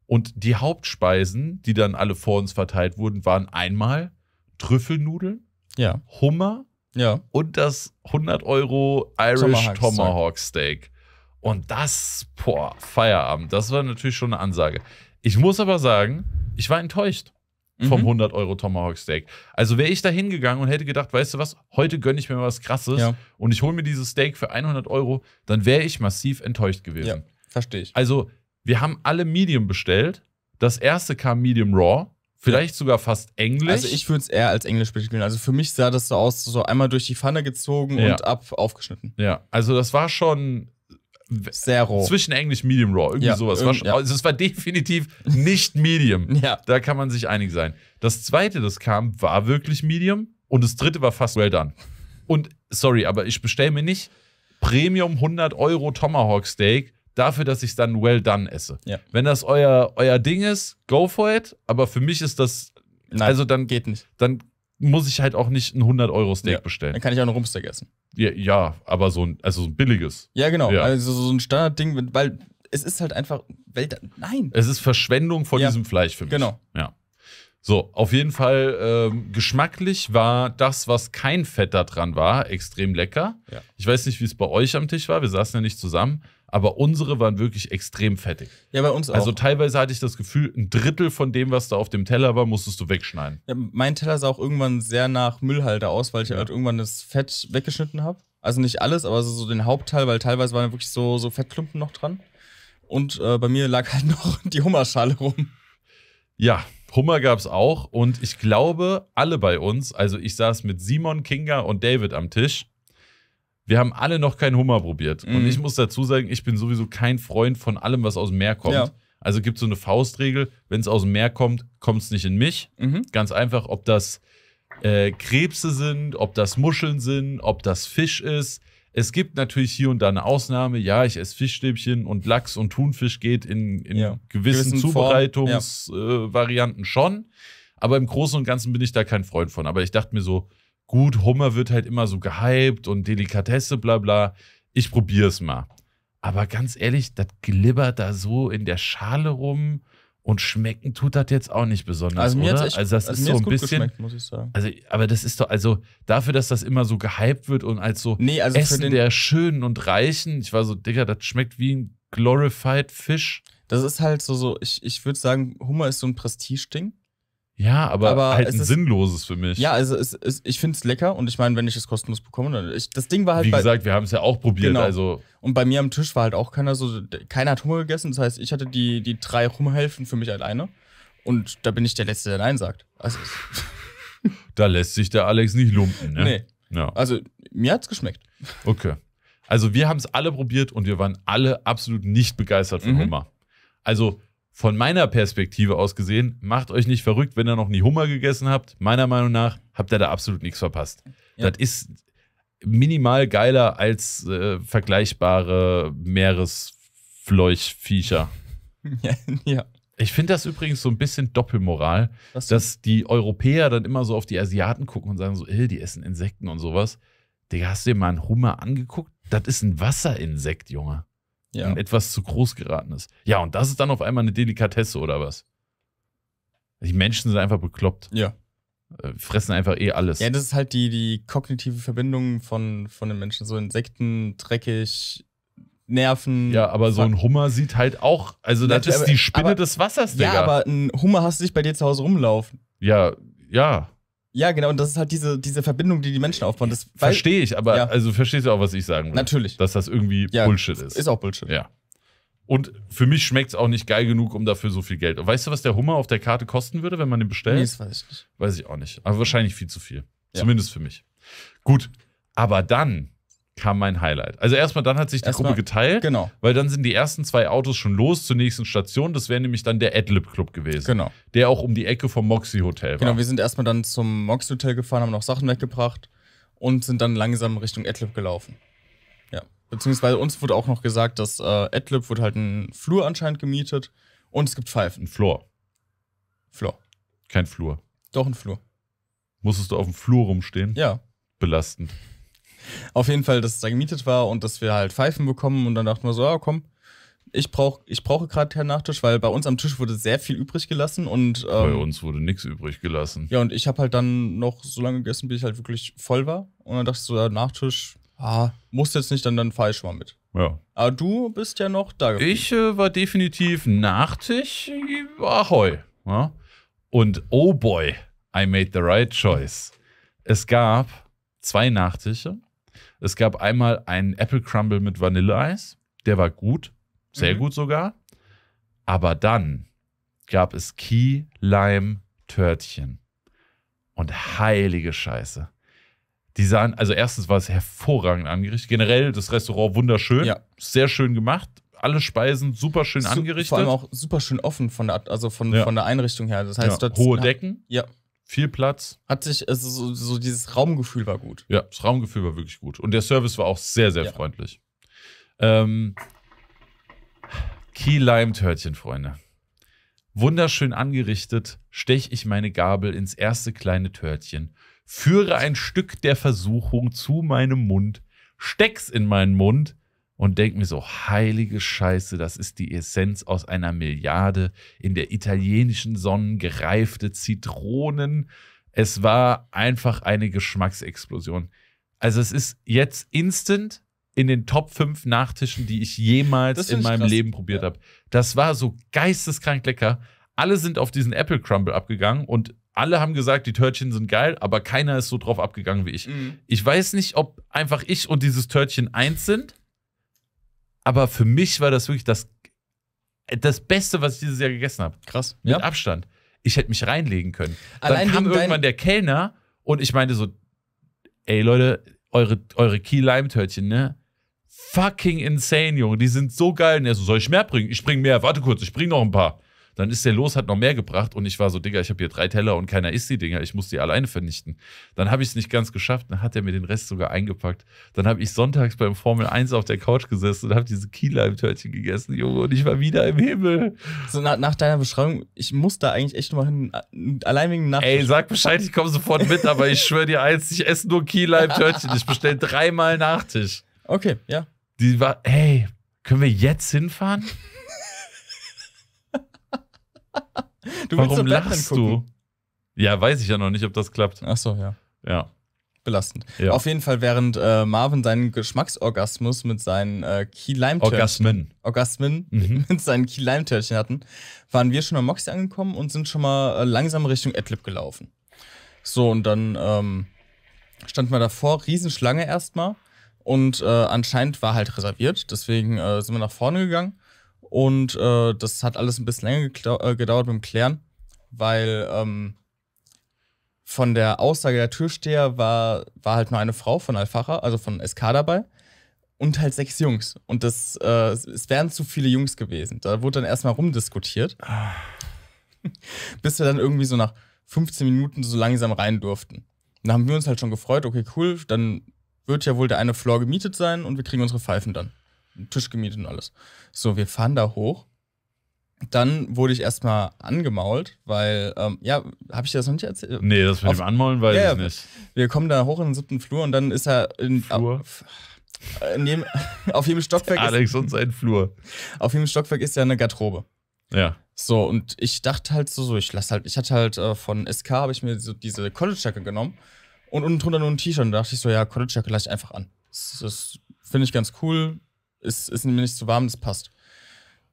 und die Hauptspeisen, die dann alle vor uns verteilt wurden, waren einmal Trüffelnudeln, ja. Hummer ja. und das 100 Euro Irish Tomahawk, Tomahawk Steak. Und das, boah, Feierabend. Das war natürlich schon eine Ansage. Ich muss aber sagen, ich war enttäuscht vom mhm. 100 Euro Tomahawk Steak. Also wäre ich da hingegangen und hätte gedacht, weißt du was, heute gönne ich mir was Krasses ja. und ich hole mir dieses Steak für 100 Euro, dann wäre ich massiv enttäuscht gewesen. Ja. Verstehe ich. Also, wir haben alle Medium bestellt. Das erste kam Medium Raw. Vielleicht ja. sogar fast Englisch. Also ich würde es eher als Englisch betiteln. Also für mich sah das so aus, so einmal durch die Pfanne gezogen ja. und ab aufgeschnitten. Ja, also das war schon sehr roh. Zwischen Englisch Medium Raw, irgendwie ja. sowas. War schon, also es war definitiv nicht Medium. ja. Da kann man sich einig sein. Das zweite, das kam, war wirklich Medium und das dritte war fast well done. Und sorry, aber ich bestelle mir nicht Premium 100 Euro Tomahawk Steak dafür, dass ich es dann well done esse. Ja. Wenn das euer, euer Ding ist, go for it. Aber für mich ist das. Nein, also dann geht nicht. Dann muss ich halt auch nicht ein 100-Euro-Steak ja. bestellen. Dann kann ich auch einen Rumpsteak essen. Ja, ja, aber so ein, also so ein billiges. Ja, genau. Ja. Also so ein Standardding, weil es ist halt einfach. Welt Nein. Es ist Verschwendung von diesem Fleisch für mich. Genau. Ja. So, auf jeden Fall ähm, geschmacklich war das, was kein Fett da dran war, extrem lecker. Ja. Ich weiß nicht, wie es bei euch am Tisch war, wir saßen ja nicht zusammen, aber unsere waren wirklich extrem fettig. Ja, bei uns also auch. Also teilweise hatte ich das Gefühl, ein Drittel von dem, was da auf dem Teller war, musstest du wegschneiden. Ja, mein Teller sah auch irgendwann sehr nach Müllhalter aus, weil ich ja. halt irgendwann das Fett weggeschnitten habe. Also nicht alles, aber so, den Hauptteil, weil teilweise waren wirklich so, so Fettklumpen noch dran. Und äh, bei mir lag halt noch die Hummerschale rum. Ja, Hummer gab es auch und ich glaube, alle bei uns, also ich saß mit Simon, Kinga und David am Tisch. Wir haben alle noch keinen Hummer probiert. Mhm. Und ich muss dazu sagen, ich bin sowieso kein Freund von allem, was aus dem Meer kommt. Ja. Also gibt es so eine Faustregel, wenn es aus dem Meer kommt, kommt es nicht in mich. Mhm. Ganz einfach, ob das äh, Krebse sind, ob das Muscheln sind, ob das Fisch ist. Es gibt natürlich hier und da eine Ausnahme. Ja, ich esse Fischstäbchen und Lachs und Thunfisch geht in, in ja. gewissen, gewissen Zubereitungsvarianten ja. äh, schon. Aber im Großen und Ganzen bin ich da kein Freund von. Aber ich dachte mir so, gut, Hummer wird halt immer so gehypt und Delikatesse, bla bla. Ich probier's mal. Aber ganz ehrlich, das glibbert da so in der Schale rum. Und schmecken tut das jetzt auch nicht besonders, also mir oder? Echt, also das also ist so ein bisschen. Muss ich sagen. Also, aber das ist doch, also dafür, dass das immer so gehypt wird und als so nee, also Essen der Schönen und Reichen, ich war so, Digga, das schmeckt wie ein glorified Fisch. Das ist halt so, so ich, ich würde sagen, Hummer ist so ein Prestigeding. Ja, aber, aber halt ein ist, sinnloses für mich. Ja, also es, es, ich finde es lecker und ich meine, wenn ich es kostenlos bekomme, dann. Ich, das Ding war halt. Wie bei, gesagt, wir haben es ja auch probiert. Genau. Also. Und bei mir am Tisch war halt auch keiner so. Keiner hat Hummer gegessen. Das heißt, ich hatte die, die drei Hummerhälften für mich alleine. Und da bin ich der Letzte, der Nein sagt. Also, da lässt sich der Alex nicht lumpen, ne? Nee. Ja. Also, mir hat es geschmeckt. Okay. Also, wir haben es alle probiert und wir waren alle absolut nicht begeistert von mhm. Hummer. Also, von meiner Perspektive aus gesehen, macht euch nicht verrückt, wenn ihr noch nie Hummer gegessen habt. Meiner Meinung nach habt ihr da absolut nichts verpasst. Ja. Das ist minimal geiler als äh, vergleichbare Meeresfleuchviecher. ja. ja. Ich finde das übrigens so ein bisschen Doppelmoral, Was? dass die Europäer dann immer so auf die Asiaten gucken und sagen so, ey, die essen Insekten und sowas. Digga, hast du dir mal einen Hummer angeguckt? Das ist ein Wasserinsekt, Junge ja. und etwas zu groß geraten ist. Ja, und das ist dann auf einmal eine Delikatesse oder was? Die Menschen sind einfach bekloppt. Ja. Äh, fressen einfach eh alles. Ja, das ist halt die, die kognitive Verbindung von, von den Menschen. So Insekten, dreckig, Nerven. Ja, aber so ein Hummer sieht halt auch, also das ja, ist aber, die Spinne aber, des Wassers, Digga. Ja, aber ein Hummer hast du nicht bei dir zu Hause rumlaufen. Ja, ja. Ja, genau, und das ist halt diese, diese Verbindung, die die Menschen aufbauen. Das Verstehe ich, aber ja. also verstehst du auch, was ich sagen will? Natürlich. Dass das irgendwie ja, Bullshit ist. Ist auch Bullshit. Ja. Und für mich schmeckt es auch nicht geil genug, um dafür so viel Geld. weißt du, was der Hummer auf der Karte kosten würde, wenn man den bestellt? Nee, das weiß ich nicht. Weiß ich auch nicht. Aber wahrscheinlich viel zu viel. Ja. Zumindest für mich. Gut, aber dann kam mein Highlight. Also erstmal dann hat sich die erstmal, Gruppe geteilt, genau. weil dann sind die ersten zwei Autos schon los zur nächsten Station. Das wäre nämlich dann der Adlib Club gewesen, genau. der auch um die Ecke vom Moxie Hotel war. Genau, wir sind erstmal dann zum Moxie Hotel gefahren, haben noch Sachen weggebracht und sind dann langsam Richtung Adlib gelaufen. Ja, beziehungsweise uns wurde auch noch gesagt, dass äh, Adlib wird halt ein Flur anscheinend gemietet und es gibt Pfeifen. Ein Floor. Floor. Kein Flur. Doch ein Flur. Musstest du auf dem Flur rumstehen? Ja. Belastend. Auf jeden Fall, dass es da gemietet war und dass wir halt Pfeifen bekommen und dann dachten wir so, ja komm, ich brauche ich brauche gerade keinen Nachtisch, weil bei uns am Tisch wurde sehr viel übrig gelassen und ähm, bei uns wurde nichts übrig gelassen. Ja, und ich habe halt dann noch so lange gegessen, bis ich halt wirklich voll war und dann dachte ich so, ja, Nachtisch, ah, musst jetzt nicht, dann dann fahre ich schon mal mit. Ja. Aber du bist ja noch da. Geblieben. Ich äh, war definitiv Nachtisch. Ahoi. Ja? Und oh boy, I made the right choice. Es gab zwei Nachtische es gab einmal einen Apple Crumble mit Vanilleeis. Der war gut, sehr mhm. gut sogar. Aber dann gab es Key Lime Törtchen. Und heilige Scheiße. Die sahen, also erstens war es hervorragend angerichtet. Generell das Restaurant wunderschön, ja. sehr schön gemacht. Alle Speisen super schön angerichtet. Vor allem auch super schön offen von der, also von, ja. von der Einrichtung her. Das heißt, ja. Hohe Decken. Ja viel Platz. Hat sich, also so, so, dieses Raumgefühl war gut. Ja, das Raumgefühl war wirklich gut. Und der Service war auch sehr, sehr ja. freundlich. Ähm, Key Lime Törtchen, Freunde. Wunderschön angerichtet, steche ich meine Gabel ins erste kleine Törtchen, führe ein Stück der Versuchung zu meinem Mund, steck's in meinen Mund, und denke mir so, heilige Scheiße, das ist die Essenz aus einer Milliarde in der italienischen Sonne gereifte Zitronen. Es war einfach eine Geschmacksexplosion. Also es ist jetzt instant in den Top 5 Nachtischen, die ich jemals in meinem krass. Leben probiert ja. habe. Das war so geisteskrank lecker. Alle sind auf diesen Apple Crumble abgegangen und alle haben gesagt, die Törtchen sind geil, aber keiner ist so drauf abgegangen wie ich. Mhm. Ich weiß nicht, ob einfach ich und dieses Törtchen eins sind aber für mich war das wirklich das, das Beste, was ich dieses Jahr gegessen habe. Krass. Mit ja. Abstand. Ich hätte mich reinlegen können. Allein Dann kam irgendwann der Kellner und ich meinte so, ey Leute, eure, eure Key Lime Törtchen, ne? Fucking insane, Junge. Die sind so geil. Und er so, soll ich mehr bringen? Ich bringe mehr. Warte kurz, ich bringe noch ein paar. Dann ist der Los, hat noch mehr gebracht und ich war so, Digga, ich habe hier drei Teller und keiner isst die Dinger, ich muss die alleine vernichten. Dann habe ich es nicht ganz geschafft, dann hat er mir den Rest sogar eingepackt. Dann habe ich sonntags beim Formel 1 auf der Couch gesessen und habe diese key im Törtchen gegessen, Junge, und ich war wieder im Himmel. So nach, nach deiner Beschreibung, ich muss da eigentlich echt mal hin, allein wegen Nacht. Ey, sag Bescheid, ich komme sofort mit, aber ich schwöre dir eins, ich esse nur key im Törtchen, ich bestelle dreimal Nachtisch. Okay, ja. Die war, ey, können wir jetzt hinfahren? du Warum lachst du? Ja, weiß ich ja noch nicht, ob das klappt. Ach so, ja. Ja. Belastend. Ja. Auf jeden Fall, während äh, Marvin seinen Geschmacksorgasmus mit seinen äh, key lime Orgasmen. Orgasmen mhm. mit seinen key lime törtchen hatten, waren wir schon am Moxie angekommen und sind schon mal äh, langsam Richtung Adlib gelaufen. So, und dann ähm, standen wir davor, Riesenschlange erstmal. Und äh, anscheinend war halt reserviert, deswegen äh, sind wir nach vorne gegangen und äh, das hat alles ein bisschen länger äh, gedauert mit dem Klären, weil ähm, von der Aussage der Türsteher war, war halt nur eine Frau von Alfacher, also von SK dabei, und halt sechs Jungs. Und das, äh, es wären zu viele Jungs gewesen. Da wurde dann erstmal rumdiskutiert, bis wir dann irgendwie so nach 15 Minuten so langsam rein durften. Und da haben wir uns halt schon gefreut, okay, cool, dann wird ja wohl der eine Floor gemietet sein und wir kriegen unsere Pfeifen dann. Tisch gemietet und alles. So, wir fahren da hoch. Dann wurde ich erstmal angemault, weil, ähm, ja, habe ich dir das noch nicht erzählt? Nee, das mit Auf, dem Anmaulen weiß ja, ich nicht. Wir kommen da hoch in den siebten Flur und dann ist er in. Flur? Auf, in jedem, auf jedem Stockwerk. Alex ist, und sein Flur. Auf jedem Stockwerk ist ja eine Garderobe. Ja. So, und ich dachte halt so, so ich lasse halt, ich hatte halt äh, von SK habe ich mir so diese College-Jacke genommen und unten drunter nur ein T-Shirt und da dachte ich so, ja, College-Jacke lasse ich einfach an. Das, das finde ich ganz cool, ist, ist mir nicht zu warm, das passt.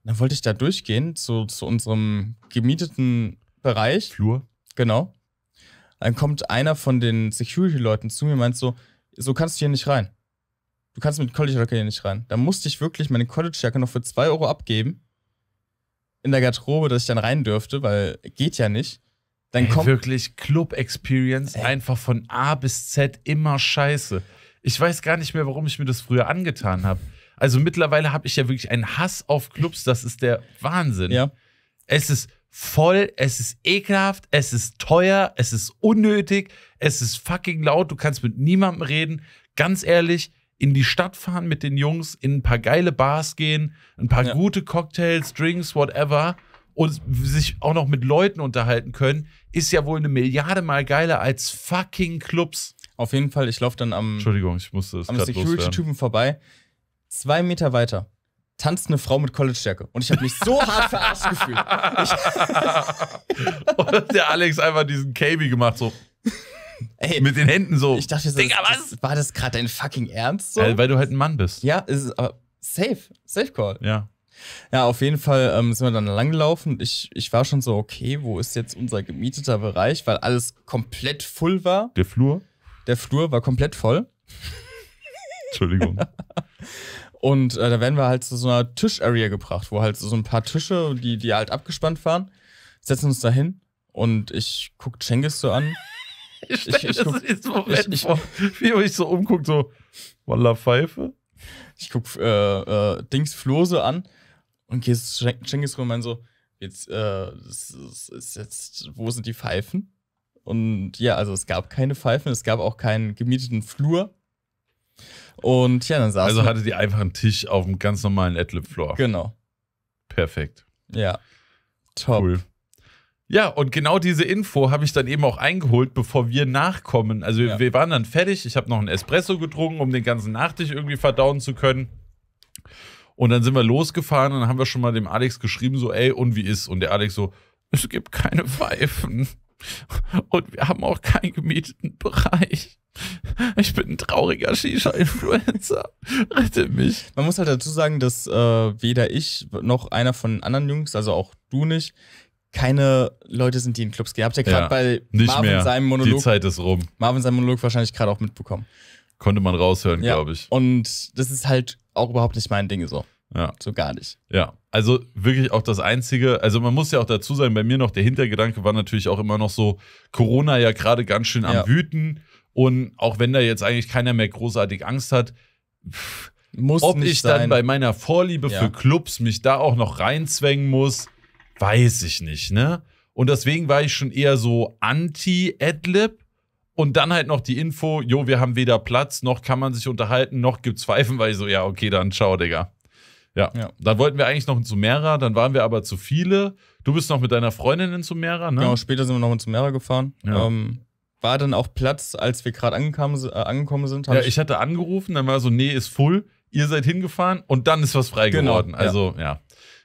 dann wollte ich da durchgehen zu, zu unserem gemieteten Bereich. Flur. Genau. Dann kommt einer von den Security-Leuten zu mir und meint so, so kannst du hier nicht rein. Du kannst mit College-Jacke hier nicht rein. Da musste ich wirklich meine College-Jacke noch für 2 Euro abgeben. In der Garderobe, dass ich dann rein dürfte, weil geht ja nicht. Dann kommt. Wirklich Club-Experience, einfach von A bis Z immer scheiße. Ich weiß gar nicht mehr, warum ich mir das früher angetan habe. Also mittlerweile habe ich ja wirklich einen Hass auf Clubs, das ist der Wahnsinn. Ja. Es ist voll, es ist ekelhaft, es ist teuer, es ist unnötig, es ist fucking laut, du kannst mit niemandem reden. Ganz ehrlich, in die Stadt fahren mit den Jungs, in ein paar geile Bars gehen, ein paar ja. gute Cocktails, Drinks, whatever und sich auch noch mit Leuten unterhalten können, ist ja wohl eine Milliarde mal geiler als fucking Clubs. Auf jeden Fall, ich laufe dann am, Entschuldigung, ich musste am Security-Typen vorbei, zwei Meter weiter tanzt eine Frau mit college stärke Und ich habe mich so hart verarscht gefühlt. Ich und hat der Alex einfach diesen KB gemacht, so. Ey, mit den Händen so. Ich dachte, so, Digga, was? Das, war das gerade dein fucking Ernst? So? Äh, weil du halt ein Mann bist. Ja, ist es, aber safe. Safe Call. Ja. Ja, auf jeden Fall ähm, sind wir dann langgelaufen. Ich, ich war schon so, okay, wo ist jetzt unser gemieteter Bereich? Weil alles komplett voll war. Der Flur? Der Flur war komplett voll. Entschuldigung. Und äh, da werden wir halt zu so einer Tischarea gebracht, wo halt so ein paar Tische, die, die halt abgespannt waren, setzen uns da hin und ich gucke Cengiz so an. Ich, ich, das guck, diesen Moment ich, vor, wie ich so umgucke, so, Walla Pfeife. Ich gucke äh, äh, Dings Flose an und gehe zu Cengiz rum und meine so, jetzt, äh, das ist, ist jetzt, wo sind die Pfeifen? Und ja, also es gab keine Pfeifen, es gab auch keinen gemieteten Flur. Und ja, dann saß Also hatte die einfach einen Tisch auf einem ganz normalen Adlib-Floor. Genau. Perfekt. Ja. Top. Cool. Ja, und genau diese Info habe ich dann eben auch eingeholt, bevor wir nachkommen. Also ja. wir waren dann fertig. Ich habe noch einen Espresso getrunken, um den ganzen Nachtisch irgendwie verdauen zu können. Und dann sind wir losgefahren und dann haben wir schon mal dem Alex geschrieben, so, ey, und wie ist? Und der Alex so, es gibt keine Pfeifen. Und wir haben auch keinen gemieteten Bereich. Ich bin ein trauriger Shisha-Influencer. Rette mich. Man muss halt dazu sagen, dass äh, weder ich noch einer von anderen Jungs, also auch du nicht, keine Leute sind, die in Clubs gehen. Habt ihr gerade ja, bei Marvin mehr. seinem Monolog. Die Zeit ist rum. Marvin seinem Monolog wahrscheinlich gerade auch mitbekommen. Konnte man raushören, ja. glaube ich. Und das ist halt auch überhaupt nicht mein Ding so. Ja. So gar nicht. Ja. Also wirklich auch das Einzige, also man muss ja auch dazu sagen, bei mir noch der Hintergedanke war natürlich auch immer noch so, Corona ja gerade ganz schön am ja. Wüten und auch wenn da jetzt eigentlich keiner mehr großartig Angst hat, muss ob ich dann bei meiner Vorliebe ja. für Clubs mich da auch noch reinzwängen muss, weiß ich nicht, ne? Und deswegen war ich schon eher so anti-Adlib. Und dann halt noch die Info, jo, wir haben weder Platz, noch kann man sich unterhalten, noch gibt's Pfeifen, weil ich so, ja, okay, dann schau, Digga. Ja. ja. Dann wollten wir eigentlich noch in Sumera, dann waren wir aber zu viele. Du bist noch mit deiner Freundin in Sumera, ne? Genau, später sind wir noch in Sumera gefahren. Ja. Ähm, war dann auch Platz, als wir gerade angekommen, äh, angekommen sind. Ja, ich, ich hatte angerufen, dann war so, nee, ist voll, ihr seid hingefahren und dann ist was frei genau, geworden. Also ja. ja.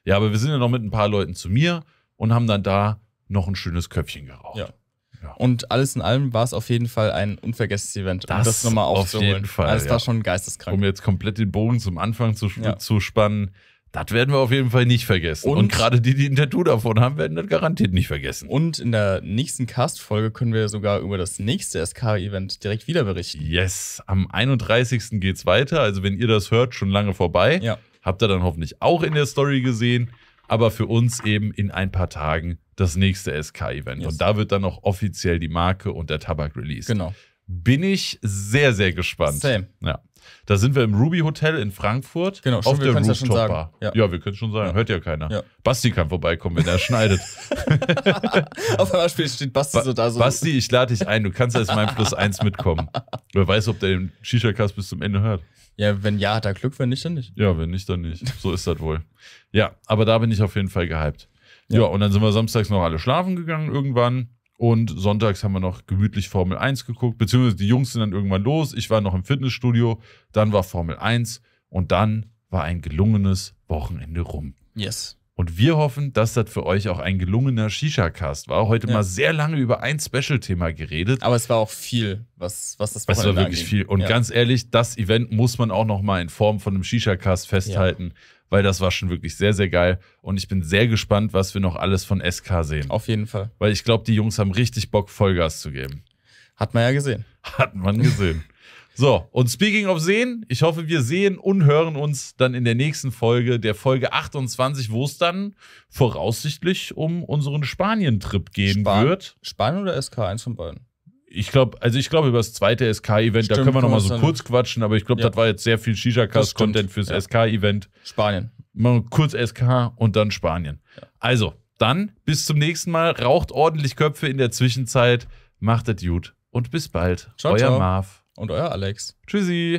Ja, aber wir sind ja noch mit ein paar Leuten zu mir und haben dann da noch ein schönes Köpfchen geraucht. Ja. ja. Und alles in allem war es auf jeden Fall ein unvergessliches Event. Das, um das nochmal aufzuholen. Auf jeden Fall. Alles es ja. war schon geisteskrank. Um jetzt komplett den Bogen zum Anfang zu, zu spannen. Das werden wir auf jeden Fall nicht vergessen. Und, und gerade die, die ein Tattoo davon haben, werden das garantiert nicht vergessen. Und in der nächsten Cast-Folge können wir sogar über das nächste SK-Event direkt wieder berichten. Yes, am 31. geht's weiter. Also, wenn ihr das hört, schon lange vorbei. Ja. Habt ihr dann hoffentlich auch in der Story gesehen. Aber für uns eben in ein paar Tagen das nächste SK-Event. Yes. Und da wird dann auch offiziell die Marke und der Tabak released. Genau. Bin ich sehr, sehr gespannt. Same. Ja. Da sind wir im Ruby Hotel in Frankfurt. Genau, schon, auf der Rooftop ja Bar. Ja. ja. wir können schon sagen. Ja. Hört ja keiner. Basti kann vorbeikommen, wenn er schneidet. auf einmal steht Basti ba so da so. Basti, ich lade dich ein. Du kannst als mein Plus 1 mitkommen. Wer weiß, ob der den Shisha-Cast bis zum Ende hört. Ja, wenn ja, hat er Glück, wenn nicht, dann nicht. Ja, wenn nicht, dann nicht. So ist das wohl. Ja, aber da bin ich auf jeden Fall gehypt. Ja, und dann sind wir samstags noch alle schlafen gegangen irgendwann. Und sonntags haben wir noch gemütlich Formel 1 geguckt, beziehungsweise die Jungs sind dann irgendwann los. Ich war noch im Fitnessstudio, dann war Formel 1 und dann war ein gelungenes Wochenende rum. Yes. Und wir hoffen, dass das für euch auch ein gelungener Shisha-Cast war. Heute ja. mal sehr lange über ein Special-Thema geredet. Aber es war auch viel, was, was das Wochenende Es war wirklich anging. viel. Und ja. ganz ehrlich, das Event muss man auch noch mal in Form von einem Shisha-Cast festhalten. Ja weil das war schon wirklich sehr, sehr geil. Und ich bin sehr gespannt, was wir noch alles von SK sehen. Auf jeden Fall. Weil ich glaube, die Jungs haben richtig Bock, Vollgas zu geben. Hat man ja gesehen. Hat man gesehen. So, und speaking of sehen, ich hoffe, wir sehen und hören uns dann in der nächsten Folge, der Folge 28, wo es dann voraussichtlich um unseren Spanien-Trip gehen Span wird. Spanien oder SK, eins von beiden ich glaube, also ich glaube, über das zweite SK-Event, da können wir nochmal so kurz quatschen, aber ich glaube, ja. das war jetzt sehr viel Shisha-Cast-Content fürs ja. SK-Event. Spanien. Mal kurz SK und dann Spanien. Ja. Also, dann bis zum nächsten Mal. Raucht ordentlich Köpfe in der Zwischenzeit. Macht es gut und bis bald. Ciao, euer ciao. Marv. Und euer Alex. Tschüssi.